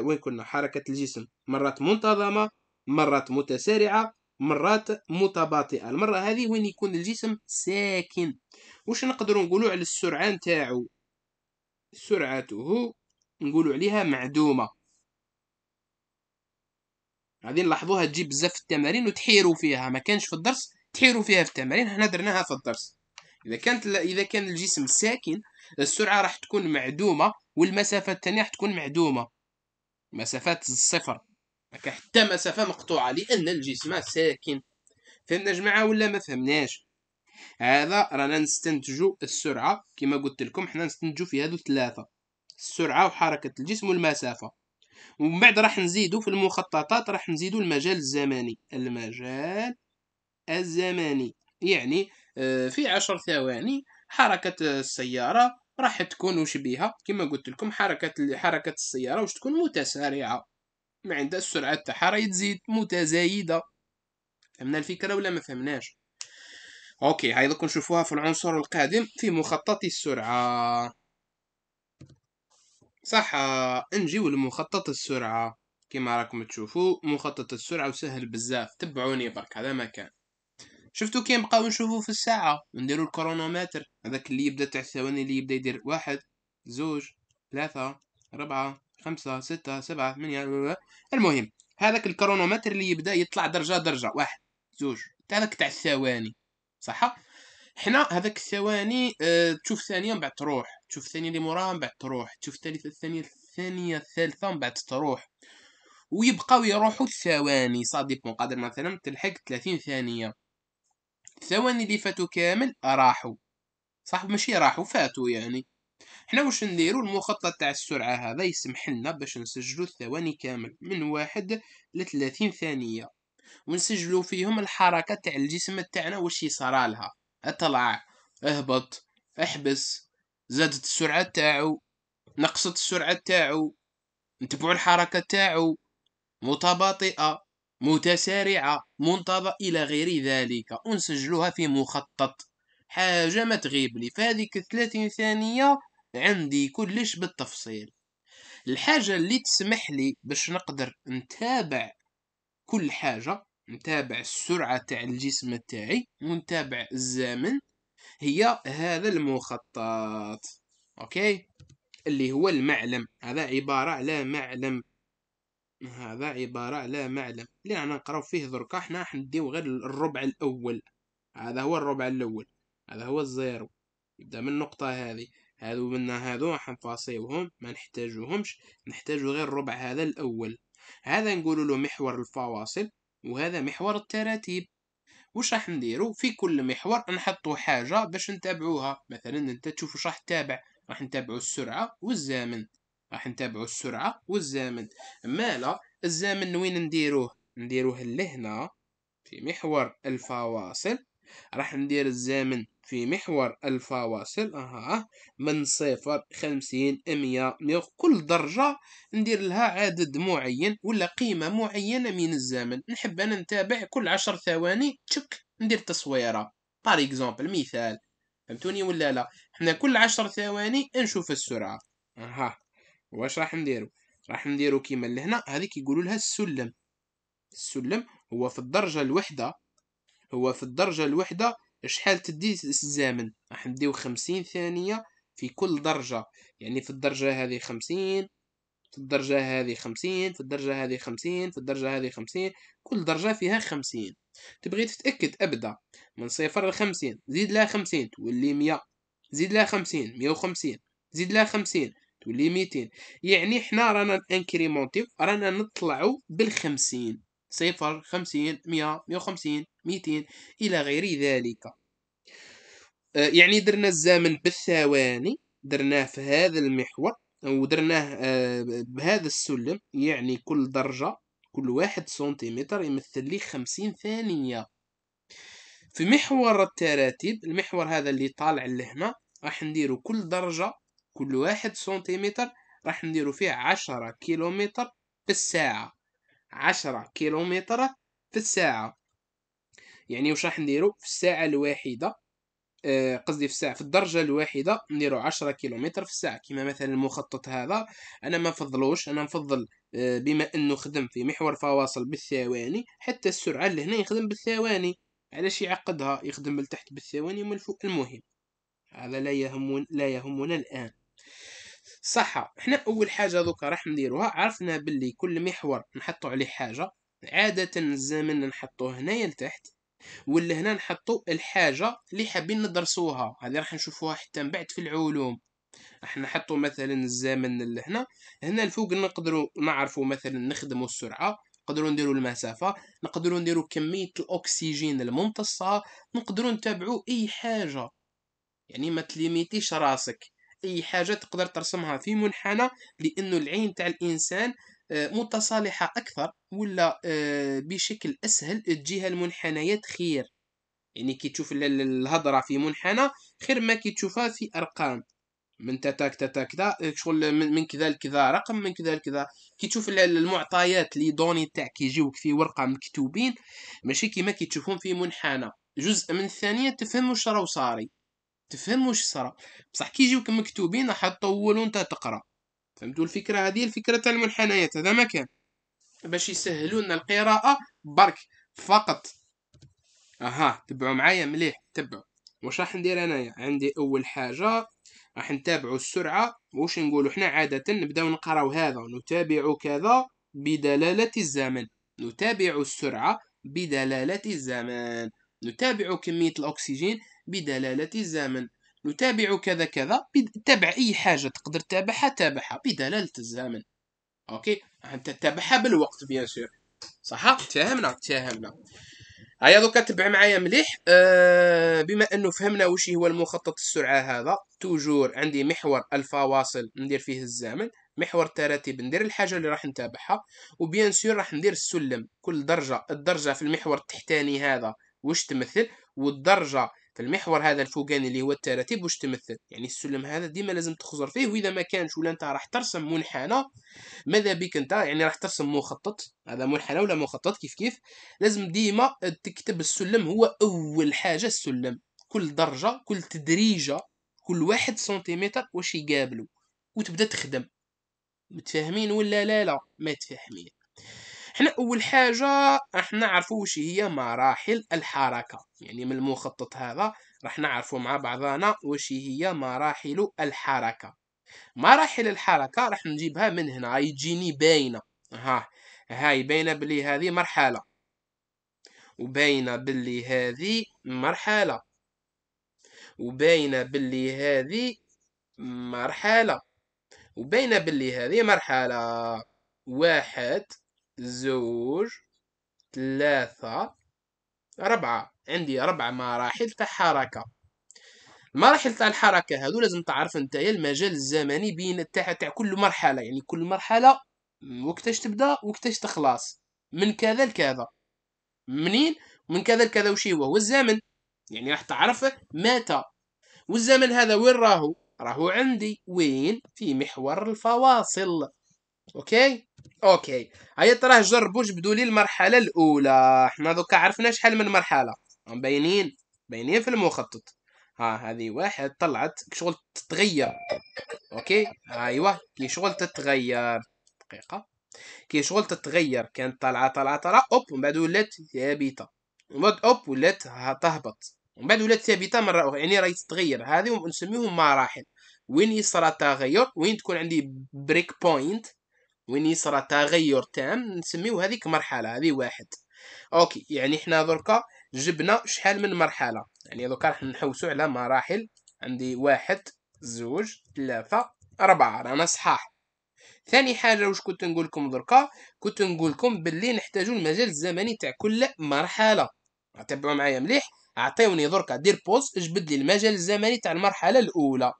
وين كنا حركة الجسم مرات منتظمة مرات متسارعة مرات متباطئة المرة هذه وين يكون الجسم ساكن وش نقدر نقوله على السرعة نتاعو سرعته نقولوا عليها معدومه غادي نلاحظوها تجي بزاف في التمارين وتحيروا فيها ما كانش في الدرس تحيروا فيها في التمارين حنا درناها في الدرس اذا كانت اذا كان الجسم ساكن السرعه راح تكون معدومه والمسافه الثانيه راح تكون معدومه مسافات الصفر حتى مسافه مقطوعه لان الجسم ساكن فهمنا جماعه ولا ما فهمناش هذا رانا نستنتجو السرعه كما قلت لكم حنا نستنتجو في هادو ثلاثه السرعه وحركه الجسم والمسافه ومن بعد راح نزيدو في المخططات راح نزيدو المجال الزمني المجال الزمني يعني آه، في عشر ثواني حركة السيارة راح تكون وش بيها كما قلت لكم حركة حركة السيارة واش تكون متسارعة ما عندها السرعة تاعها راهي تزيد متزايدة فهمنا الفكرة ولا ما فهمناش اوكي هاي دوك نشوفوها في العنصر القادم في مخطط السرعة صح نجيو لمخطط السرعة كما راكم تشوفوا مخطط السرعة وسهل بزاف تبعوني برك هذا ما كان شفتو كي نبقاو نشوفو في الساعة ونديرو الكرونومتر هذاك اللي يبدا تاع الثواني اللي يبدا يدير واحد زوج ثلاثة ربعة خمسة ستة سبعة ثمانية المهم هذاك الكرونومتر اللي يبدا يطلع درجة درجة واحد زوج تاع تاع الثواني صح حنا هذاك الثواني اه تشوف ثانيه من بعد تروح تشوف الثانيه اللي موراها من بعد تروح تشوف الثالثه الثانيه الثانيه الثالثه من بعد تروح ويبقاو يروحوا الثواني سا ديبون قادر مثلا تلحق 30 ثانيه الثواني اللي فاتوا كامل راحوا صح ماشي راحوا فاتوا يعني حنا واش نديرو المخطط تاع السرعه هذا يسمح لنا باش نسجلو الثواني كامل من واحد ل 30 ثانيه ونسجلوا فيهم الحركه تاع الجسم تاعنا واش يصرالها اطلع اهبط احبس زادت السرعه تاعو نقصت السرعه تاعو نتبعوا الحركه تاعو متباطئه متسارعه منتظة الى غير ذلك ونسجلوها في مخطط حاجه ما تغيب لي فهذه 30 ثانيه عندي كلش بالتفصيل الحاجه اللي تسمح لي باش نقدر نتابع كل حاجه نتابع السرعه تاع الجسم تاعي ونتابع الزمن هي هذا المخطط اوكي اللي هو المعلم هذا عباره على معلم هذا عباره على معلم اللي انا نقراو فيه دركا حنا حنديو غير الربع الاول هذا هو الربع الاول هذا هو الزيرو يبدا من النقطه هذه هادو منا هادو راح نفاصيوهم ما نحتاجوهمش نحتاجو غير الربع هذا الاول هذا نقول له محور الفواصل وهذا محور التراتيب واش راح نديرو في كل محور نحطو حاجه باش نتابعوها مثلا انت تشوف واش راح تتابع راح نتابعو السرعه والزامن راح نتابعو السرعه والزامن مالا الزامن وين نديروه نديروه لهنا في محور الفواصل راح ندير الزامن في محور الفواصل اها من صفر خمسين مية مية كل درجة ندير لها عدد معين ولا قيمة معينة من الزمن نحب انا نتابع كل عشر ثواني تشك ندير تصويرة بار اكزومبل مثال فهمتوني ولا لا حنا كل عشر ثواني نشوف السرعة اها واش راح نديرو راح نديرو كيما لهنا هذيك يقولوا لها السلم السلم هو في الدرجة الوحدة هو في الدرجة الوحدة شحال تدي الزمن راح نديو خمسين ثانية في كل درجة يعني في الدرجة هذه خمسين في الدرجة هذه خمسين في الدرجة هذه خمسين في الدرجة هذه خمسين كل درجة فيها خمسين تبغي تتأكد أبدا من صفر لخمسين زيد لها خمسين تولي مية زيد لها خمسين مية وخمسين زيد لها خمسين تولي ميتين يعني حنا رانا انكريمونتيف رانا نطلعو بالخمسين صفر خمسين مية مية وخمسين ميتين إلى غير ذلك آه، يعني درنا الزمن بالثواني درناه في هذا المحور ودرناه آه، بهذا السلم يعني كل درجة كل واحد سنتيمتر يمثل لي خمسين ثانية في محور التراتيب المحور هذا اللي طالع لهنا راح نديرو كل درجة كل واحد سنتيمتر راح نديرو فيه عشرة كيلومتر بالساعة عشرة كيلومتر في الساعة يعني واش راح نديرو في الساعة الواحدة آه، قصدي في الساعة في الدرجة الواحدة نديرو عشرة كيلومتر في الساعة كما مثلا المخطط هذا أنا ما نفضلوش أنا نفضل آه، بما أنه خدم في محور فواصل بالثواني حتى السرعة اللي هنا يخدم بالثواني علاش يعقدها يخدم لتحت بالثواني ومن فوق المهم هذا لا يهمون لا يهمنا الآن صحة احنا اول حاجة دوكا راح نديروها عرفنا باللي كل محور نحطو عليه حاجة عادة الزمن نحطوه هنايا لتحت واللي هنا نحطو الحاجة اللي حابين ندرسوها هذه راح نشوفوها حتى من بعد في العلوم راح نحطو مثلا الزمن لهنا هنا الفوق نقدروا نعرفوا مثلا نخدموا السرعة نقدروا نديروا المسافة نقدروا نديروا كمية الأكسجين الممتصة نقدروا نتابعوا أي حاجة يعني ما تليميتيش راسك اي حاجه تقدر ترسمها في منحنى لانه العين تاع الانسان آه، متصالحه اكثر ولا آه، بشكل اسهل تجيها المنحنيات خير يعني كي تشوف الهضره في منحنى خير ما كي تشوفها في ارقام من تاك تاك دا شغل من كذا لكذا رقم من كذا لكذا كي تشوف المعطيات لي دوني تاع كي يجيوك في ورقه مكتوبين ماشي كيما كي تشوفهم في منحنى جزء من الثانيه تفهم واش راهو صاري تفهم واش صرا بصح كي يجيوك مكتوبين راح تطول وانت تقرا فهمتوا الفكره هذه الفكره تاع المنحنيات هذا ما كان باش يسهلوا لنا القراءه برك فقط اها تبعوا معايا مليح تبعوا واش راح ندير انايا عندي اول حاجه راح نتابعوا السرعه واش نقولوا حنا عاده نبداو نقراو هذا ونتابع كذا بدلاله الزمن نتابع السرعه بدلاله الزمن نتابع كميه الاكسجين بدلالة الزمن نتابع كذا كذا تابع أي حاجة تقدر تتابعها تابعها بدلالة الزمن أوكي أنت تتابعها بالوقت بيان سور صح تفهمنا تفهمنا هيا دوكا تبع معايا مليح أه بما انه فهمنا واش هو المخطط السرعه هذا توجور عندي محور الفواصل ندير فيه الزمن محور التراتيب ندير الحاجه اللي راح نتابعها وبيان سور راح ندير السلم كل درجه الدرجه في المحور التحتاني هذا واش تمثل والدرجه فالمحور هذا الفوقاني اللي هو التراتيب واش تمثل يعني السلم هذا ديما لازم تخزر فيه واذا ما كانش ولا انت راح ترسم منحنى ماذا بك انت يعني راح ترسم مخطط هذا منحنى ولا مخطط كيف كيف لازم ديما تكتب السلم هو اول حاجه السلم كل درجه كل تدريجه كل واحد سنتيمتر واش يقابلو وتبدا تخدم متفاهمين ولا لا لا ما تفاهمين حنا اول حاجه راح نعرفوا واش هي مراحل الحركه يعني من المخطط هذا راح نعرفوا مع بعضنا واش هي مراحل الحركه مراحل الحركه راح نجيبها من هنا يجيني باينه ها هاي باينه بلي هذه مرحله وباينه بلي هذه مرحله وباينه بلي هذه مرحله وباينه بلي هذه مرحله واحد زوج ثلاثة ربعة عندي ربعة مراحل تاع حركة المراحل تاع الحركة هادو لازم تعرف نتايا المجال الزمني بين تاع تاع كل مرحلة يعني كل مرحلة وقتاش تبدا وقتاش تخلص من كذا لكذا منين من كذا لكذا وش هو والزمن الزمن يعني راح تعرف متى والزمن هذا وين راهو راهو عندي وين في محور الفواصل اوكي اوكي هيا تراه جربوش بدو لي المرحله الاولى حنا دوكا عرفنا شحال من مرحله مبينين باينين في المخطط ها هذه واحد طلعت شغل تتغير اوكي ايوا كي شغل تتغير دقيقه كي شغل تتغير كانت طالعه طالعه طالعه اوب ومن بعد ولات ثابته ومن بعد اوب ولات تهبط ومن بعد ولات ثابته مره اخرى يعني راهي تتغير هذه نسميهم مراحل وين يصرى التغير وين تكون عندي بريك بوينت وين يصرى تغير تام نسميو هذيك مرحله هذه واحد اوكي يعني حنا دركا جبنا شحال من مرحله يعني دركا راح نحوسو على مراحل عندي واحد زوج ثلاثة أربعة رانا صحاح ثاني حاجة واش كنت نقولكم دركا كنت نقولكم باللي نحتاجو المجال الزمني تاع كل مرحلة تبعوا معايا مليح عطيوني دركا دير بوز جبد لي المجال الزمني تاع المرحلة الأولى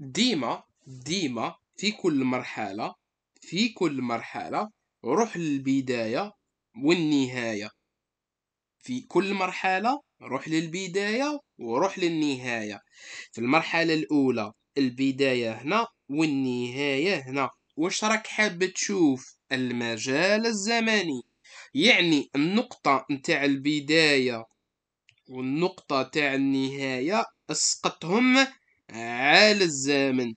ديما ديما في كل مرحلة في كل مرحلة روح للبداية والنهاية في كل مرحلة روح للبداية وروح للنهاية في المرحلة الأولى البداية هنا والنهاية هنا واش راك حاب تشوف المجال الزمني يعني النقطة نتاع البداية والنقطة تاع النهاية اسقطهم على الزمن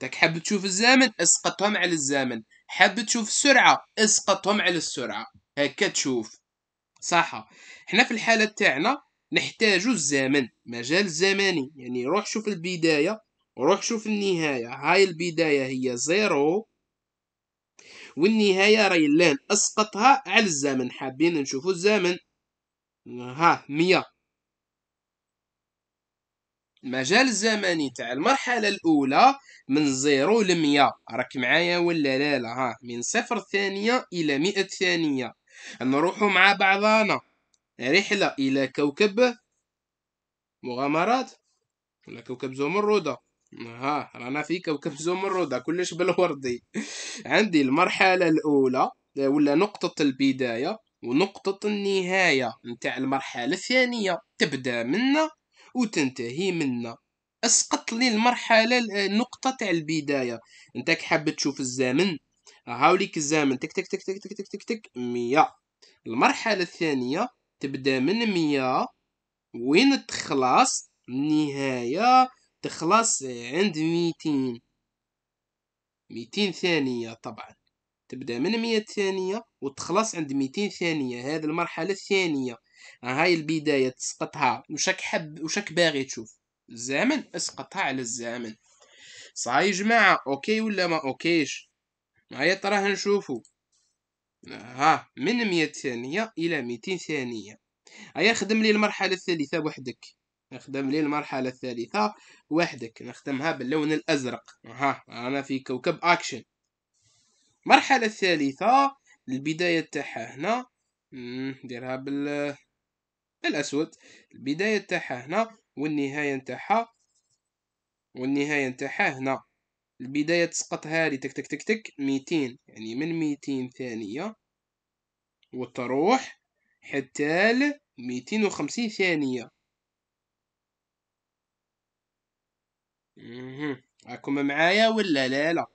تك حاب تشوف الزمن اسقطهم على الزمن حاب تشوف السرعة اسقطهم على السرعة هكا تشوف صح حنا في الحالة تاعنا نحتاج الزمن مجال زمني يعني روح شوف البداية وروح شوف النهاية هاي البداية هي زيرو والنهاية لان اسقطها على الزمن حابين نشوفو الزمن ها مية المجال الزمني تاع المرحله الاولى من زيرو ل 100 راك معايا ولا لا لا ها من صفر ثانيه الى 100 ثانيه نروحوا مع بعضنا رحله الى كوكب مغامرات ولا كوكب زمرده ها رانا في كوكب زمرده كلش بالوردي عندي المرحله الاولى ولا نقطه البدايه ونقطة النهاية نتاع المرحلة الثانية تبدأ منا وتنتهي منا اسقط لي المرحله آه، النقطه تاع البدايه انت حاب تشوف الزمن هاوليك الزمن تك تك تك تك تك تك تك تك 100 المرحله الثانيه تبدا من 100 وين تخلص النهايه تخلص عند 200 200 ثانيه طبعا تبدا من 100 ثانيه وتخلص عند 200 ثانيه هذه المرحله الثانيه هاي البداية تسقطها وشك حب وشك باغي تشوف الزمن اسقطها على الزمن صاي يا جماعة اوكي ولا ما اوكيش هيا تراه نشوفو ها من مية ثانية الى ميتين ثانية هيا خدم لي المرحلة الثالثة وحدك نخدم لي المرحلة الثالثة وحدك نخدمها باللون الازرق ها انا في كوكب اكشن المرحلة الثالثة البداية تاعها هنا ديرها بال الأسود البداية نتاعها هنا والنهاية نتاعها والنهاية نتاعها هنا البداية تسقط هذه تك تك تك تك 200 يعني من 200 ثانية وتروح حتى ل 250 ثانية راكم معايا ولا لا لا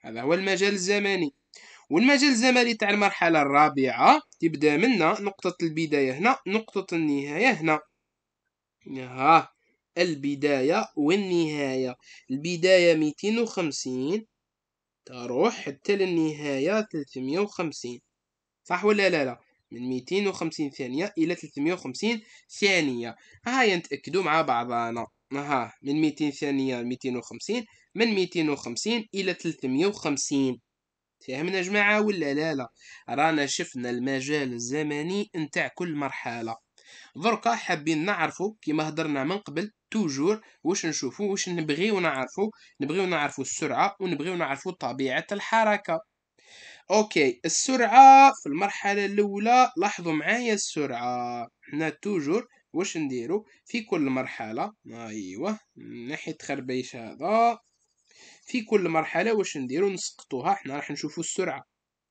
هذا هو المجال الزمني والمجال الزمني تاع المرحله الرابعه تبدا منا نقطه البدايه هنا نقطه النهايه هنا ها البدايه والنهايه البدايه 250 تروح حتى للنهايه 350 صح ولا لا لا من 250 ثانيه الى 350 ثانيه هاي نتاكدوا مع بعضنا ها من 200 ثانيه 250 من 250 الى 350 فهمنا يا جماعه ولا لا لا رانا شفنا المجال الزمني نتاع كل مرحله دركا حابين نعرفو كيما هدرنا من قبل توجور واش نشوفو واش نبغيو نعرفو نبغيو نعرفو السرعه ونبغيو نعرفو طبيعه الحركه اوكي السرعه في المرحله الاولى لاحظوا معايا السرعه حنا توجور واش نديرو في كل مرحله ايوه ناحيه خربيش هذا في كل مرحله واش نديرو نسقطوها حنا راح نشوفو السرعه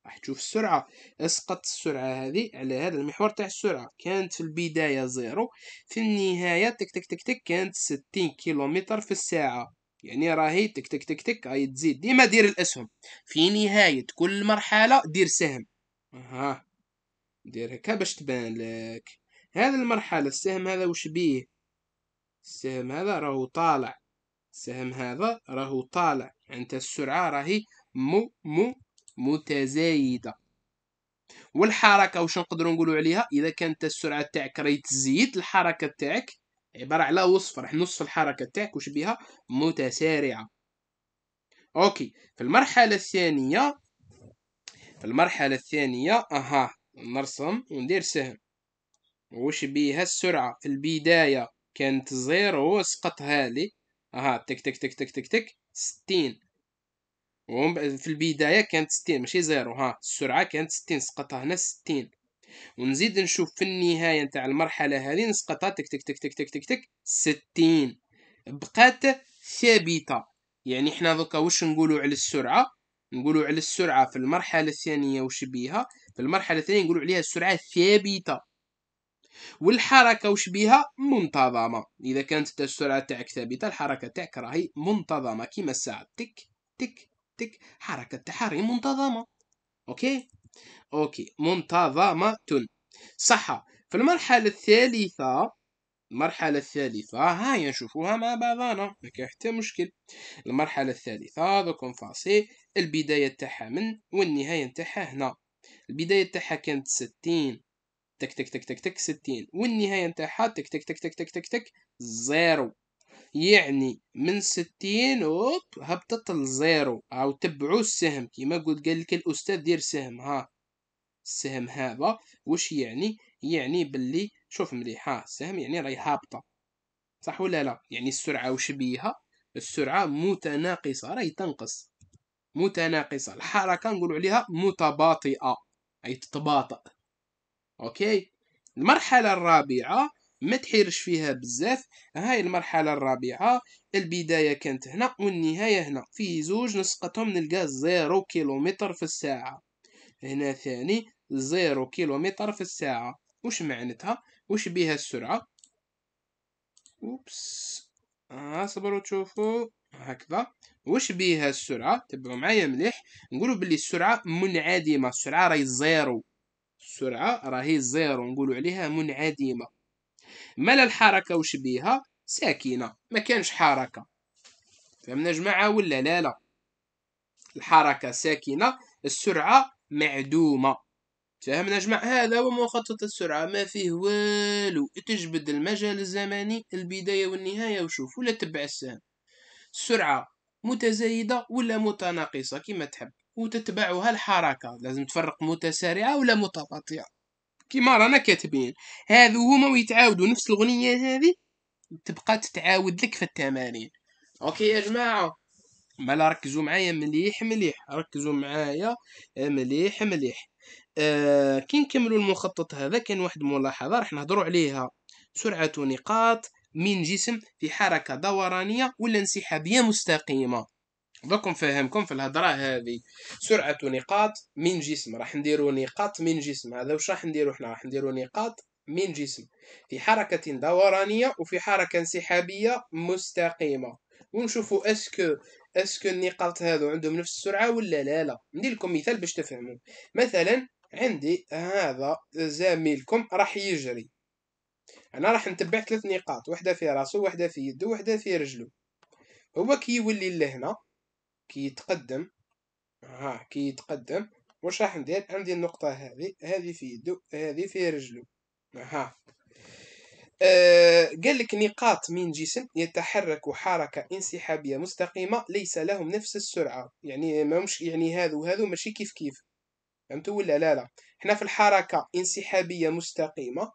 راح تشوف السرعه اسقط السرعه هذه على هذا المحور تاع السرعه كانت في البدايه زيرو في النهايه تك تك تك تك كانت ستين كيلومتر في الساعه يعني راهي تك تك تك تك راهي تزيد ديما دير الاسهم في نهايه كل مرحله دير سهم اها دير هكا باش تبان لك هذا المرحله السهم هذا وش بيه السهم هذا راهو طالع السهم هذا راهو طالع عند السرعه راهي مو مو متزايده والحركه واش نقدروا نقولوا عليها اذا كانت السرعه تاعك راهي تزيد الحركه تاعك عباره على وصف راح نوصف الحركه تاعك واش بها متسارعه اوكي في المرحله الثانيه في المرحله الثانيه اها نرسم وندير سهم واش بيها السرعه في البدايه كانت زيرو سقطها لي اها تك تك تك تك تك تك 60 في البداية كانت 60 ماشي زيرو ها السرعة كانت 60 سقطها هنا 60 ونزيد نشوف في النهاية نتاع المرحلة هذه نسقطها تك تك تك تك تك تك تك 60 بقات ثابتة يعني حنا دوكا واش نقولوا على السرعة نقولوا على السرعة في المرحلة الثانية وش بيها في المرحلة الثانية نقولوا عليها السرعة ثابتة والحركه وش بيها منتظمه اذا كانت السرعه تاعك ثابته الحركه تاعك راهي منتظمه كيما الساعه تك تك تك حركه تاعها راهي منتظمه اوكي اوكي منتظمه صح في المرحله الثالثه المرحلة الثالثة هاي نشوفوها مع بعضنا ما كاين حتى مشكل المرحلة الثالثة دوك نفاصي البداية تاعها من والنهاية تاعها هنا البداية تاعها كانت ستين تك تك تك تك تك 60 والنهايه نتاعها تك تك تك تك تك تك تك زيرو يعني من 60 اوب هبطت لزيرو او تبعوا السهم كيما قلت قال لك الاستاذ دير سهم ها السهم هذا واش يعني يعني باللي شوف مليح ها السهم يعني راهي هابطه صح ولا لا يعني السرعه وش بيها السرعه متناقصه راهي تنقص متناقصه الحركه نقولوا عليها متباطئه اي تتباطأ اوكي المرحله الرابعه ما تحيرش فيها بزاف هاي المرحله الرابعه البدايه كانت هنا والنهايه هنا في زوج نسقتهم نلقى زيرو كيلومتر في الساعه هنا ثاني زيرو كيلومتر في الساعه وش معنتها وش بيها السرعه اوبس ها آه صبروا تشوفوا هكذا وش بيها السرعه تبعوا معايا مليح نقولوا بلي السرعه منعدمه السرعه راهي زيرو السرعه راهي زيرو نقولوا عليها منعدمه مال الحركه وش بيها ساكنه ما كانش حركه فهمنا جماعه ولا لا لا الحركه ساكنه السرعه معدومه فهمنا جماعه هذا هو مخطط السرعه ما فيه والو تجبد المجال الزمني البدايه والنهايه وشوف ولا تبع السهم السرعه متزايده ولا متناقصه كما تحب وتتبعها الحركة لازم تفرق متسارعة ولا متباطئة كيما رانا كاتبين هذو هما ويتعاودوا نفس الأغنية هذه تبقى تتعاود لك في التمارين اوكي يا جماعة مالا ركزوا معايا مليح مليح ركزوا معايا مليح مليح آه كي نكملوا المخطط هذا كان واحد الملاحظة راح نهضروا عليها سرعة نقاط من جسم في حركة دورانية ولا انسحابية مستقيمة دوك نفهمكم في الهضره هذه سرعه نقاط من جسم راح نديرو نقاط من جسم هذا واش راح نديرو حنا راح نديرو نقاط من جسم في حركه دورانيه وفي حركه انسحابيه مستقيمه ونشوفوا اسكو اسكو النقاط هذو عندهم نفس السرعه ولا لا لا ندير لكم مثال باش تفهموا مثلا عندي هذا زميلكم راح يجري انا راح نتبع ثلاث نقاط واحده في راسه واحده في يده واحده في رجله هو كي يولي لهنا كيتقدم ها كيتقدم واش راح ندير عندي النقطة هذه هذه في يدو هذه في رجلو ها أه قال لك نقاط من جسم يتحرك حركة انسحابية مستقيمة ليس لهم نفس السرعة يعني ما مش يعني هذا وهذا ماشي كيف كيف فهمتوا ولا لا لا حنا في الحركة انسحابية مستقيمة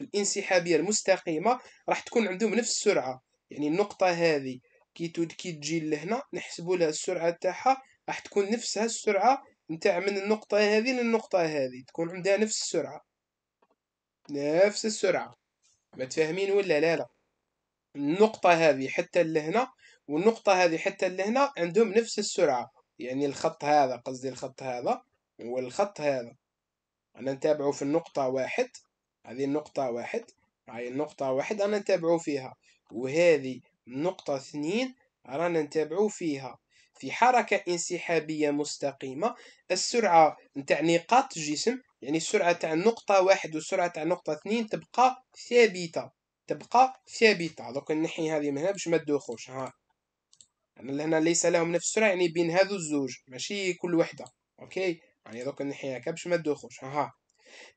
الانسحابية المستقيمة راح تكون عندهم نفس السرعة يعني النقطة هذه كي كي تجي لهنا نحسبوا لها السرعة تاعها راح تكون نفسها السرعة نتاع من النقطة هذه للنقطة هذه تكون عندها نفس السرعة نفس السرعة متفاهمين ولا لا لا النقطة هذه حتى لهنا والنقطة هذه حتى لهنا عندهم نفس السرعة يعني الخط هذا قصدي الخط هذا والخط هذا أنا نتابعه في النقطة واحد هذه النقطة واحد هاي النقطة واحد أنا نتابعه فيها وهذه النقطة اثنين رانا نتابعو فيها في حركة انسحابية مستقيمة السرعة نتاع نقاط الجسم يعني السرعة تاع النقطة واحد والسرعة تاع النقطة اثنين تبقى ثابتة تبقى ثابتة دوك نحي هذه من هنا باش ما تدوخوش ها يعني لهنا ليس لهم نفس السرعة يعني بين هذو الزوج ماشي كل وحدة اوكي يعني دوك نحي هكا باش ما تدوخوش ها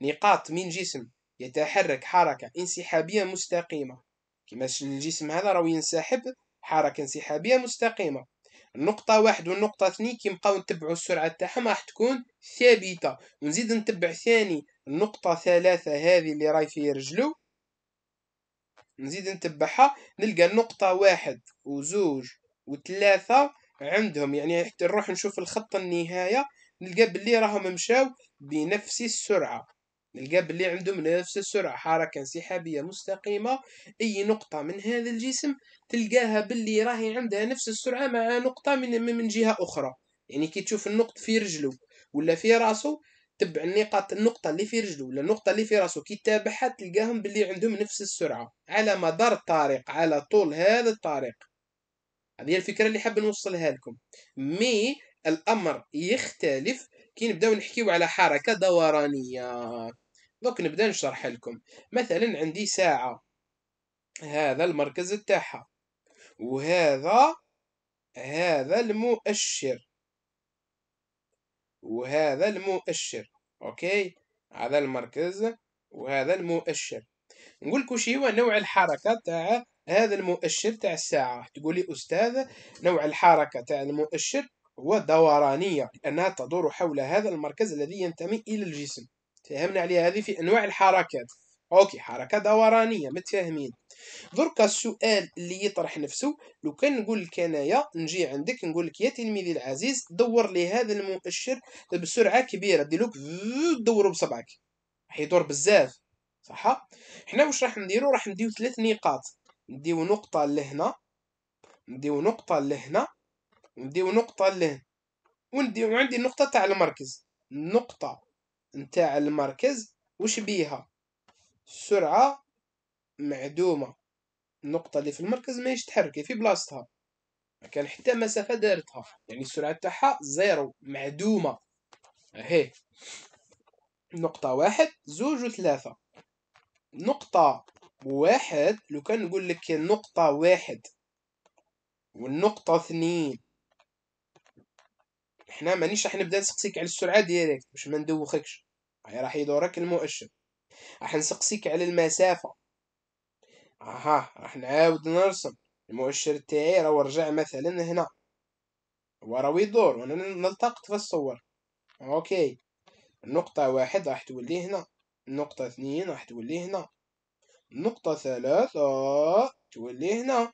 نقاط من جسم يتحرك حركة انسحابية مستقيمة كما الجسم هذا راه ينسحب حركه انسحابيه مستقيمه النقطة واحد والنقطة اثنين كي نبقاو نتبعو السرعة تاعهم راح تكون ثابتة ونزيد نتبع ثاني النقطة ثلاثة هذه اللي راي في رجلو نزيد نتبعها نلقى النقطة واحد وزوج وثلاثة عندهم يعني حتى نروح نشوف الخط النهاية نلقى بلي راهم مشاو بنفس السرعة نلقى باللي عندهم نفس السرعة حركة انسحابية مستقيمة أي نقطة من هذا الجسم تلقاها باللي راهي عندها نفس السرعة مع نقطة من من جهة أخرى يعني كي تشوف النقط في رجله ولا في راسه تبع النقاط النقطة اللي في رجله ولا النقطة اللي في راسه كي تتابعها تلقاهم باللي عندهم نفس السرعة على مدار الطريق على طول هذا الطريق هذه الفكرة اللي حاب نوصلها لكم مي الأمر يختلف كي نبداو نحكيو على حركه دورانيه دوك نبدا نشرح لكم مثلا عندي ساعه هذا المركز تاعها وهذا هذا المؤشر وهذا المؤشر اوكي هذا المركز وهذا المؤشر نقول لكم هو نوع الحركه تاع هذا المؤشر تاع الساعه تقولي استاذ نوع الحركه تاع المؤشر ودورانية لأنها تدور حول هذا المركز الذي ينتمي إلى الجسم فهمنا عليها هذه في أنواع الحركات أوكي حركة دورانية متفاهمين درك السؤال اللي يطرح نفسه لو كان نقول لك أنايا نجي عندك نقول لك يا تلميذي العزيز دور لي هذا المؤشر بسرعة كبيرة ديلوك دورو بصبعك راح يدور بزاف صح حنا واش راح نديرو راح نديو ثلاث نقاط نديو نقطة لهنا نديو نقطة لهنا نديو نقطة لهنا وندي عندي النقطة تاع المركز النقطة نتاع المركز وش بيها سرعة معدومة النقطة اللي في المركز ما تحرك في بلاصتها كان حتى مسافة دارتها يعني السرعة تاعها زيرو معدومة هي نقطة واحد زوج وثلاثة نقطة واحد لو كان نقول لك نقطة واحد والنقطة اثنين حنا مانيش راح نبدا نسقسيك على السرعه ديالك باش ما ندوخكش راح يدورك المؤشر راح نسقسيك على المسافه اها راح نعاود نرسم المؤشر تاعي راه رجع مثلا هنا وراه يدور وانا نلتقط في الصور اوكي النقطة واحد راح تولي هنا النقطة اثنين راح تولي هنا النقطة ثلاثة تولي هنا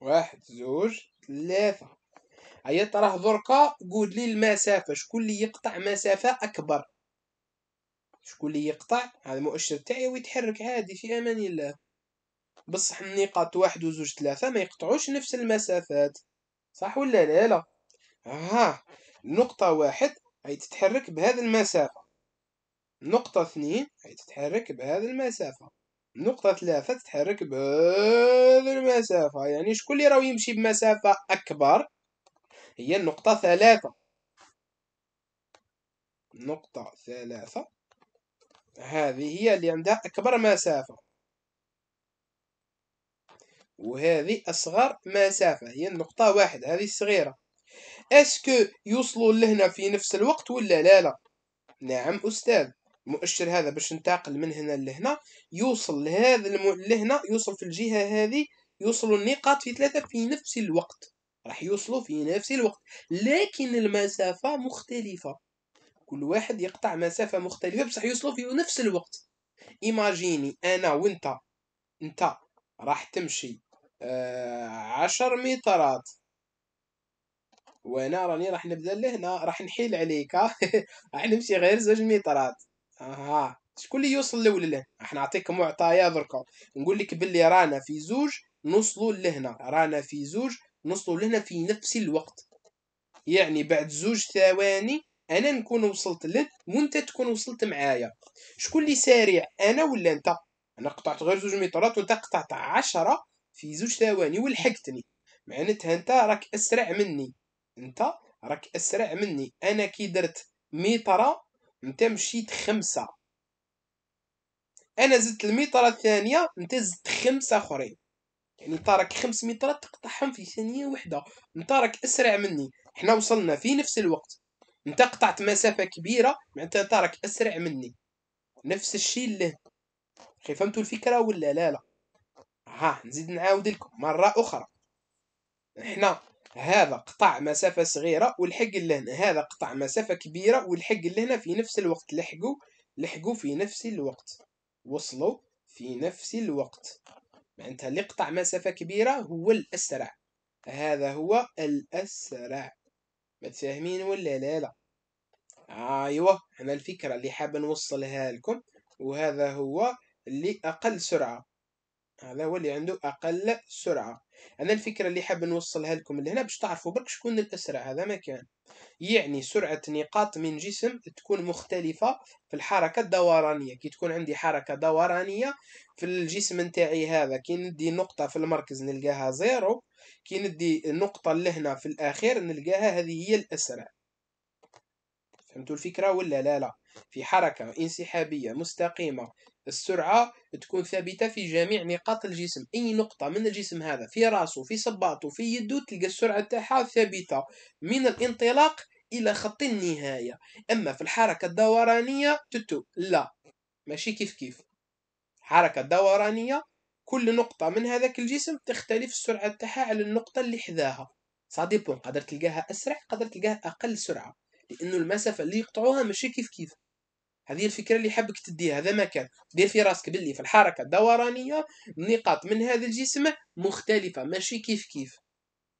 واحد زوج ثلاثة هيا راه دركا قول لي المسافه شكون اللي يقطع مسافه اكبر شكون اللي يقطع هذا المؤشر تاعي ويتحرك عادي في امان الله بصح النقاط واحد وزوج ثلاثة ما يقطعوش نفس المسافات صح ولا لا لا ها آه، نقطة واحد هي تتحرك بهذه المسافة نقطة اثنين هي تتحرك بهذه المسافة نقطة ثلاثة تتحرك بهذه المسافة يعني شكون اللي راهو يمشي بمسافة أكبر هي النقطة ثلاثة نقطة ثلاثة هذه هي اللي عندها أكبر مسافة وهذه أصغر مسافة هي النقطة واحد هذه الصغيرة اسكو يوصلوا لهنا في نفس الوقت ولا لا لا نعم أستاذ المؤشر هذا باش ننتقل من هنا لهنا يوصل لهذا الم... لهنا يوصل في الجهة هذه يوصل النقاط في ثلاثة في نفس الوقت راح يوصلوا في نفس الوقت لكن المسافة مختلفة كل واحد يقطع مسافة مختلفة بصح يوصلوا في نفس الوقت ايماجيني انا وانت انت راح تمشي آه عشر مترات وانا راني راح نبدا لهنا راح نحيل عليك راح نمشي غير زوج مترات اها شكون اللي يوصل الاول له راح نعطيك معطيات دركا نقول لك باللي رانا في زوج نوصلوا لهنا رانا في زوج نوصلو لهنا في نفس الوقت يعني بعد زوج ثواني انا نكون وصلت لك وانت تكون وصلت معايا شكون اللي سريع انا ولا انت انا قطعت غير زوج مترات وانت قطعت عشرة في زوج ثواني ولحقتني معناتها انت راك اسرع مني انت راك اسرع مني انا كي درت ميطرة انت مشيت خمسة انا زدت الميطرة الثانية انت زدت خمسة اخرين يعني طارك خمس مترات تقطعهم في ثانية واحدة انت راك اسرع مني حنا وصلنا في نفس الوقت انت قطعت مسافة كبيرة معناتها طارك اسرع مني نفس الشيء له كي فهمتوا الفكرة ولا لا لا ها نزيد نعاود لكم مرة أخرى حنا هذا قطع مسافة صغيرة والحق لهنا هذا قطع مسافة كبيرة والحق لهنا في نفس الوقت لحقوا لحقوا في نفس الوقت وصلوا في نفس الوقت معناتها اللي قطع مسافة كبيرة هو الأسرع هذا هو الأسرع متفاهمين ولا لا لا أيوة أنا الفكرة اللي حاب نوصلها لكم وهذا هو اللي أقل سرعة هذا هو اللي عنده أقل سرعة أنا الفكرة اللي حاب نوصلها لكم لهنا باش تعرفوا برك شكون الأسرع هذا ما كان يعني سرعة نقاط من جسم تكون مختلفة في الحركة الدورانية كي تكون عندي حركة دورانية في الجسم نتاعي هذا كي ندي نقطة في المركز نلقاها زيرو كي ندي نقطة لهنا في الأخير نلقاها هذه هي الأسرع فهمتوا الفكرة ولا لا لا في حركة انسحابية مستقيمة السرعة تكون ثابتة في جميع نقاط الجسم أي نقطة من الجسم هذا في راسه في صباطه في يده تلقى السرعة تاعها ثابتة من الانطلاق إلى خط النهاية أما في الحركة الدورانية تتو لا ماشي كيف كيف حركة دورانية كل نقطة من هذاك الجسم تختلف السرعة تاعها على النقطة اللي حذاها صاديبون قدر تلقاها أسرع قدر تلقاها أقل سرعة لأنه المسافة اللي يقطعوها ماشي كيف كيف هذه الفكره اللي حابك تديها هذا ما كان دير في راسك باللي في الحركه الدورانيه النقاط من هذا الجسم مختلفه ماشي كيف كيف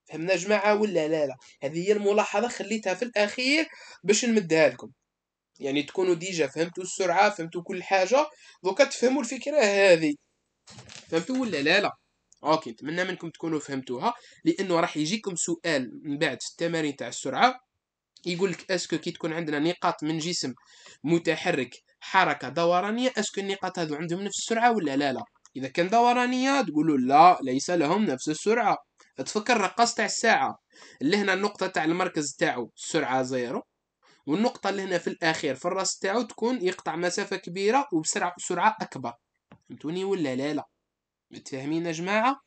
فهمنا جماعه ولا لا لا هذه هي الملاحظه خليتها في الاخير باش نمدها لكم يعني تكونوا ديجا فهمتوا السرعه فهمتوا كل حاجه دوكا تفهموا الفكره هذه فهمتوا ولا لا لا اوكي نتمنى منكم تكونوا فهمتوها لانه راح يجيكم سؤال من بعد التمارين تاع السرعه يقول لك اسكو كي تكون عندنا نقاط من جسم متحرك حركه دورانيه اسكو النقاط هذو عندهم نفس السرعه ولا لا لا اذا كان دورانيه تقولوا لا ليس لهم نفس السرعه تفكر الرقاص تاع الساعه اللي هنا النقطه تاع المركز تاعو السرعه زيرو والنقطه اللي هنا في الاخير في الراس تاعو تكون يقطع مسافه كبيره وبسرعه سرعه اكبر فهمتوني ولا لا لا متفاهمين يا جماعه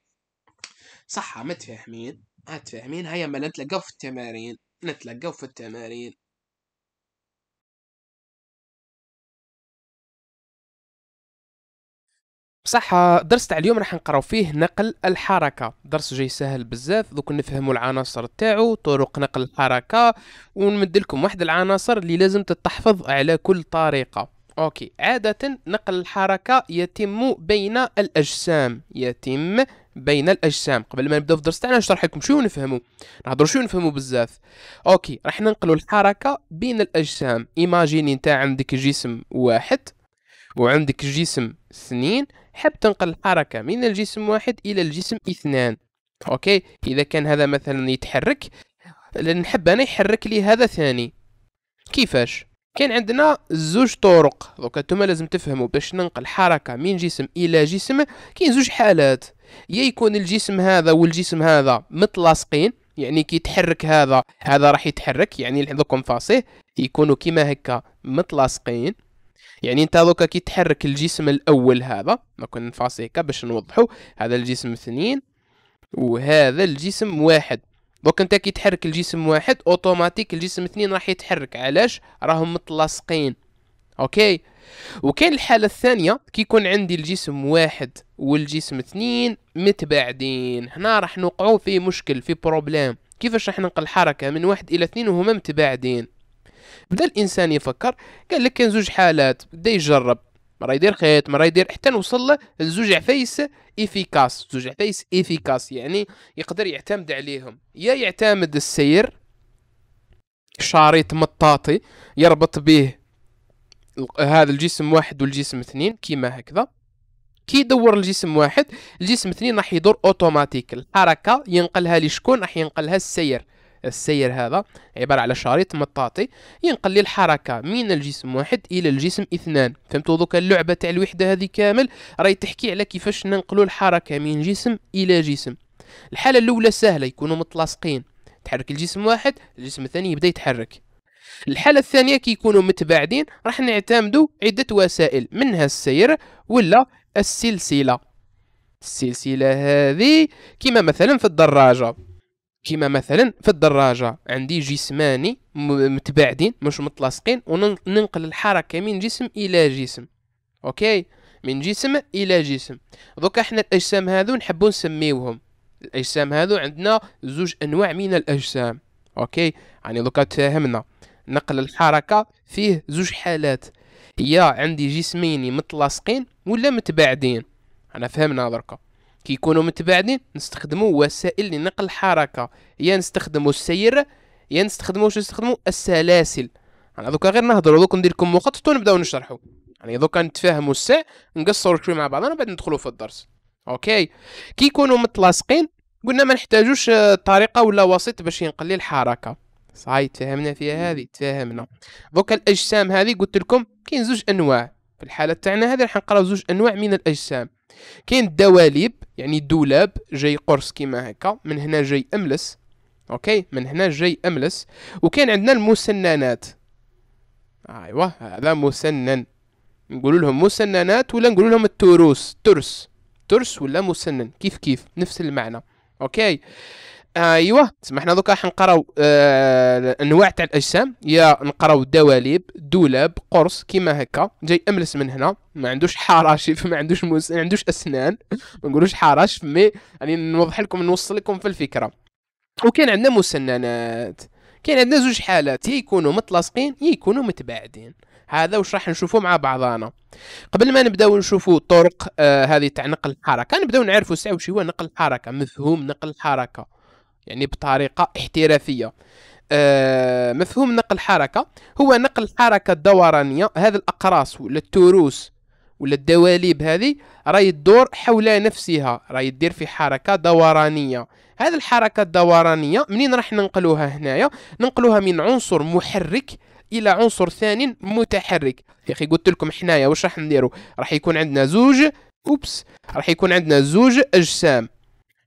صح متفاهمين هتفاهمين هيا ما نتلقاو في التمارين نتلقاو في التمارين بصح الدرس تاع اليوم راح نقراو فيه نقل الحركه درس جاي سهل بزاف دوك نفهموا العناصر تاعو طرق نقل الحركه ونمد لكم واحد العناصر اللي لازم تتحفظ على كل طريقه اوكي عاده نقل الحركه يتم بين الاجسام يتم بين الاجسام قبل ما نبداو في الدرس تاعنا نشرح لكم شو نفهموا نهضروا شو نفهموا بزاف اوكي راح ننقلوا الحركه بين الاجسام ايماجيني نتا عندك جسم واحد وعندك جسم اثنين حاب تنقل الحركة من الجسم واحد إلى الجسم اثنان أوكي إذا كان هذا مثلا يتحرك نحب أنا يحرك لي هذا ثاني كيفاش كان عندنا زوج طرق دوكا نتوما لازم تفهموا باش ننقل حركه من جسم الى جسم كاين زوج حالات يا يكون الجسم هذا والجسم هذا متلاصقين يعني كي يتحرك هذا هذا راح يتحرك يعني دوك فاصيه يكونوا كيما هكا متلاصقين يعني انت دوكا كي تحرك الجسم الاول هذا دوكا نفاصل هكا باش نوضحو هذا الجسم اثنين وهذا الجسم واحد دوك انت كي تحرك الجسم واحد اوتوماتيك الجسم اثنين راح يتحرك علاش راهم متلاصقين اوكي وكاين الحاله الثانيه كي يكون عندي الجسم واحد والجسم اثنين متباعدين هنا راح نوقعو في مشكل في بروبليم كيفاش راح ننقل الحركه من واحد الى اثنين وهما متباعدين بدا الانسان يفكر قال لك كان زوج حالات بدا يجرب مرة يدير خيط مرة يدير حتى نوصل لزوج عفايس افيكاس زوج عفايس افيكاس يعني يقدر يعتمد عليهم يا يعتمد السير شريط مطاطي يربط به هذا الجسم واحد والجسم اثنين كيما هكذا كي يدور الجسم واحد الجسم اثنين راح يدور اوتوماتيك الحركه ينقلها لشكون راح ينقلها السير السير هذا عبارة على شريط مطاطي ينقل لي الحركة من الجسم واحد إلى الجسم اثنان فهمتوا دوكا اللعبة تاع الوحدة هذه كامل راهي تحكي على كيفاش ننقلوا الحركة من جسم إلى جسم الحالة الأولى سهلة يكونوا متلاصقين تحرك الجسم واحد الجسم الثاني يبدا يتحرك الحالة الثانية كي يكونوا متباعدين راح نعتمدوا عدة وسائل منها السير ولا السلسلة السلسلة هذه كما مثلا في الدراجة كيما مثلا في الدراجه عندي جسماني متباعدين مش متلاصقين وننقل الحركه من جسم الى جسم اوكي من جسم الى جسم دوكا احنا الاجسام هذو نحبو نسميوهم الاجسام هذو عندنا زوج انواع من الاجسام اوكي يعني دوكا تفاهمنا نقل الحركه فيه زوج حالات يا عندي جسمين متلاصقين ولا متباعدين انا فهمنا دركا كيكونوا متباعدين نستخدموا وسائل لنقل الحركه يا نستخدموا السير يا نستخدموا شو نستخدموا السلاسل انا دوكا غير نهضروا دوك ندير لكم مخطط ونبداو نشرحوا يعني دوكا نتفاهموا الساع نقصروا شويه مع بعضنا وبعد ندخلوا في الدرس اوكي كي يكونوا متلاصقين قلنا ما نحتاجوش آه، طريقه ولا وسيط باش ينقل الحركه صاي تفاهمنا فيها هذه تفاهمنا دوكا الاجسام هذه قلت لكم كاين زوج انواع في الحاله تاعنا هذه راح نقراو زوج انواع من الاجسام كاين الدواليب يعني دولاب جاي قرص كيما هكا من هنا جاي املس اوكي من هنا جاي املس وكاين عندنا المسننات ايوا هذا مسنن نقول لهم مسننات ولا نقول لهم التروس ترس ترس ولا مسنن كيف كيف نفس المعنى اوكي ايوه تسمى حنا دوكا حنقراو الانواع آه، تاع الاجسام يا نقراو دواليب دولاب قرص كيما هكا جاي املس من هنا ما عندوش حراشف ما عندوش موس... ما عندوش اسنان ما نقولوش حراشف مي يعني نوضح لكم نوصل لكم في الفكره وكان عندنا مسننات كاين عندنا زوج حالات يا يكونوا متلاصقين يا يكونوا متباعدين هذا واش راح نشوفه مع بعضنا قبل ما نبداو نشوفوا طرق آه هذه تاع نقل الحركه نبداو نعرفوا ساعه واش هو نقل الحركه مفهوم نقل الحركه يعني بطريقة احترافية آه مفهوم نقل الحركه هو نقل الحركة الدورانية هذا الأقراص ولا التروس ولا الدواليب هذه راهي تدور حول نفسها راهي دير في حركة دورانية هذه الحركة الدورانية منين راح ننقلوها هنايا ننقلوها من عنصر محرك الى عنصر ثاني متحرك يا اخي قلت لكم حنايا واش راح نديرو راح يكون عندنا زوج اوبس راح يكون عندنا زوج اجسام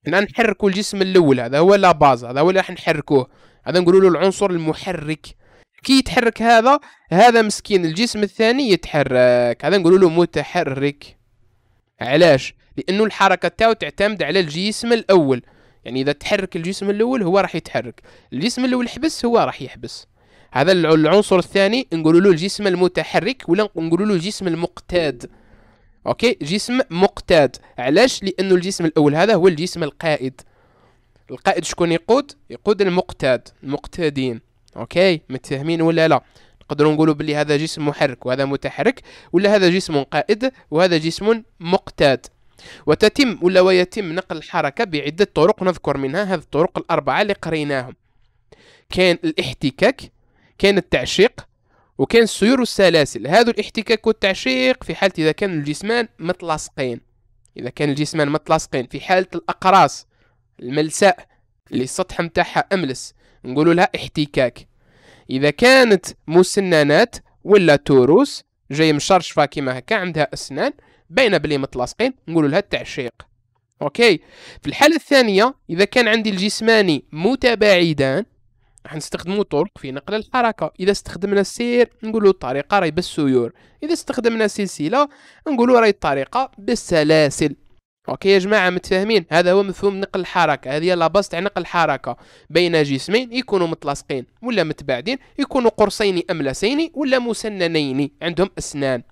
حنا نحركوا الجسم الاول هذا هو لا باز هذا هو اللي راح نحركوه هذا نقولوا له العنصر المحرك كي يتحرك هذا هذا مسكين الجسم الثاني يتحرك هذا نقولوا له متحرك علاش لانه الحركه تاعو تعتمد على الجسم الاول يعني اذا تحرك الجسم الاول هو راح يتحرك الجسم الاول حبس هو راح يحبس هذا العنصر الثاني نقولوا له الجسم المتحرك ولا نقولوا له الجسم المقتاد اوكي جسم مقتاد علاش لانه الجسم الاول هذا هو الجسم القائد القائد شكون يقود يقود المقتاد المقتادين اوكي متفاهمين ولا لا نقدروا نقولوا بلي هذا جسم محرك وهذا متحرك ولا هذا جسم قائد وهذا جسم مقتاد وتتم ولا ويتم نقل الحركة بعدة طرق نذكر منها هذه الطرق الأربعة اللي قريناهم كان الاحتكاك كان التعشيق وكان السيور والسلاسل هذا الاحتكاك والتعشيق في حالة إذا كان الجسمان متلاصقين إذا كان الجسمان متلاصقين في حالة الأقراص الملساء اللي السطح متاعها أملس نقول لها احتكاك إذا كانت مسننات ولا توروس جاي مشرشفة كيما هكا عندها أسنان باينة بلي متلاصقين نقول لها التعشيق اوكي في الحالة الثانية إذا كان عندي الجسماني متباعدان راح نستخدمو طرق في نقل الحركة إذا استخدمنا السير نقولوا الطريقة راهي بالسيور إذا استخدمنا سلسلة نقولوا راهي الطريقة بالسلاسل اوكي يا جماعه متفاهمين هذا هو مفهوم نقل الحركه هذه هي لاباس تاع نقل الحركه بين جسمين يكونوا متلاصقين ولا متباعدين يكونوا قرصين املسين ولا مسننين عندهم اسنان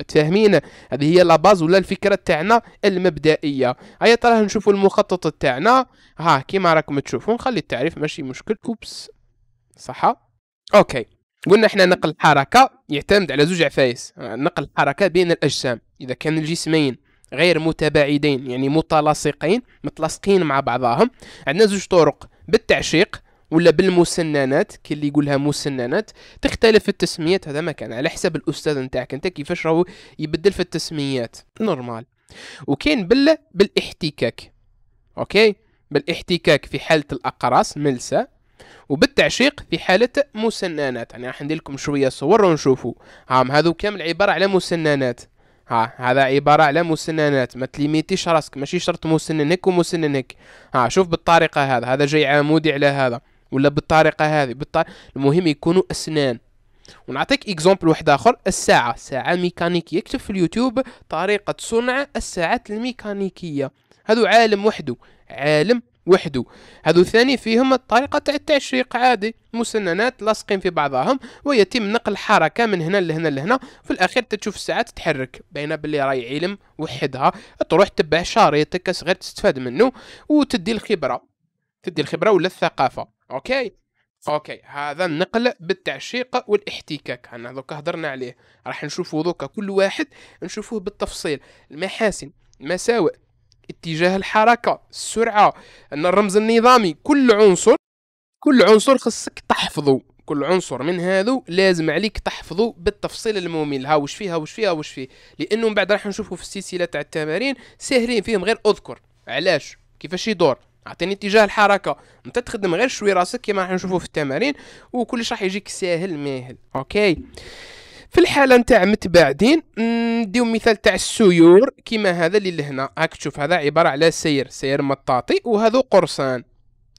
متفاهمين هذه هي لا باز ولا الفكره تاعنا المبدئيه هيا تراه نشوفوا المخطط تاعنا ها كيما راكم تشوفون خلي التعريف ماشي مشكل اوبس صح اوكي قلنا احنا نقل الحركه يعتمد على زوج عفايس آه، نقل الحركه بين الاجسام اذا كان الجسمين غير متباعدين يعني متلاصقين متلاصقين مع بعضهم عندنا زوج طرق بالتعشيق ولا بالمسننات كي اللي يقولها مسننات تختلف التسميات هذا ما كان على حسب الاستاذ نتاعك انت كيفاش راهو يبدل في التسميات نورمال وكاين بال بالاحتكاك اوكي بالاحتكاك في حاله الاقراص ملسه وبالتعشيق في حالة مسننات يعني راح ندير لكم شوية صور ونشوفوا هام هذو كامل عبارة على مسننات ها هذا عبارة على مسننات ما تليميتيش راسك ماشي شرط مسننك ومسننك ها شوف بالطريقة هذا هذا جاي عمودي على هذا ولا بالطريقه هذه بالطريقة المهم يكونوا اسنان ونعطيك اكزومبل واحد اخر الساعه ساعه ميكانيكيه اكتب في اليوتيوب طريقه صنع الساعات الميكانيكيه هذو عالم وحده عالم وحده هذو ثاني فيهم الطريقة تاع التعشيق عادي مسننات لاصقين في بعضهم ويتم نقل حركة من هنا لهنا لهنا في الأخير تشوف الساعة تتحرك باينة باللي راي علم وحدها تروح تبع شريطك صغير تستفاد منه وتدي الخبرة تدي الخبرة ولا الثقافة اوكي اوكي هذا النقل بالتعشيق والاحتكاك انا دوكا هضرنا عليه راح نشوفو دوكا كل واحد نشوفوه بالتفصيل المحاسن المساوئ اتجاه الحركه السرعه ان الرمز النظامي كل عنصر كل عنصر خصك تحفظه كل عنصر من هذو لازم عليك تحفظه بالتفصيل الممل ها وش فيها وش فيها وش فيه لانه من بعد راح نشوفه في السلسله تاع التمارين ساهلين فيهم غير اذكر علاش كيفاش يدور عطيني اتجاه الحركه انت تخدم غير شوي راسك كما راح نشوفوا في التمارين وكلش راح يجيك ساهل ماهل اوكي في الحاله نتاع متباعدين نديو مثال تاع السيور كيما هذا اللي لهنا هاك تشوف هذا عباره على سير سير مطاطي وهذو قرصان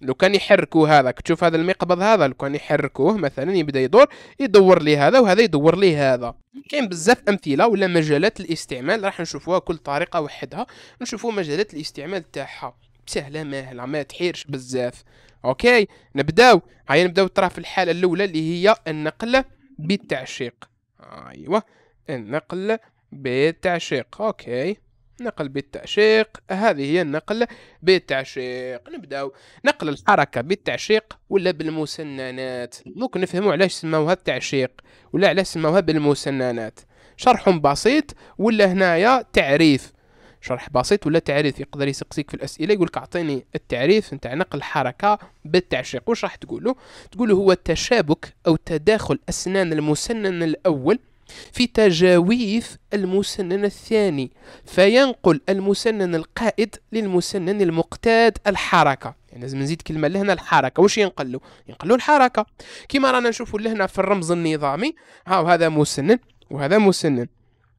لو كان يحركوا هذا تشوف هذا المقبض هذا لو كان يحركوه مثلا يبدا يدور يدور لي هذا وهذا يدور لي هذا كاين بزاف امثله ولا مجالات الاستعمال راح نشوفوها كل طريقه وحدها نشوفوا مجالات الاستعمال تاعها سهله ماهله ما تحيرش بزاف اوكي نبداو هيا نبداو ترى في الحاله الاولى اللي هي النقل بالتعشيق ايوه النقل بالتعشيق اوكي نقل بالتعشيق هذه هي النقل بالتعشيق نبداو نقل الحركه بالتعشيق ولا بالمسننات دوك نفهموا علاش سموها التعشيق ولا علاش سموها بالمسننات شرح بسيط ولا هنايا تعريف شرح بسيط ولا تعريف يقدر يسقسيك في الاسئله يقول لك اعطيني التعريف نتاع نقل حركه بالتعشيق واش راح تقول له هو تشابك او تداخل اسنان المسنن الاول في تجاويف المسنن الثاني فينقل المسنن القائد للمسنن المقتاد الحركه يعني لازم نزيد كلمه لهنا الحركه واش ينقل له ينقل له الحركه كما رانا نشوفوا لهنا في الرمز النظامي هاو هذا مسنن وهذا مسنن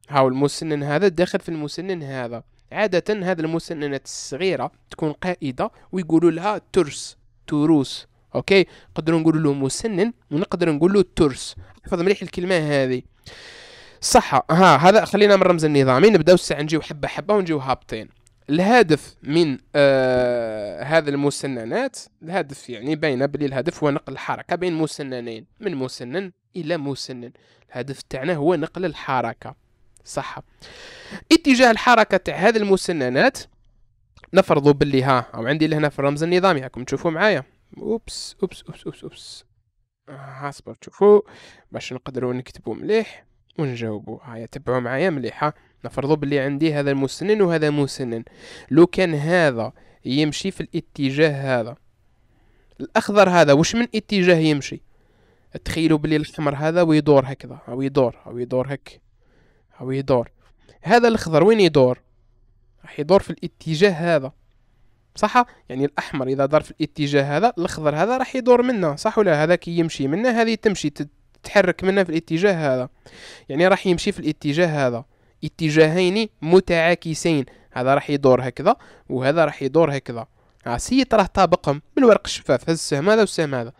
هاو المسنن هذا داخل في المسنن هذا عادة هذه المسننات الصغيرة تكون قائدة ويقولوا لها ترس تروس اوكي نقدروا نقولوا له مسنن ونقدر نقول له ترس احفظ مليح الكلمة هذه صح ها هذا خلينا من رمز النظامي نبداو الساعة نجيو حبة حبة ونجيو هابطين الهدف من آه هذا المسننات الهدف يعني باينه بلي الهدف هو نقل الحركه بين مسننين من مسنن الى مسنن الهدف تاعنا هو نقل الحركه صحة اتجاه الحركة تاع هذه المسننات نفرضوا باللي ها او عندي لهنا في الرمز النظامي هاكم تشوفوا معايا اوبس اوبس اوبس اوبس اوبس ها آه، صبر تشوفوا باش نقدروا نكتبوا مليح ونجاوبوا هيا تبعوا معايا مليحة نفرضوا باللي عندي هذا المسنن وهذا مسنن لو كان هذا يمشي في الاتجاه هذا الاخضر هذا واش من اتجاه يمشي تخيلوا بلي الاحمر هذا ويدور هكذا او يدور او يدور هك هو يدور هذا الأخضر وين يدور راح يدور في الاتجاه هذا صح يعني الاحمر اذا دار في الاتجاه هذا الاخضر هذا راح يدور منه صح ولا هذا كي يمشي منه هذه تمشي تتحرك منه في الاتجاه هذا يعني راح يمشي في الاتجاه هذا اتجاهين متعاكسين هذا راح يدور هكذا وهذا راح يدور هكذا عسي راه طابقهم بالورق الشفاف هذا السهم هذا والسهم هذا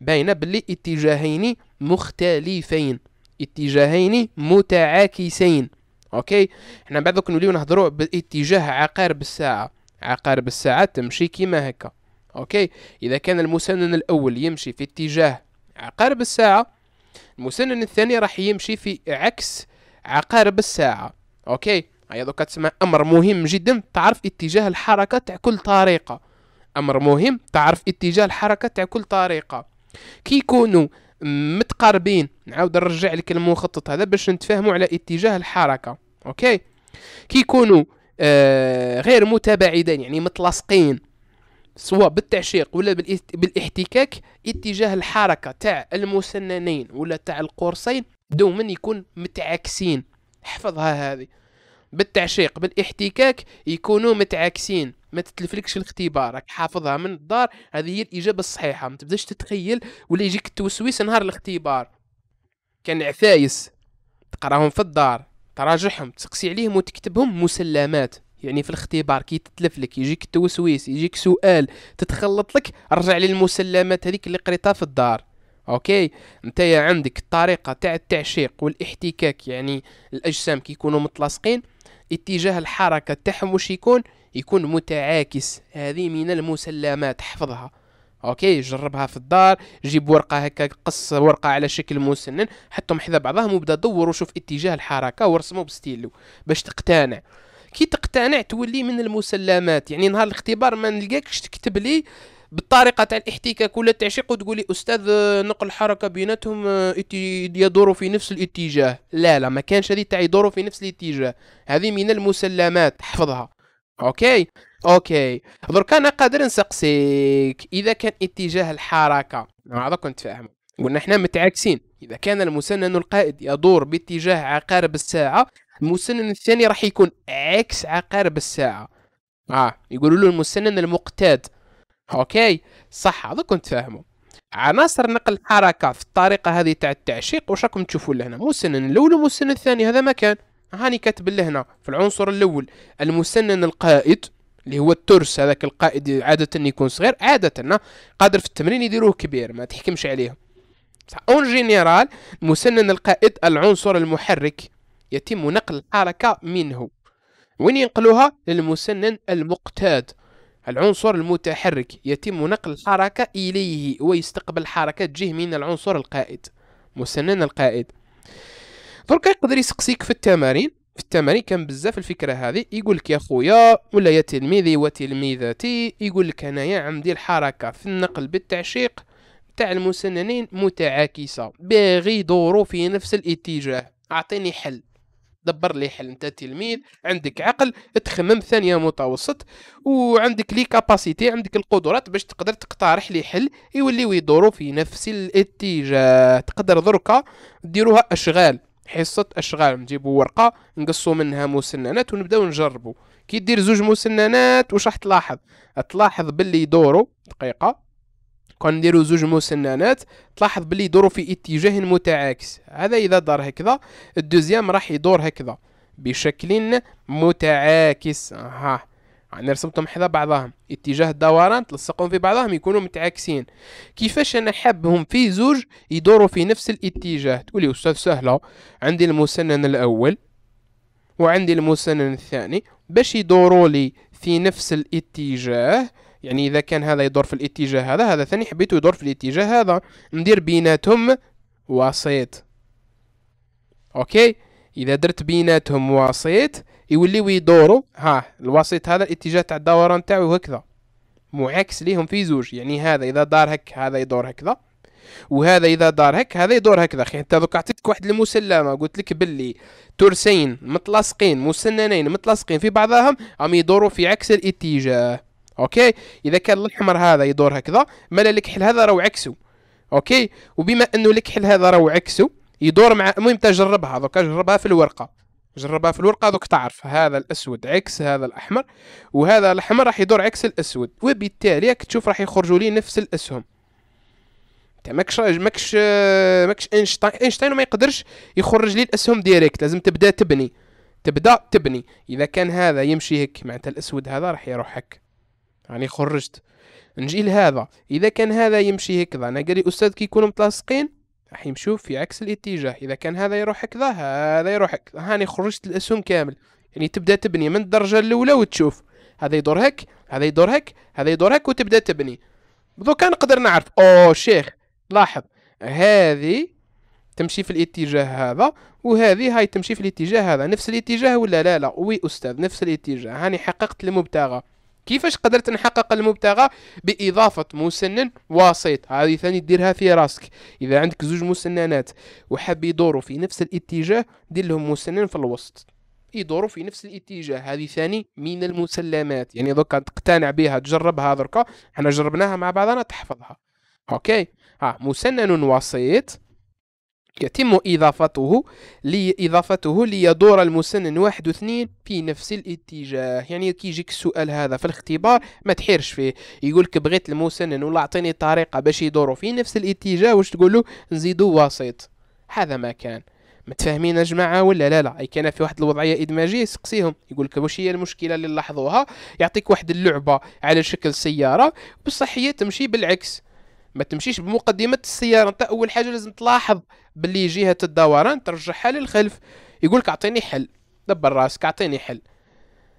باينه باللي اتجاهين مختلفين اتجاهين متعاكسين اوكي احنا بعد دوك نوليو نهضروا باتجاه عقارب الساعه عقارب الساعه تمشي كيما هكا اوكي اذا كان المسنن الاول يمشي في اتجاه عقارب الساعه المسنن الثاني راح يمشي في عكس عقارب الساعه اوكي هيا دوكا تسمع امر مهم جدا تعرف اتجاه الحركه تاع كل طريقه امر مهم تعرف اتجاه الحركه تاع كل طريقه كي يكونوا متقاربين نعاود نرجع لك المخطط هذا باش نتفاهموا على اتجاه الحركه اوكي كي يكونوا آه غير متباعدين يعني متلاصقين سواء بالتعشيق ولا بالاحتكاك اتجاه الحركه تاع المسننين ولا تاع القرصين دوما يكون متعاكسين احفظها هذه بالتعشيق بالاحتكاك يكونوا متعاكسين ما تتلفلكش الاختبار راك حافظها من الدار هذه هي الاجابه الصحيحه ما تبداش تتخيل ولا يجيك التوسويس نهار الاختبار كان عفايس تقراهم في الدار تراجعهم تسقسي عليهم وتكتبهم مسلمات يعني في الاختبار كي تتلفلك يجيك التوسويس يجيك سؤال تتخلط لك رجع للمسلمات هذيك اللي قريتها في الدار اوكي انت عندك الطريقه تاع التعشيق والاحتكاك يعني الاجسام يكونوا متلاصقين اتجاه الحركة تاعهم واش يكون يكون متعاكس هذه من المسلمات حفظها اوكي جربها في الدار جيب ورقه هكا قص ورقه على شكل مسنن حطهم حذا بعضهم وبدا دور وشوف اتجاه الحركه ورسمه بستيلو باش تقتنع كي تقتنع تولي من المسلمات يعني نهار الاختبار ما نلقاكش تكتب لي بالطريقه تاع الاحتكاك ولا التعشيق وتقولي استاذ آه، نقل حركه بيناتهم آه، يدور في نفس الاتجاه لا لا ما كانش هذه تاع يدوروا في نفس الاتجاه هذه من المسلمات حفظها اوكي اوكي درك انا قادر نسقسيك اذا كان اتجاه الحركه هذا كنت فاهم قلنا احنا متعاكسين اذا كان المسنن القائد يدور باتجاه عقارب الساعه المسنن الثاني راح يكون عكس عقارب الساعه اه يقولوا له المسنن المقتاد اوكي صح هذا كنت فاهمه عناصر نقل الحركه في الطريقه هذه تاع التعشيق واش راكم تشوفوا لهنا مسنن الاول ومسنن الثاني هذا ما كان هاني كاتب لهنا في العنصر الاول المسنن القائد اللي هو الترس هذاك القائد عاده يكون صغير عاده قادر في التمرين يديروه كبير ما تحكمش عليه اون جينيرال مسنن القائد العنصر المحرك يتم نقل الحركه منه وين ينقلوها للمسنن المقتاد العنصر المتحرك يتم نقل الحركة إليه ويستقبل حركة جه من العنصر القائد مسنن القائد درك يقدر يسقسيك في التمارين في التمارين كان بزاف الفكره هذه يقول لك يا خويا ولا يا تلميذي وتلميذتي يقول لك انايا عندي الحركه في النقل بالتعشيق تاع المسننين متعاكسه باغي يدوروا في نفس الاتجاه اعطيني حل دبر لي حل انت تلميذ عندك عقل تخمم ثانيه متوسط وعندك لي كاباسيتي عندك القدرات باش تقدر تقترح لي حل يوليو يدوروا في نفس الاتجاه تقدر دركا ديروها اشغال حصة أشغال نجيبو ورقة نقصو منها مسننات ونبداو نجربو كي دير زوج مسننات واش راح تلاحظ تلاحظ باللي يدورو دقيقة كون نديرو زوج مسننات تلاحظ بلي يدورو في اتجاه متعاكس هذا اذا دار هكذا الدوزيام راح يدور هكذا بشكل متعاكس ها يعني رسمتهم حدا بعضهم اتجاه الدوران تلصقهم في بعضهم يكونوا متعاكسين كيفاش انا حابهم في زوج يدوروا في نفس الاتجاه تقولي استاذ سهله عندي المسنن الاول وعندي المسنن الثاني باش يدوروا لي في نفس الاتجاه يعني اذا كان هذا يدور في الاتجاه هذا هذا ثاني حبيته يدور في الاتجاه هذا ندير بيناتهم وسيط اوكي اذا درت بيناتهم وسيط يوليو يدوروا ها الوسيط هذا الاتجاه تاع الدوران تاعو هكذا معاكس ليهم في زوج يعني هذا اذا دار هك هذا يدور هكذا وهذا اذا دار هك هذا يدور هكذا خي انت دوك عطيتك واحد المسلمه قلت لك باللي ترسين متلاصقين مسننين متلاصقين في بعضهم عم يدوروا في عكس الاتجاه اوكي اذا كان الاحمر هذا يدور هكذا مالا الكحل هذا راهو عكسه اوكي وبما انه الكحل هذا راهو عكسه يدور مع المهم تجربها دوكا جربها في الورقه جربها في الورقه دوك تعرف هذا الاسود عكس هذا الاحمر وهذا الاحمر راح يدور عكس الاسود وبالتالي راك تشوف راح يخرجوا لي نفس الاسهم انت ماكش ماكش ماكش اينشتاين اينشتاين ما يقدرش يخرج لي الاسهم ديريكت لازم تبدا تبني تبدا تبني اذا كان هذا يمشي هيك معناتها الاسود هذا راح يروح هك يعني خرجت نجي لهذا اذا كان هذا يمشي هكذا انا قال لي استاذ كي يكونوا متلاصقين راح يمشوا في عكس الاتجاه اذا كان هذا يروح هكذا هذا يروح هكذا هاني خرجت الاسهم كامل يعني تبدا تبني من الدرجه الاولى وتشوف هذا يدور هك هذا يدور هك هذا يدور هك وتبدا تبني دوكا نقدر نعرف او شيخ لاحظ هذه تمشي في الاتجاه هذا وهذه هاي تمشي في الاتجاه هذا نفس الاتجاه ولا لا لا وي استاذ نفس الاتجاه هاني حققت المبتغى كيفاش قدرت نحقق المبتغى باضافه مسنن وسيط هذه ثاني ديرها في راسك اذا عندك زوج مسننات وحاب يدوروا في نفس الاتجاه دير لهم مسنن في الوسط يدوروا في نفس الاتجاه هذه ثاني من المسلمات يعني دوكا تقتنع بها تجربها دركا حنا جربناها مع بعضنا تحفظها اوكي ها مسنن وسيط يتم إضافته لي إضافته ليدور المسنن واحد واثنين في نفس الاتجاه يعني كي يجيك السؤال هذا في الاختبار ما تحيرش فيه يقولك بغيت المسنن ولا أعطيني طريقة باش يدوروا في نفس الاتجاه واش تقوله نزيدو وسيط هذا ما كان متفاهمين يا جماعه ولا لا لا اي كان في واحد الوضعيه ادماجيه سقسيهم يقول لك واش هي المشكله اللي نلاحظوها يعطيك واحد اللعبه على شكل سياره بصح هي تمشي بالعكس ما تمشيش بمقدمه السياره انت اول حاجه لازم تلاحظ باللي جهه الدوران ترجعها للخلف يقولك اعطيني حل دبر راسك اعطيني حل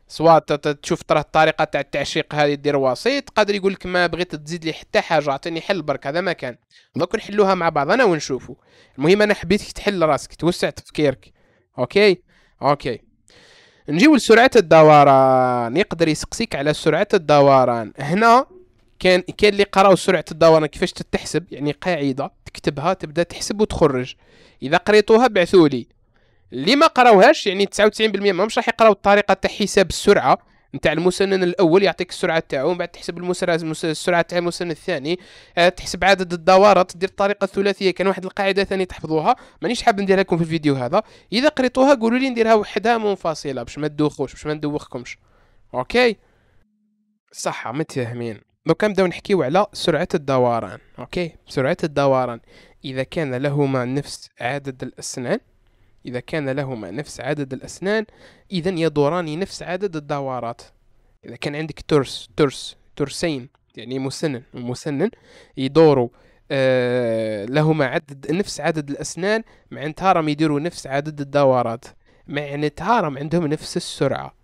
سواء تشوف ترى الطريقه تاع التعشيق هذه دير وسيط قادر يقول لك ما بغيت تزيد لي حتى حاجه اعطيني حل برك هذا ما كان دوك نحلوها مع بعضنا ونشوفوا المهم انا حبيتك تحل راسك توسع تفكيرك اوكي اوكي نجيو لسرعه الدوران يقدر يسقسيك على سرعه الدوران هنا كان كان اللي قراو سرعه الدوران كيفاش تتحسب يعني قاعده تكتبها تبدا تحسب وتخرج اذا قريتوها بعثوا لي اللي ما قراوهاش يعني 99% ما راح يقراو الطريقه تاع حساب السرعه نتاع المسنن الاول يعطيك السرعه تاعو من بعد تحسب السرعه تاع المسنن الثاني آه، تحسب عدد الدورات دير الطريقه الثلاثيه كان واحد القاعده ثانيه تحفظوها مانيش حاب نديرها لكم في الفيديو هذا اذا قريتوها قولوا لي نديرها وحدها منفصله باش ما تدوخوش باش ما ندوخكمش اوكي صح متفاهمين دوكا نبداو نحكيو على سرعة الدوران اوكي سرعة الدوران اذا كان لهما نفس عدد الاسنان اذا كان لهما نفس عدد الاسنان اذا يدوران نفس عدد الدورات اذا كان عندك ترس ترس ترسين يعني مسنن ومسنن يدوروا آه لهما عدد نفس عدد الاسنان معناتها راهم يديروا نفس عدد الدورات معناتها راهم عندهم نفس السرعه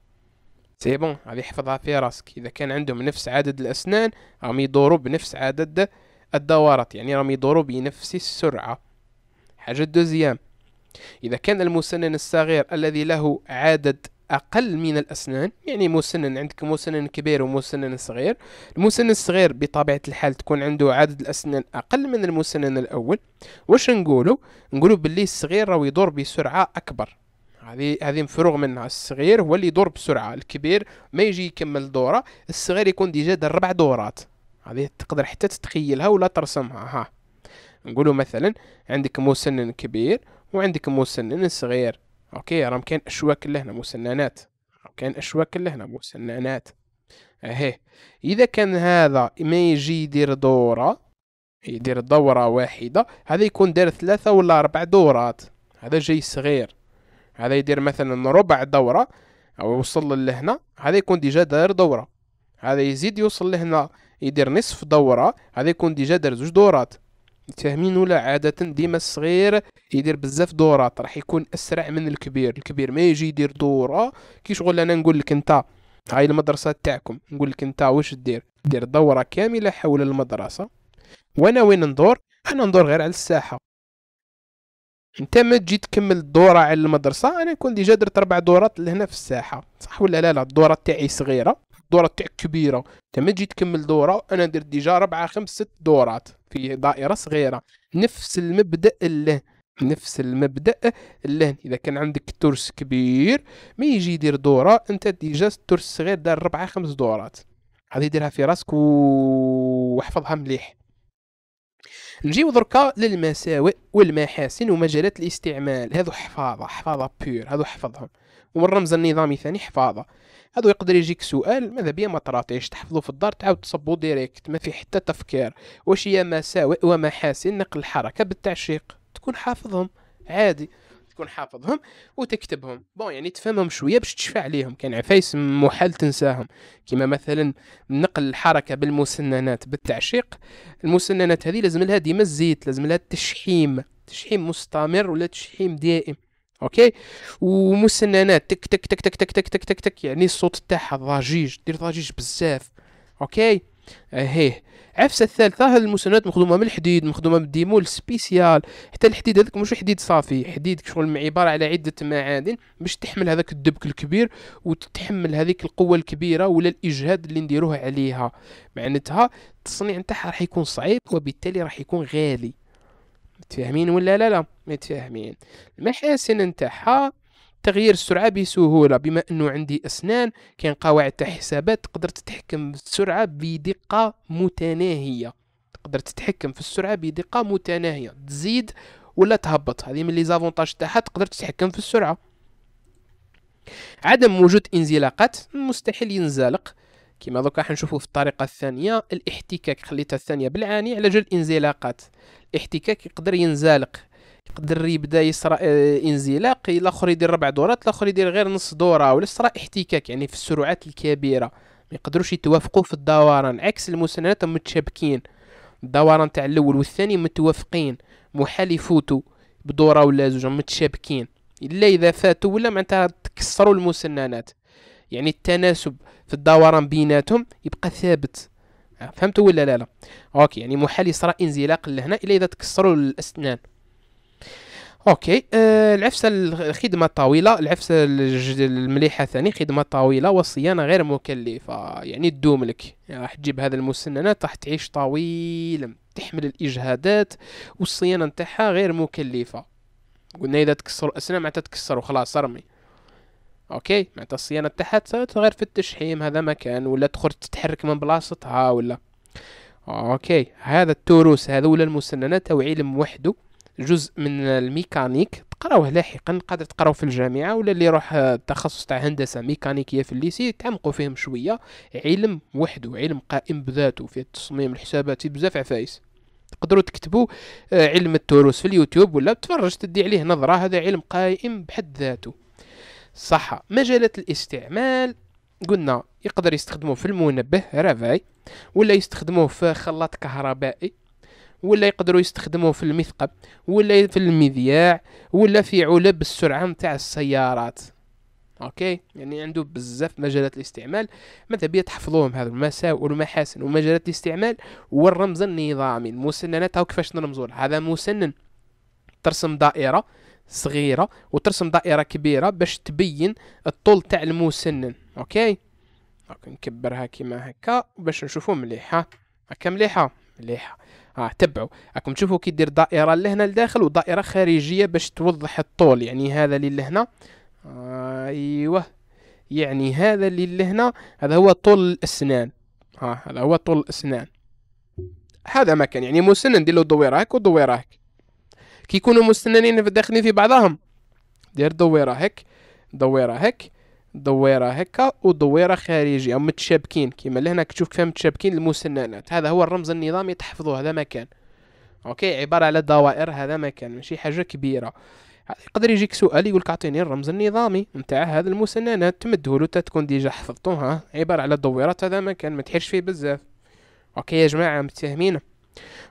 سي بون غادي حفظها في راسك اذا كان عندهم نفس عدد الاسنان راهم يدوروا بنفس عدد الدورات يعني راهم يدوروا بنفس السرعه حاجه دوزيام اذا كان المسنن الصغير الذي له عدد اقل من الاسنان يعني مسنن عندك مسنن كبير ومسنن صغير المسنن الصغير بطبيعه الحال تكون عنده عدد الاسنان اقل من المسنن الاول واش نقولوا نقولوا باللي الصغير راه يدور بسرعه اكبر هذه هذه مفروغ منها الصغير هو اللي يدور بسرعه الكبير ما يجي يكمل دوره الصغير يكون ديجا دار ربع دورات هذه تقدر حتى تتخيلها ولا ترسمها ها نقولوا مثلا عندك مسنن كبير وعندك مسنن صغير اوكي راهم كاين اشواك لهنا مسننات كاين اشواك لهنا مسننات اهي اذا كان هذا ما يجي يدير دوره يدير دورة واحدة هذا يكون دار ثلاثة ولا أربع دورات هذا جاي صغير هذا يدير مثلا ربع دورة أو يوصل لهنا هذا يكون ديجا داير دورة هذا يزيد يوصل لهنا يدير نصف دورة هذا يكون ديجا دار زوج دورات فاهمين ولا عادة ديما الصغير يدير بزاف دورات راح يكون أسرع من الكبير الكبير ما يجي يدير دورة كي شغل أنا نقول لك أنت هاي المدرسة تاعكم نقول لك أنت واش دير دير دورة كاملة حول المدرسة وأنا وين ندور أنا ندور غير على الساحة انت ما تجي تكمل الدوره على المدرسه انا نكون ديجا درت اربع دورات لهنا في الساحه صح ولا لا لا الدوره تاعي صغيره الدوره تاعك كبيره انت ما تجي تكمل دوره انا درت ديجا ربعة خمس ست دورات في دائره صغيره نفس المبدا اللي نفس المبدا له اذا كان عندك ترس كبير ما يجي يدير دوره انت ديجا الترس الصغير دار ربعة خمس دورات هذه ديرها في راسك واحفظها مليح نجيو دركا للمساوئ والمحاسن ومجالات الاستعمال هذو حفاظه حفاظه بيور هذو حفظهم والرمز النظامي ثاني حفاظه هذا يقدر يجيك سؤال ماذا بيا ما تراطيش تحفظه في الدار تعاود تصبو ديريكت ما في حتى تفكير واش هي مساوئ ومحاسن نقل الحركه بالتعشيق تكون حافظهم عادي تكون حافظهم وتكتبهم بون يعني تفهمهم شويه باش تشفى عليهم كان عفايس محال تنساهم كما مثلا نقل الحركه بالمسننات بالتعشيق المسننات هذه لازم لها ديما الزيت لازم لها التشحيم تشحيم مستمر ولا تشحيم دائم اوكي ومسننات تك تك تك تك تك تك تك تك, تك يعني الصوت تاعها ضجيج دير ضجيج بزاف اوكي اهيه عفسه الثالثه المسنات مخدومه من الحديد مخدومه من الديمول سبيسيال حتى الحديد هذاك مش حديد صافي حديد شغل عباره على عده معادن باش تحمل هذاك الدبك الكبير وتتحمل هذيك القوه الكبيره ولا الاجهاد اللي نديروه عليها معناتها التصنيع نتاعها راح يكون صعيب وبالتالي راح يكون غالي متفاهمين ولا لا لا متفاهمين المحاسن نتاعها تغيير السرعه بسهوله بما انه عندي اسنان كاين قواعد تاع حسابات تقدر تتحكم بالسرعة بدقه متناهيه تقدر تتحكم في السرعه بدقه متناهيه تزيد ولا تهبط هذه من لي زافونتاج تاعها تقدر تتحكم في السرعه عدم وجود انزلاقات مستحيل ينزلق كما دوكا حنشوفوا في الطريقه الثانيه الاحتكاك خليتها الثانيه بالعاني على جال الانزلاقات الاحتكاك يقدر ينزلق يقدر يبدا يصرى آه، انزلاق الاخر يدير ربع دورات الاخر يدير غير نص دوره ولا صرا احتكاك يعني في السرعات الكبيره ما يقدروش يتوافقوا في الدوران عكس المسننات متشابكين الدوران تاع الاول والثاني متوافقين محال يفوتوا بدوره ولا زوج متشابكين الا اذا فاتوا ولا معناتها تكسروا المسننات يعني التناسب في الدوران بيناتهم يبقى ثابت فهمتوا ولا لا لا اوكي يعني محال يصرى انزلاق لهنا الا اذا تكسروا الاسنان اوكي آه العفسه الخدمه الطويله العفسه المليحه ثاني خدمه طويله والصيانه غير مكلفه يعني تدوم لك يعني راح تجيب هذا المسننات راح تعيش طويلا تحمل الاجهادات والصيانه نتاعها غير مكلفه قلنا اذا تكسر الاسنان معناتها تكسر وخلاص ارمي اوكي معناتها الصيانه تاعها غير في التشحيم هذا مكان ولا تخرج تتحرك من بلاصتها ولا اوكي هذا التوروس هذا ولا المسننات او علم وحده جزء من الميكانيك تقراوه لاحقا قادر تقراو في الجامعه ولا اللي يروح التخصص آه، تاع هندسه ميكانيكيه في الليسي تعمقوا فيهم شويه علم وحده علم قائم بذاته في التصميم الحساباتي بزاف عفايس تقدروا تكتبوا آه، علم التوروس في اليوتيوب ولا تفرج تدي عليه نظره هذا علم قائم بحد ذاته صح مجالات الاستعمال قلنا يقدر يستخدموه في المنبه رافاي ولا يستخدموه في خلاط كهربائي ولا يقدروا يستخدموه في المثقب ولا في المذياع ولا في علب السرعه نتاع السيارات اوكي يعني عنده بزاف مجالات الاستعمال ماذا بيا تحفظوهم هذو المساوئ والمحاسن ومجالات الاستعمال والرمز النظامي المسننات هاو كيفاش نرمزوا هذا مسنن ترسم دائره صغيره وترسم دائره كبيره باش تبين الطول تاع المسنن اوكي نكبرها كيما هكا باش نشوفو مليحه هكا مليحه مليحه اه تبعوا راكم تشوفوا كي دير دائره لهنا لداخل ودائره خارجيه باش توضح الطول يعني هذا اللي لهنا آه ايوا يعني هذا اللي لهنا هذا هو طول الاسنان ها هذا هو طول الاسنان هذا مكان يعني مسنن ندير له دويره هيك ودويره هيك كي يكونوا مسننين في داخلين في بعضهم دير دويره هيك دويره هيك دويره هكا ودويره خارجيه متشابكين كيما هنا كتشوف كيف متشابكين المسننات هذا هو الرمز النظامي تحفظوه هذا مكان اوكي عباره على دوائر هذا مكان ماشي حاجه كبيره يقدر يجيك سؤال يقول لك اعطيني الرمز النظامي نتاع هذا المسننات تمدهولو حتى تكون ديجا حفظتوها عباره على دويرات هذا مكان ما تحيرش فيه بزاف اوكي يا جماعه متفاهمين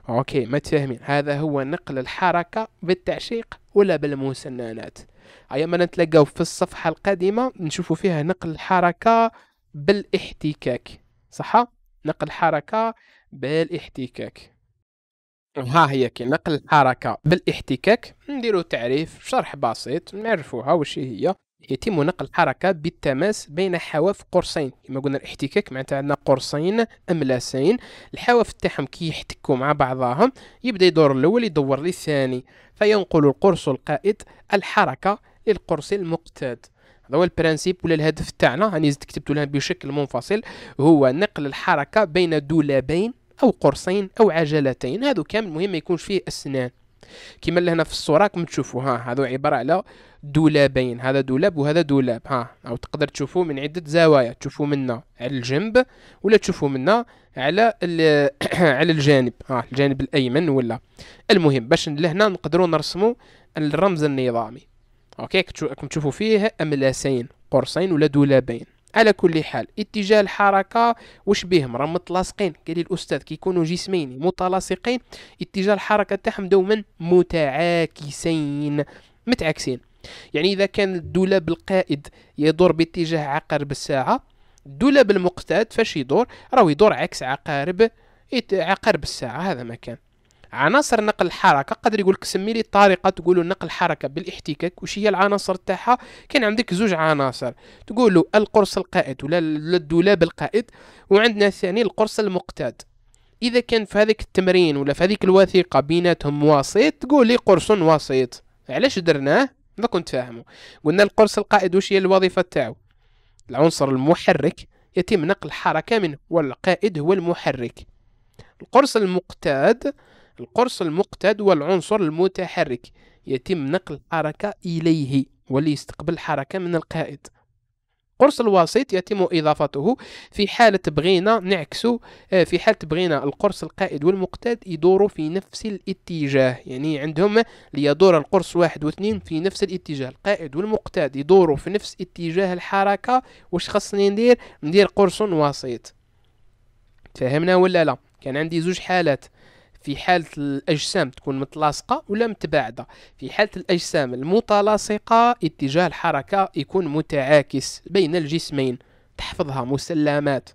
اوكي متفاهمين هذا هو نقل الحركه بالتعشيق ولا بالمسننات عيما نتلاقاو في الصفحه القادمه نشوفوا فيها نقل الحركه بالاحتكاك صح نقل حركه بالاحتكاك ها هي كي نقل الحركه بالاحتكاك نديرو تعريف شرح بسيط نعرفوها واش هي يتم نقل الحركة بالتماس بين حواف قرصين كما قلنا الاحتكاك معناتها عندنا قرصين أملاسين الحواف تاعهم كي يحتكوا مع بعضهم يبدا يدور الأول يدور للثاني فينقل القرص القائد الحركة للقرص المقتاد هذا هو البرانسيب ولا الهدف تاعنا راني زدت كتبت لها بشكل منفصل هو نقل الحركة بين دولابين أو قرصين أو عجلتين هذا كامل مهم ما يكونش فيه أسنان كيما اللي هنا في الصوره راكم تشوفوا ها هذو عباره على دولابين هذا دولاب وهذا دولاب ها او تقدر تشوفوا من عده زوايا تشوفوا منا على الجنب ولا تشوفوا منا على على الجانب ها الجانب الايمن ولا المهم باش لهنا نقدروا نرسموا الرمز النظامي اوكي راكم تشوفوا فيه املاسين قرصين ولا دولابين على كل حال اتجاه الحركه واش بهم راهم متلاصقين قال الاستاذ كيكونوا جسمين متلاصقين اتجاه الحركه تاعهم دوما متعاكسين متعاكسين يعني اذا كان الدولاب القائد يدور باتجاه عقارب الساعه الدولاب المقتاد فاش يدور راه يدور عكس عقارب عقارب الساعه هذا مكان عناصر نقل الحركه قدر يقول لك سمي لي طريقه تقول نقل الحركه بالاحتكاك وش هي العناصر تاعها كان عندك زوج عناصر تقول القرص القائد ولا الدولاب القائد وعندنا ثاني القرص المقتاد اذا كان في هذاك التمرين ولا في هذيك الوثيقه بيناتهم وسيط تقول لي قرص وسيط علاش درناه ما كنت فاهمه قلنا القرص القائد وش هي الوظيفه تاعو العنصر المحرك يتم نقل الحركه منه والقائد هو المحرك القرص المقتاد القرص المقتد والعنصر المتحرك يتم نقل الحركة إليه وليستقبل الحركة من القائد قرص الوسيط يتم إضافته في حالة بغينا نعكسه آه، في حالة بغينا القرص القائد والمقتد يدوروا في نفس الاتجاه يعني عندهم ليدور القرص واحد واثنين في نفس الاتجاه القائد والمقتد يدوروا في نفس اتجاه الحركة واش خصني ندير ندير قرص وسيط فهمنا ولا لا كان عندي زوج حالات في حالة الأجسام تكون متلاصقة ولا متباعدة في حالة الأجسام المتلاصقة اتجاه الحركة يكون متعاكس بين الجسمين تحفظها مسلمات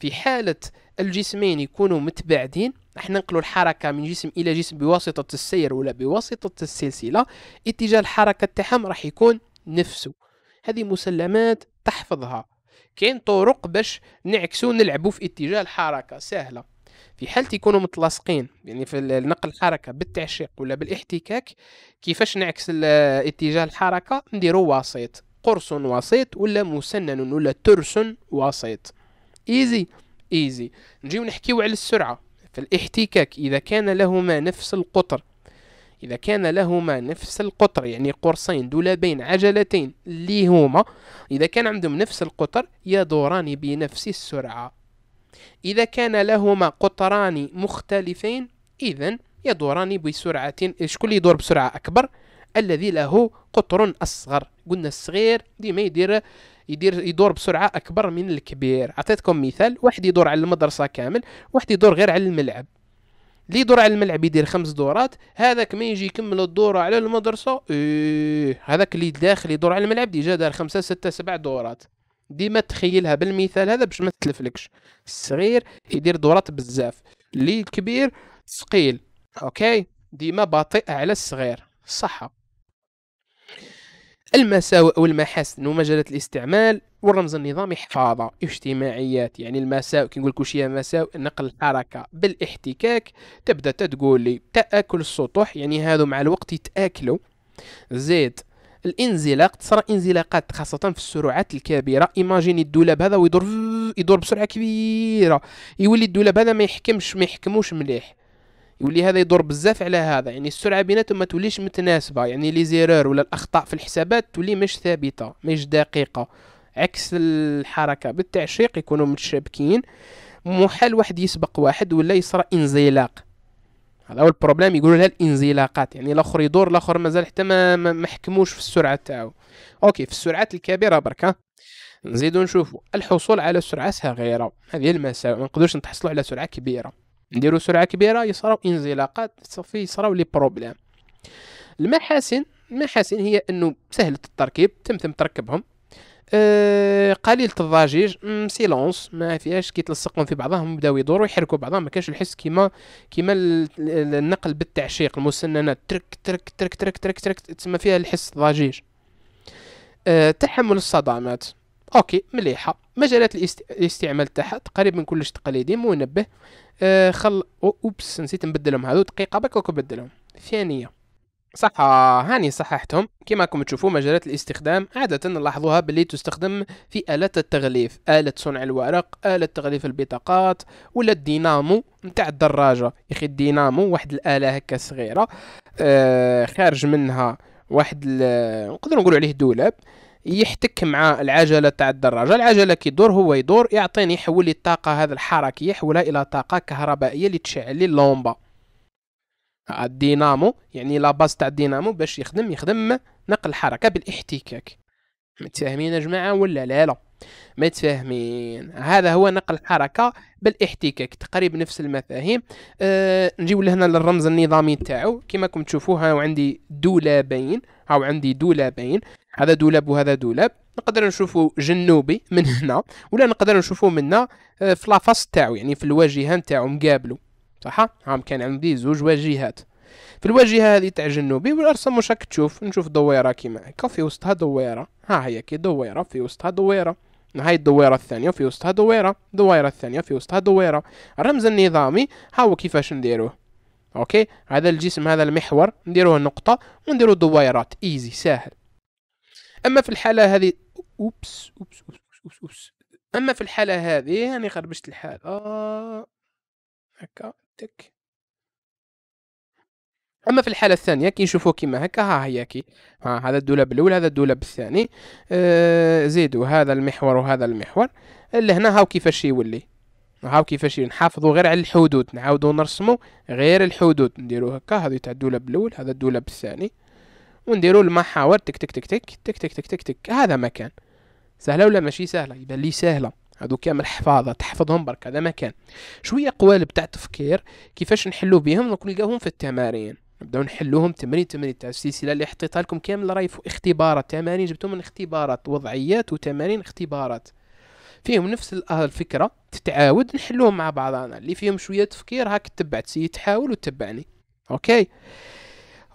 في حالة الجسمين يكونوا متباعدين راح ننقلوا الحركة من جسم إلى جسم بواسطة السير ولا بواسطة السلسلة اتجاه الحركة تاعهم راح يكون نفسه هذه مسلمات تحفظها كاين طرق باش نعكسو نلعبو في اتجاه الحركة سهلة في حالة يكونوا متلاصقين يعني في نقل الحركة بالتعشيق ولا بالاحتكاك كيفاش نعكس اتجاه الحركة نديرو وسيط قرص وسيط ولا مسنن ولا ترس وسيط ايزي ايزي نجيو نحكيو على السرعة في الاحتكاك إذا كان لهما نفس القطر إذا كان لهما نفس القطر يعني قرصين دولابين عجلتين اللي هما إذا كان عندهم نفس القطر يدوران بنفس السرعة إذا كان لهما قطران مختلفين إذا يدوران بسرعة شكون اللي يدور بسرعة أكبر الذي له قطر أصغر قلنا الصغير ديما يدير يدير يدور بسرعة أكبر من الكبير عطيتكم مثال واحد يدور على المدرسة كامل واحد يدور غير على الملعب اللي يدور على الملعب يدير خمس دورات هذاك ما يجي يكمل الدورة على المدرسة إيه هذاك اللي داخل يدور على الملعب ديجا دار خمسة ستة سبع دورات ديما تخيلها بالمثال هذا باش ما تتلفلكش الصغير يدير دورات بزاف اللي الكبير ثقيل اوكي ديما بطيء على الصغير صحة المساوئ والمحاسن ومجالات الاستعمال والرمز النظامي حفاظة اجتماعيات يعني المساوئ كي نقول هي مساوئ نقل الحركة بالاحتكاك تبدا تقول لي تأكل السطوح يعني هذو مع الوقت يتآكلوا زيد الانزلاق تصرى انزلاقات خاصه في السرعات الكبيره ايماجيني الدولاب هذا ويدور يدور بسرعه كبيره يولي الدولاب هذا ما يحكمش ما يحكموش مليح يولي هذا يدور بزاف على هذا يعني السرعه بيناتهم ما توليش متناسبه يعني لي زيرور ولا الاخطاء في الحسابات تولي مش ثابته مش دقيقه عكس الحركه بالتعشيق يكونوا متشابكين محال واحد يسبق واحد ولا يصرى انزلاق هذا هو البروبليم يقولوا لها الانزلاقات يعني الاخر يدور الاخر مازال حتى ما محكموش في السرعه تاعو اوكي في السرعات الكبيره برك نزيدو نشوفوا الحصول على سرعه صغيره هذه المساوئ ما نقدروش نتحصلوا على سرعه كبيره نديروا سرعه كبيره يصراو انزلاقات صافي يصراو لي بروبليم المحاسن المحاسن هي انه سهله التركيب تم تم تركبهم آه، قليل قليلة الضجيج سيلونس ما فيهاش كي تلصقهم في بعضهم بداو يدوروا يحركوا بعضهم ما كانش الحس كيما كيما النقل بالتعشيق المسننات ترك ترك ترك ترك ترك ترك تسمى فيها الحس الضجيج آه، تحمل الصدمات اوكي مليحه مجالات الاستعمال تاعها تقريبا كلش تقليدي منبه آه، خل اوبس نسيت نبدلهم هذو دقيقه باكو بدلهم ثانيه صح هاني صححتهم كما راكم تشوفوا مجالات الاستخدام عادة نلاحظوها باللي تستخدم في آلات التغليف آلة صنع الورق آلة تغليف البطاقات ولا الدينامو نتاع الدراجة يخي الدينامو واحد الآلة هكا صغيرة آه خارج منها واحد نقدر نقول عليه دولاب يحتك مع العجلة تاع الدراجة العجلة كي يدور هو يدور يعطيني يحول الطاقة هذا الحركي يحولها إلى طاقة كهربائية لتشعل لي اللومبا الدينامو يعني لا باز تاع الدينامو باش يخدم يخدم نقل الحركه بالاحتكاك متفاهمين يا جماعه ولا لا لا متفاهمين هذا هو نقل الحركه بالاحتكاك تقريبا نفس المفاهيم أه نجيو لهنا للرمز النظامي تاعو كما راكم تشوفوا ها عندي دولابين او عندي دولابين هذا دولاب وهذا دولاب نقدر نشوفو جنوبي من هنا ولا نقدر نشوفو من هنا أه، في لافاس تاعو يعني في الواجهه تاعو مقابلو صح هاهم كان عندي زوج واجهات في الواجهه هذه تاع جنوبي والارسم واش راك تشوف نشوف دويره كيما هكا في وسطها دويره ها هي كي دويره في وسطها دويره هاي الدويرة الثانية في وسطها دويرة دويرة الثانية في وسطها دويرة الرمز النظامي ها هو كيفاش نديروه اوكي هذا الجسم هذا المحور نديروه نقطة ونديرو دويرات ايزي ساهل اما في الحالة هذه اوبس اوبس اوبس اوبس, أوبس. اما في الحالة هذه راني يعني خربشت الحال هكا تك اما في الحاله الثانيه كي نشوفو كيما هكا ها هي كي ها هذا الدولاب الاول هذا الدولاب الثاني آه زيدوا هذا المحور وهذا المحور لهنا هاو كيفاش يولي هاو كيفاش نحافظوا غير على الحدود نعاودوا نرسموا غير الحدود نديروا هكا هذه تاع الدولاب الاول هذا الدولاب الثاني ونديروا المحاور تك تك تك تك تك تك تك تك تك هذا مكان سهله ولا ماشي سهله يبان لي سهله هادو كامل حفاظه تحفظهم برك هذا مكان شويه قوالب تاع تفكير كيفاش نحلو بهم نلقاوهم في التمارين نبداو نحلوهم تمرين تمرين تاع السلسله اللي حطيتها لكم كامل راهي في اختبارات تمارين جبتهم من اختبارات وضعيات وتمارين اختبارات فيهم نفس آه، الفكره تتعاود نحلوهم مع بعضنا اللي فيهم شويه تفكير هاك تبعت سي تحاول وتبعني اوكي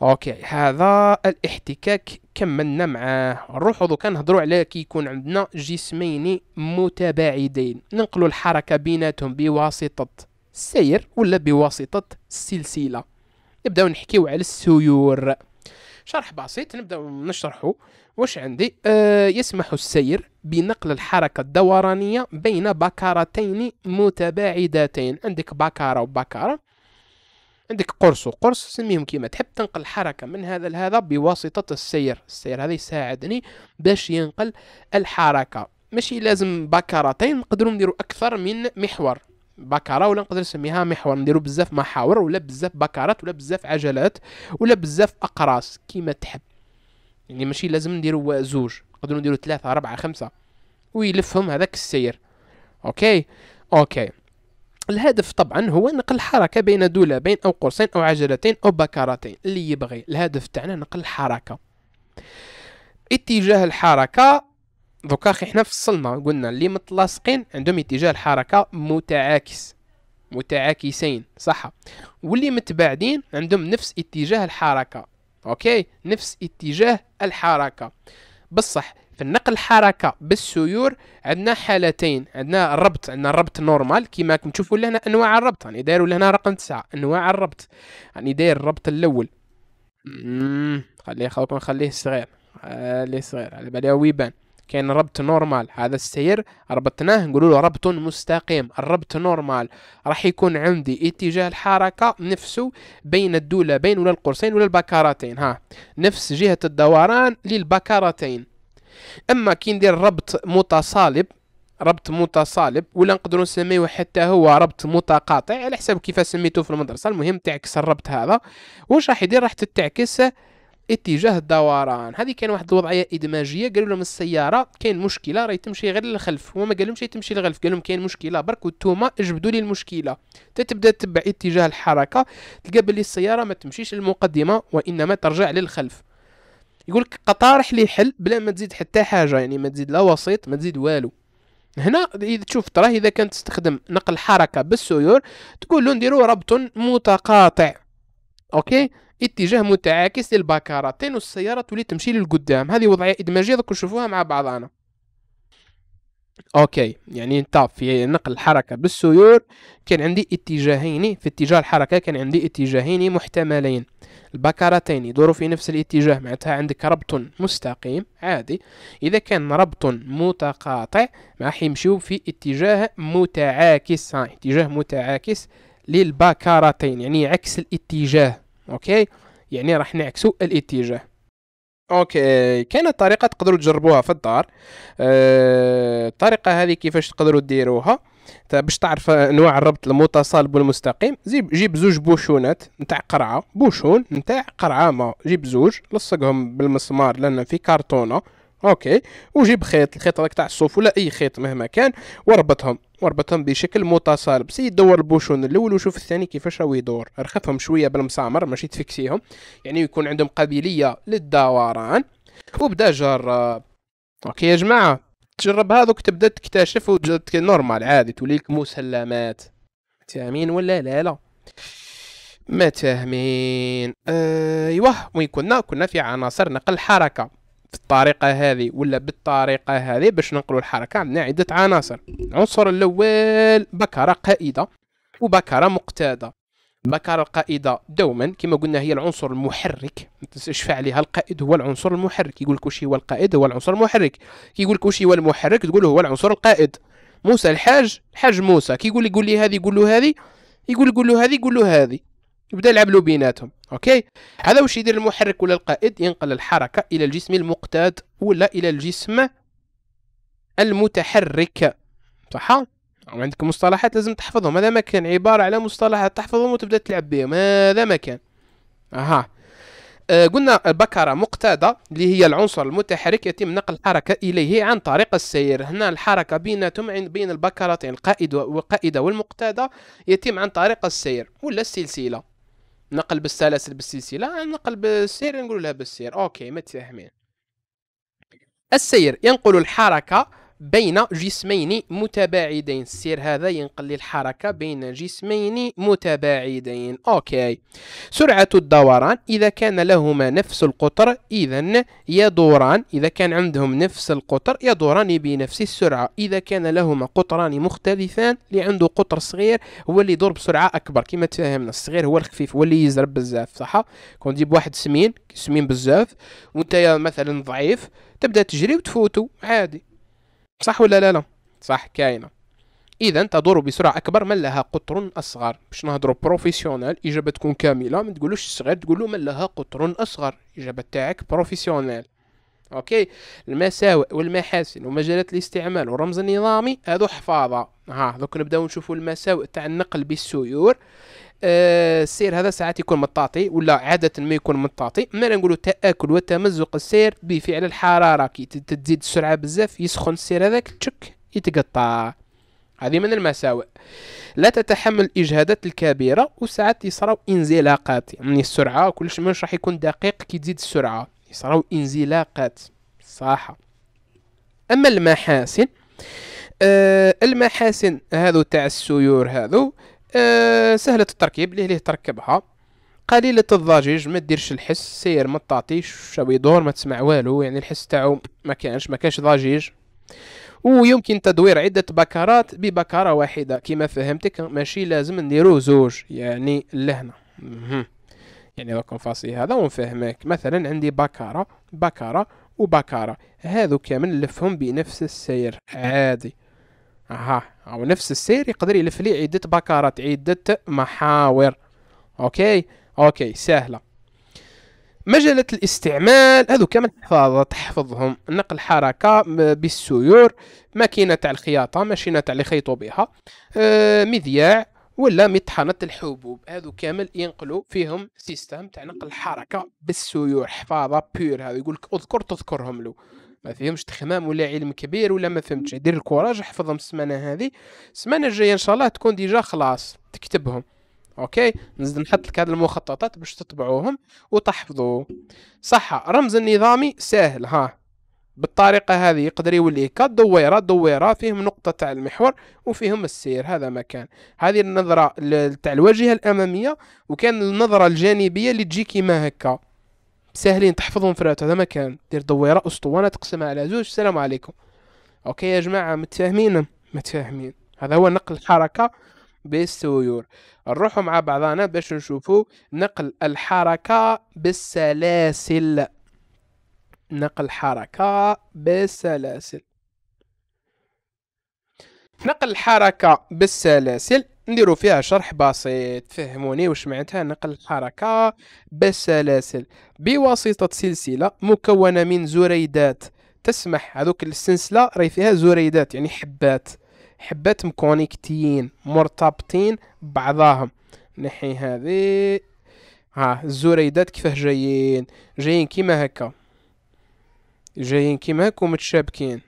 اوكي هذا الاحتكاك كملنا معاه نروحو دوكا نهضروا على كي يكون عندنا جسمين متباعدين ننقلوا الحركه بيناتهم بواسطه السير ولا بواسطه السلسله نبداو نحكيو على السيور شرح بسيط نبداو نشرحه واش عندي آه يسمح السير بنقل الحركه الدورانيه بين بكارتين متباعدتين عندك بكاره وبكاره عندك قرص وقرص سميهم كيما تحب تنقل الحركة من هذا لهذا بواسطة السير السير هذا يساعدني باش ينقل الحركة ماشي لازم بكرتين نقدروا نديروا أكثر من محور بكرة ولا نقدر نسميها محور نديرو بزاف محاور ولا بزاف بكرات ولا بزاف عجلات ولا بزاف أقراص كيما تحب يعني ماشي لازم نديرو زوج نقدروا نديرو ثلاثة أربعة خمسة ويلفهم هذاك السير اوكي اوكي الهدف طبعا هو نقل الحركه بين دولابين او قرصين او عجلتين او بكرتين اللي يبغي الهدف تاعنا نقل الحركه اتجاه الحركه دوكا احنا فصلنا قلنا اللي متلاصقين عندهم اتجاه الحركه متعاكس متعاكسين صح واللي متباعدين عندهم نفس اتجاه الحركه اوكي نفس اتجاه الحركه بصح في النقل الحركه بالسيور عندنا حالتين عندنا الربط عندنا الربط نورمال راكم تشوفوا لهنا انواع الربط راني يعني دايروا لهنا رقم 9 انواع الربط راني يعني داير الربط الاول خليه خلوكم نخليه صغير خليه صغير على بالي ويبان كاين ربط نورمال هذا السير ربطناه نقولوا له ربط مستقيم الربط نورمال راح يكون عندي اتجاه الحركه نفسه بين الدولابين ولا القرصين ولا البكارتين ها نفس جهه الدوران للبكارتين اما كي ندير ربط متصالب ربط متصالب ولا نقدروا نسميوه حتى هو ربط متقاطع على حسب كيف سميته في المدرسه المهم تعكس الربط هذا واش راح يدير راح تتعكس اتجاه الدوران هذه كان واحد الوضعيه ادماجيه قالوا لهم السياره كاين مشكله راهي تمشي غير للخلف وما ما قال لهمش تمشي للخلف قال لهم كاين مشكله برك وانتوما اجبدوا لي المشكله تتبدا تتبع اتجاه الحركه تلقى باللي السياره ما تمشيش للمقدمه وانما ترجع للخلف يقولك قطارح لي حل بلا ما تزيد حتى حاجه يعني ما تزيد لا وسيط ما تزيد والو هنا اذا تشوف تراه اذا كانت تستخدم نقل حركه بالسيور تقول له نديرو ربط متقاطع اوكي اتجاه متعاكس للبكاره تين السياره تولي تمشي للقدام هذه وضعيه ادماجيه دوك نشوفوها مع بعضنا اوكي يعني انت في نقل الحركه بالسيور كان عندي اتجاهين في اتجاه الحركه كان عندي اتجاهين محتملين البكرتين يدوروا في نفس الاتجاه معناتها عندك ربط مستقيم عادي اذا كان ربط متقاطع راح يمشيو في اتجاه متعاكس اتجاه متعاكس للبكرتين يعني عكس الاتجاه اوكي يعني راح نعكسو الاتجاه اوكي كاينه طريقه تقدروا تجربوها في الدار أه الطريقه هذه كيفاش تقدروا ديروها باش تعرف انواع الربط المتصل بالمستقيم جيب جيب زوج بوشونات نتاع قرعه بوشون نتاع قرعه ما جيب زوج لصقهم بالمسمار لان في كرتونه اوكي وجيب خيط الخيط هذاك تاع الصوف ولا اي خيط مهما كان وربطهم وربطهم بشكل متصالب سي دور البوشون الاول وشوف الثاني كيفاش راه يدور ارخفهم شويه بالمسامر ماشي تفكسيهم يعني يكون عندهم قابليه للدوران وبدا جرب اوكي يا جماعه تجرب هذوك تبدا تكتشف وجدت نورمال عادي لك مسلمات تامين ولا لا لا ما فاهمين آه، ايوه وين كنا كنا في عناصر نقل حركه بالطريقه هذه ولا بالطريقه هذه باش ننقلوا الحركه عندنا عده عناصر العنصر الاول بكره قائده وبكره مقتاده بكره القائده دوما كما قلنا هي العنصر المحرك ما تنساش القائد هو العنصر المحرك يقول لك هو القائد هو العنصر المحرك كي يقول لك هو المحرك تقول هو العنصر القائد موسى الحاج الحاج موسى كي يقول قول لي هذه قول له هذه يقول يقول له هذه قول له هذه يبدا يلعب له بيناتهم اوكي هذا واش يدير المحرك ولا القائد ينقل الحركه الى الجسم المقتاد ولا الى الجسم المتحرك صح عندك مصطلحات لازم تحفظهم هذا ما كان عباره على مصطلحات تحفظهم وتبدا تلعب بهم هذا ما كان اها آه قلنا البكرة مقتادة اللي هي العنصر المتحرك يتم نقل الحركة إليه عن طريق السير هنا الحركة بيناتهم بين البكرتين القائد والقائدة والمقتادة يتم عن طريق السير ولا السلسلة نقل بالسلاسل بالسلسله نقل بالسير نقول لها بالسير اوكي تفهمين السير ينقل الحركه بين جسمين متباعدين السير هذا ينقل الحركة بين جسمين متباعدين أوكي سرعة الدوران إذا كان لهما نفس القطر إذا يدوران إذا كان عندهم نفس القطر يدوران بنفس السرعة إذا كان لهما قطران مختلفان اللي قطر صغير هو اللي يدور بسرعة أكبر كما تفهمنا الصغير هو الخفيف هو اللي يزرب بزاف صح كون تجيب واحد سمين سمين بزاف وانت مثلا ضعيف تبدا تجري وتفوتو عادي صح ولا لا لا صح كاينه اذا تدور بسرعه اكبر من لها قطر اصغر باش نهضروا بروفيسيونيل اجابه تكون كامله ما تقولوش صغير تقولوا من لها قطر اصغر اجابه تاعك بروفيسيونيل اوكي المساوئ والمحاسن ومجالات الاستعمال والرمز النظامي هذو حفاظه ها دوك نبداو نشوفوا المساوئ تاع النقل بالسيور آه، السير هذا ساعات يكون مطاطي ولا عادة ما يكون مطاطي ما نقولوا تآكل وتمزق السير بفعل الحرارة كي تزيد السرعة بزاف يسخن السير هذاك تشك يتقطع هذه من المساوئ لا تتحمل الإجهادات الكبيرة وساعات يصراو انزلاقات يعني السرعة كلش مش راح يكون دقيق كي تزيد السرعة يصراو انزلاقات صح أما المحاسن آه المحاسن هذو تاع السيور هذو آه، سهله التركيب اللي ليه تركبها قليلة الضجيج ما ديرش الحس سير ما تعطيش شو يدور ما تسمع والو يعني الحس تاعو ما كانش ما كانش ضجيج ويمكن تدوير عدة بكرات ببكرة واحدة كما فهمتك ماشي لازم نديرو زوج يعني لهنا يعني راكم فاصي هذا ونفهمك مثلا عندي بكرة بكرة وبكرة هذو كامل نلفهم بنفس السير عادي اها او نفس السير يقدر يلف لي عدة بكارات عدة محاور اوكي اوكي سهلة مجلة الاستعمال هذو كامل تحفظ تحفظهم نقل حركة بالسيور ماكينة تاع الخياطة ماشينة تاع اللي خيطوا بها آه، مذياع ولا مطحنة الحبوب هذو كامل ينقلوا فيهم سيستم تاع نقل الحركة بالسيور حفاظة بير هذا يقولك اذكر تذكرهم له ما فيهمش تخمام ولا علم كبير ولا ما فهمتش دير الكوراج احفظهم السمانه هذه السمانه الجايه ان شاء الله تكون ديجا خلاص تكتبهم اوكي نزيد نحط لك هذه المخططات باش تطبعوهم وتحفظوا صح رمز النظامي سهل ها بالطريقة هذه يقدر يولي كدويرة دويرة فيهم نقطة تاع المحور وفيهم السير هذا مكان هذه النظرة تاع الواجهة الأمامية وكان النظرة الجانبية اللي تجي كيما هكا ساهلين تحفظهم في هذا مكان دير دويره اسطوانه تقسمها على زوج السلام عليكم اوكي يا جماعه متفاهمين متفاهمين هذا هو نقل الحركه بالسيور نروحوا مع بعضنا باش نشوفوا نقل الحركه بالسلاسل نقل حركه بالسلاسل نقل الحركه بالسلاسل نديرو فيها شرح بسيط فهموني وش معناتها نقل الحركة بالسلاسل بواسطة سلسلة مكونة من زريدات تسمح هذوك السلسلة راهي فيها زريدات يعني حبات حبات مكونيكتيين مرتبطين بعضاهم نحي هذه ها الزريدات كيفاه جايين جايين كيما هكا جايين كيما هكا ومتشابكين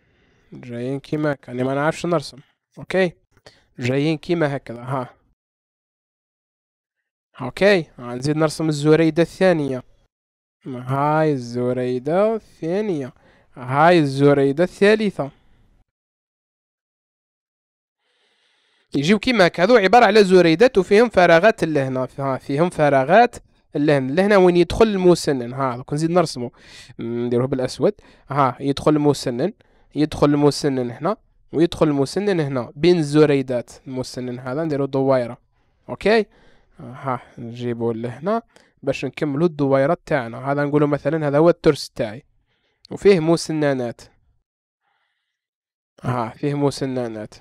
جايين كيما هكا انا يعني ما نعرفش نرسم اوكي جايين كيما هكذا ها اوكي نزيد نرسم الزريدة الثانية هاي الزريدة الثانية هاي الزريدة الثالثة يجيو كيما هكا عبارة على زريدات وفيهم فراغات لهنا فيهم فراغات لهنا لهنا وين يدخل المسنن ها دوك نزيد نرسمو نديروه بالاسود ها يدخل المسنن يدخل المسنن هنا ويدخل المسنن هنا بين الزريدات المسنن هذا نديرو دويره اوكي ها نجيبو لهنا باش نكملو الدويره تاعنا هذا نقولو مثلا هذا هو الترس تاعي وفيه مسننات ها فيه مسننات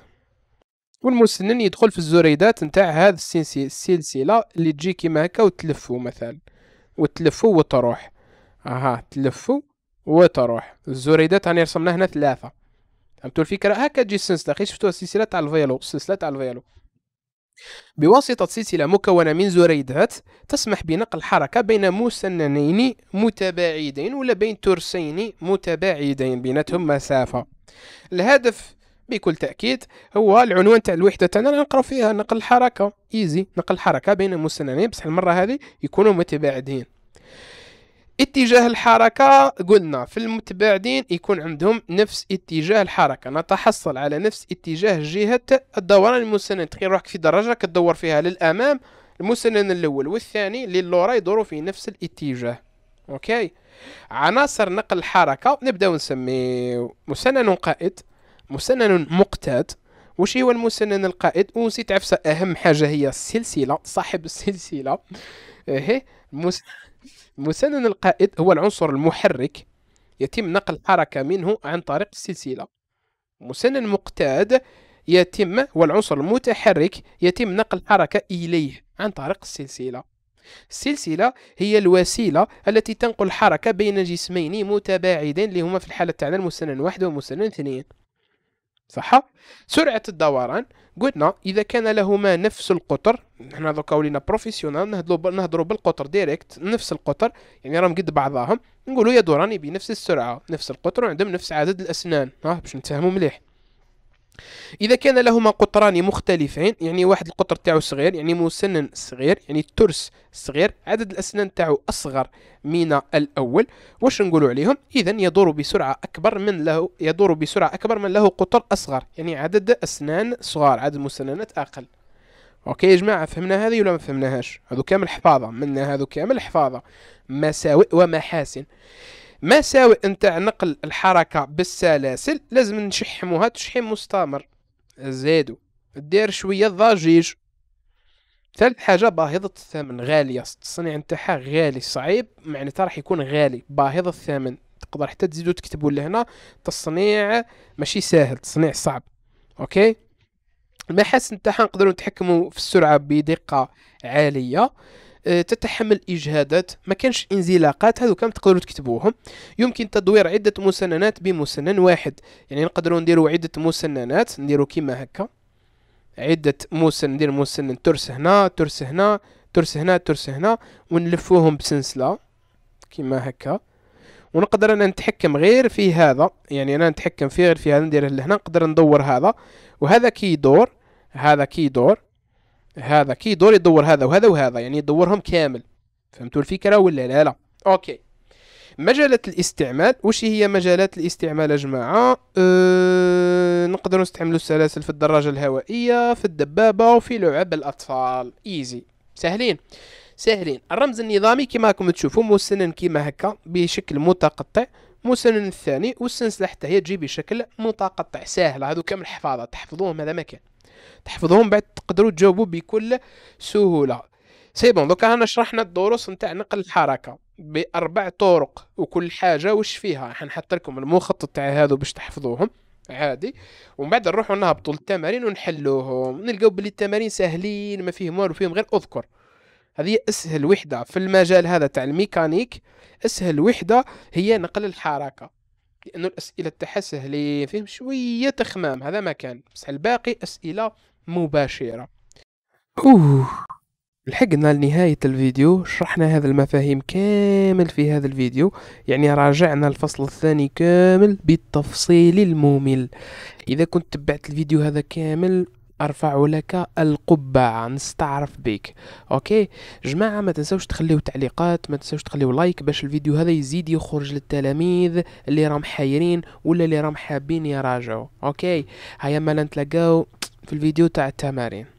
والمسنن يدخل في الزريدات نتاع هذا السلسله اللي تجي كيما هكا وتلفو مثلا وتلفو وتروح ها تلفو وتروح الزريدات راني رسمنا هنا ثلاثه فهمتوا الفكره هكا تجي السلسله خي شفتوا السلسله تاع الفيلو السلسله تاع الفيلو بواسطة سلسلة مكونة من زريدات تسمح بنقل حركة بين مسننين متباعدين ولا بين ترسين متباعدين بيناتهم مسافة الهدف بكل تأكيد هو العنوان تاع الوحدة تاعنا نقرأ فيها نقل الحركة ايزي نقل الحركة بين مسننين بصح المرة هذه يكونوا متباعدين اتجاه الحركة قلنا في المتباعدين يكون عندهم نفس اتجاه الحركة نتحصل على نفس اتجاه جهة الدوران المسنن تخيل روحك في دراجة كتدور فيها للأمام المسنن الأول والثاني للورا يدوروا في نفس الاتجاه أوكي عناصر نقل الحركة نبداو نسميو مسنن قائد مسنن مقتاد وش هو المسنن القائد ونسيت عفسه أهم حاجة هي السلسلة صاحب السلسلة اهي مس... المسنن القائد هو العنصر المحرك يتم نقل الحركة منه عن طريق السلسلة مسنن مقتاد يتم هو العنصر المتحرك يتم نقل الحركة إليه عن طريق السلسلة السلسلة هي الوسيلة التي تنقل الحركة بين جسمين متباعدين اللي هما في الحالة تاعنا المسنن واحد والمسنن اثنين صح سرعه الدوران قلنا اذا كان لهما نفس القطر حنا دوكا ولينا بروفيسيونال نهضرو نهضروا بالقطر ديريكت نفس القطر يعني راهم قد بعضاهم نقولوا يدوران بنفس السرعه نفس القطر وعندهم نفس عدد الاسنان ها باش نتفاهموا مليح اذا كان لهما قطران مختلفين يعني واحد القطر تاعو صغير يعني مسنن صغير يعني الترس صغير عدد الاسنان تاعو اصغر من الاول واش نقولوا عليهم اذا يدور بسرعه اكبر من له يدور بسرعه اكبر من له قطر اصغر يعني عدد اسنان صغار عدد مسننات اقل اوكي يا جماعه فهمنا هذه ولا ما فهمناهاش هذو كامل حفاظه منا هذو كامل حفاظه مساوئ ومحاسن مساوئ نتاع نقل الحركه بالسلاسل لازم نشحموها تشحيم مستمر زادو دير شويه ضجيج ثالث حاجه باهظه الثمن غاليه التصنيع نتاعها غالي صعيب معناتها راح يكون غالي باهظ الثمن تقدر حتى تزيدو تكتبوا لهنا تصنيع ماشي ساهل تصنيع صعب اوكي المحاسن نتاعها نقدروا نتحكموا في السرعه بدقه عاليه آه، تتحمل اجهادات ما كانش انزلاقات هذو كان تقدروا تكتبوهم يمكن تدوير عده مسننات بمسنن واحد يعني نقدروا نديروا عده مسننات نديروا كيما هكا عده مسن ندير مسنن ترس هنا ترس هنا ترس هنا ترس هنا ونلفوهم بسلسله كيما هكا ونقدر انا نتحكم غير في هذا يعني انا نتحكم في غير في هذا ندير لهنا نقدر ندور هذا وهذا كي يدور هذا كي يدور هذا كي دور يدور هذا وهذا وهذا يعني يدورهم كامل فهمتوا الفكره ولا لا لا اوكي مجالات الاستعمال وش هي مجالات الاستعمال يا جماعه أه نقدر نستعملوا السلاسل في الدراجه الهوائيه في الدبابه وفي لعب الاطفال ايزي سهلين ساهلين الرمز النظامي كما راكم تشوفوا مسنن كما هكا بشكل متقطع مسنن الثاني والسلسله حتى هي تجي بشكل متقطع ساهله هذو كامل حفاظه تحفظوهم هذا ما كان تحفظوهم بعد تقدروا تجاوبوا بكل سهوله سي بون دوكا هنا شرحنا الدروس نتاع نقل الحركه باربع طرق وكل حاجه وش فيها حنحط لكم المخطط تاع هذو باش تحفظوهم عادي ومن بعد نروحوا نهبطوا للتمارين ونحلوهم نلقاو بلي التمارين ساهلين ما فيهم والو فيهم غير اذكر هذه اسهل وحده في المجال هذا تاع الميكانيك اسهل وحده هي نقل الحركه لانه الاسئله تاعها سهلين فيهم شويه تخمام هذا ما كان بصح الباقي اسئله مباشرة أوه لحقنا لنهاية الفيديو شرحنا هذا المفاهيم كامل في هذا الفيديو يعني راجعنا الفصل الثاني كامل بالتفصيل الممل إذا كنت تبعت الفيديو هذا كامل ارفع لك القبعه نستعرف بك اوكي جماعه ما تنسوش تخليو تعليقات ما تنسوش تخليو لايك باش الفيديو هذا يزيد يخرج للتلاميذ اللي راهم حايرين ولا اللي راهم حابين يراجعوا اوكي هيا ما نتلاقاو في الفيديو تاع التمارين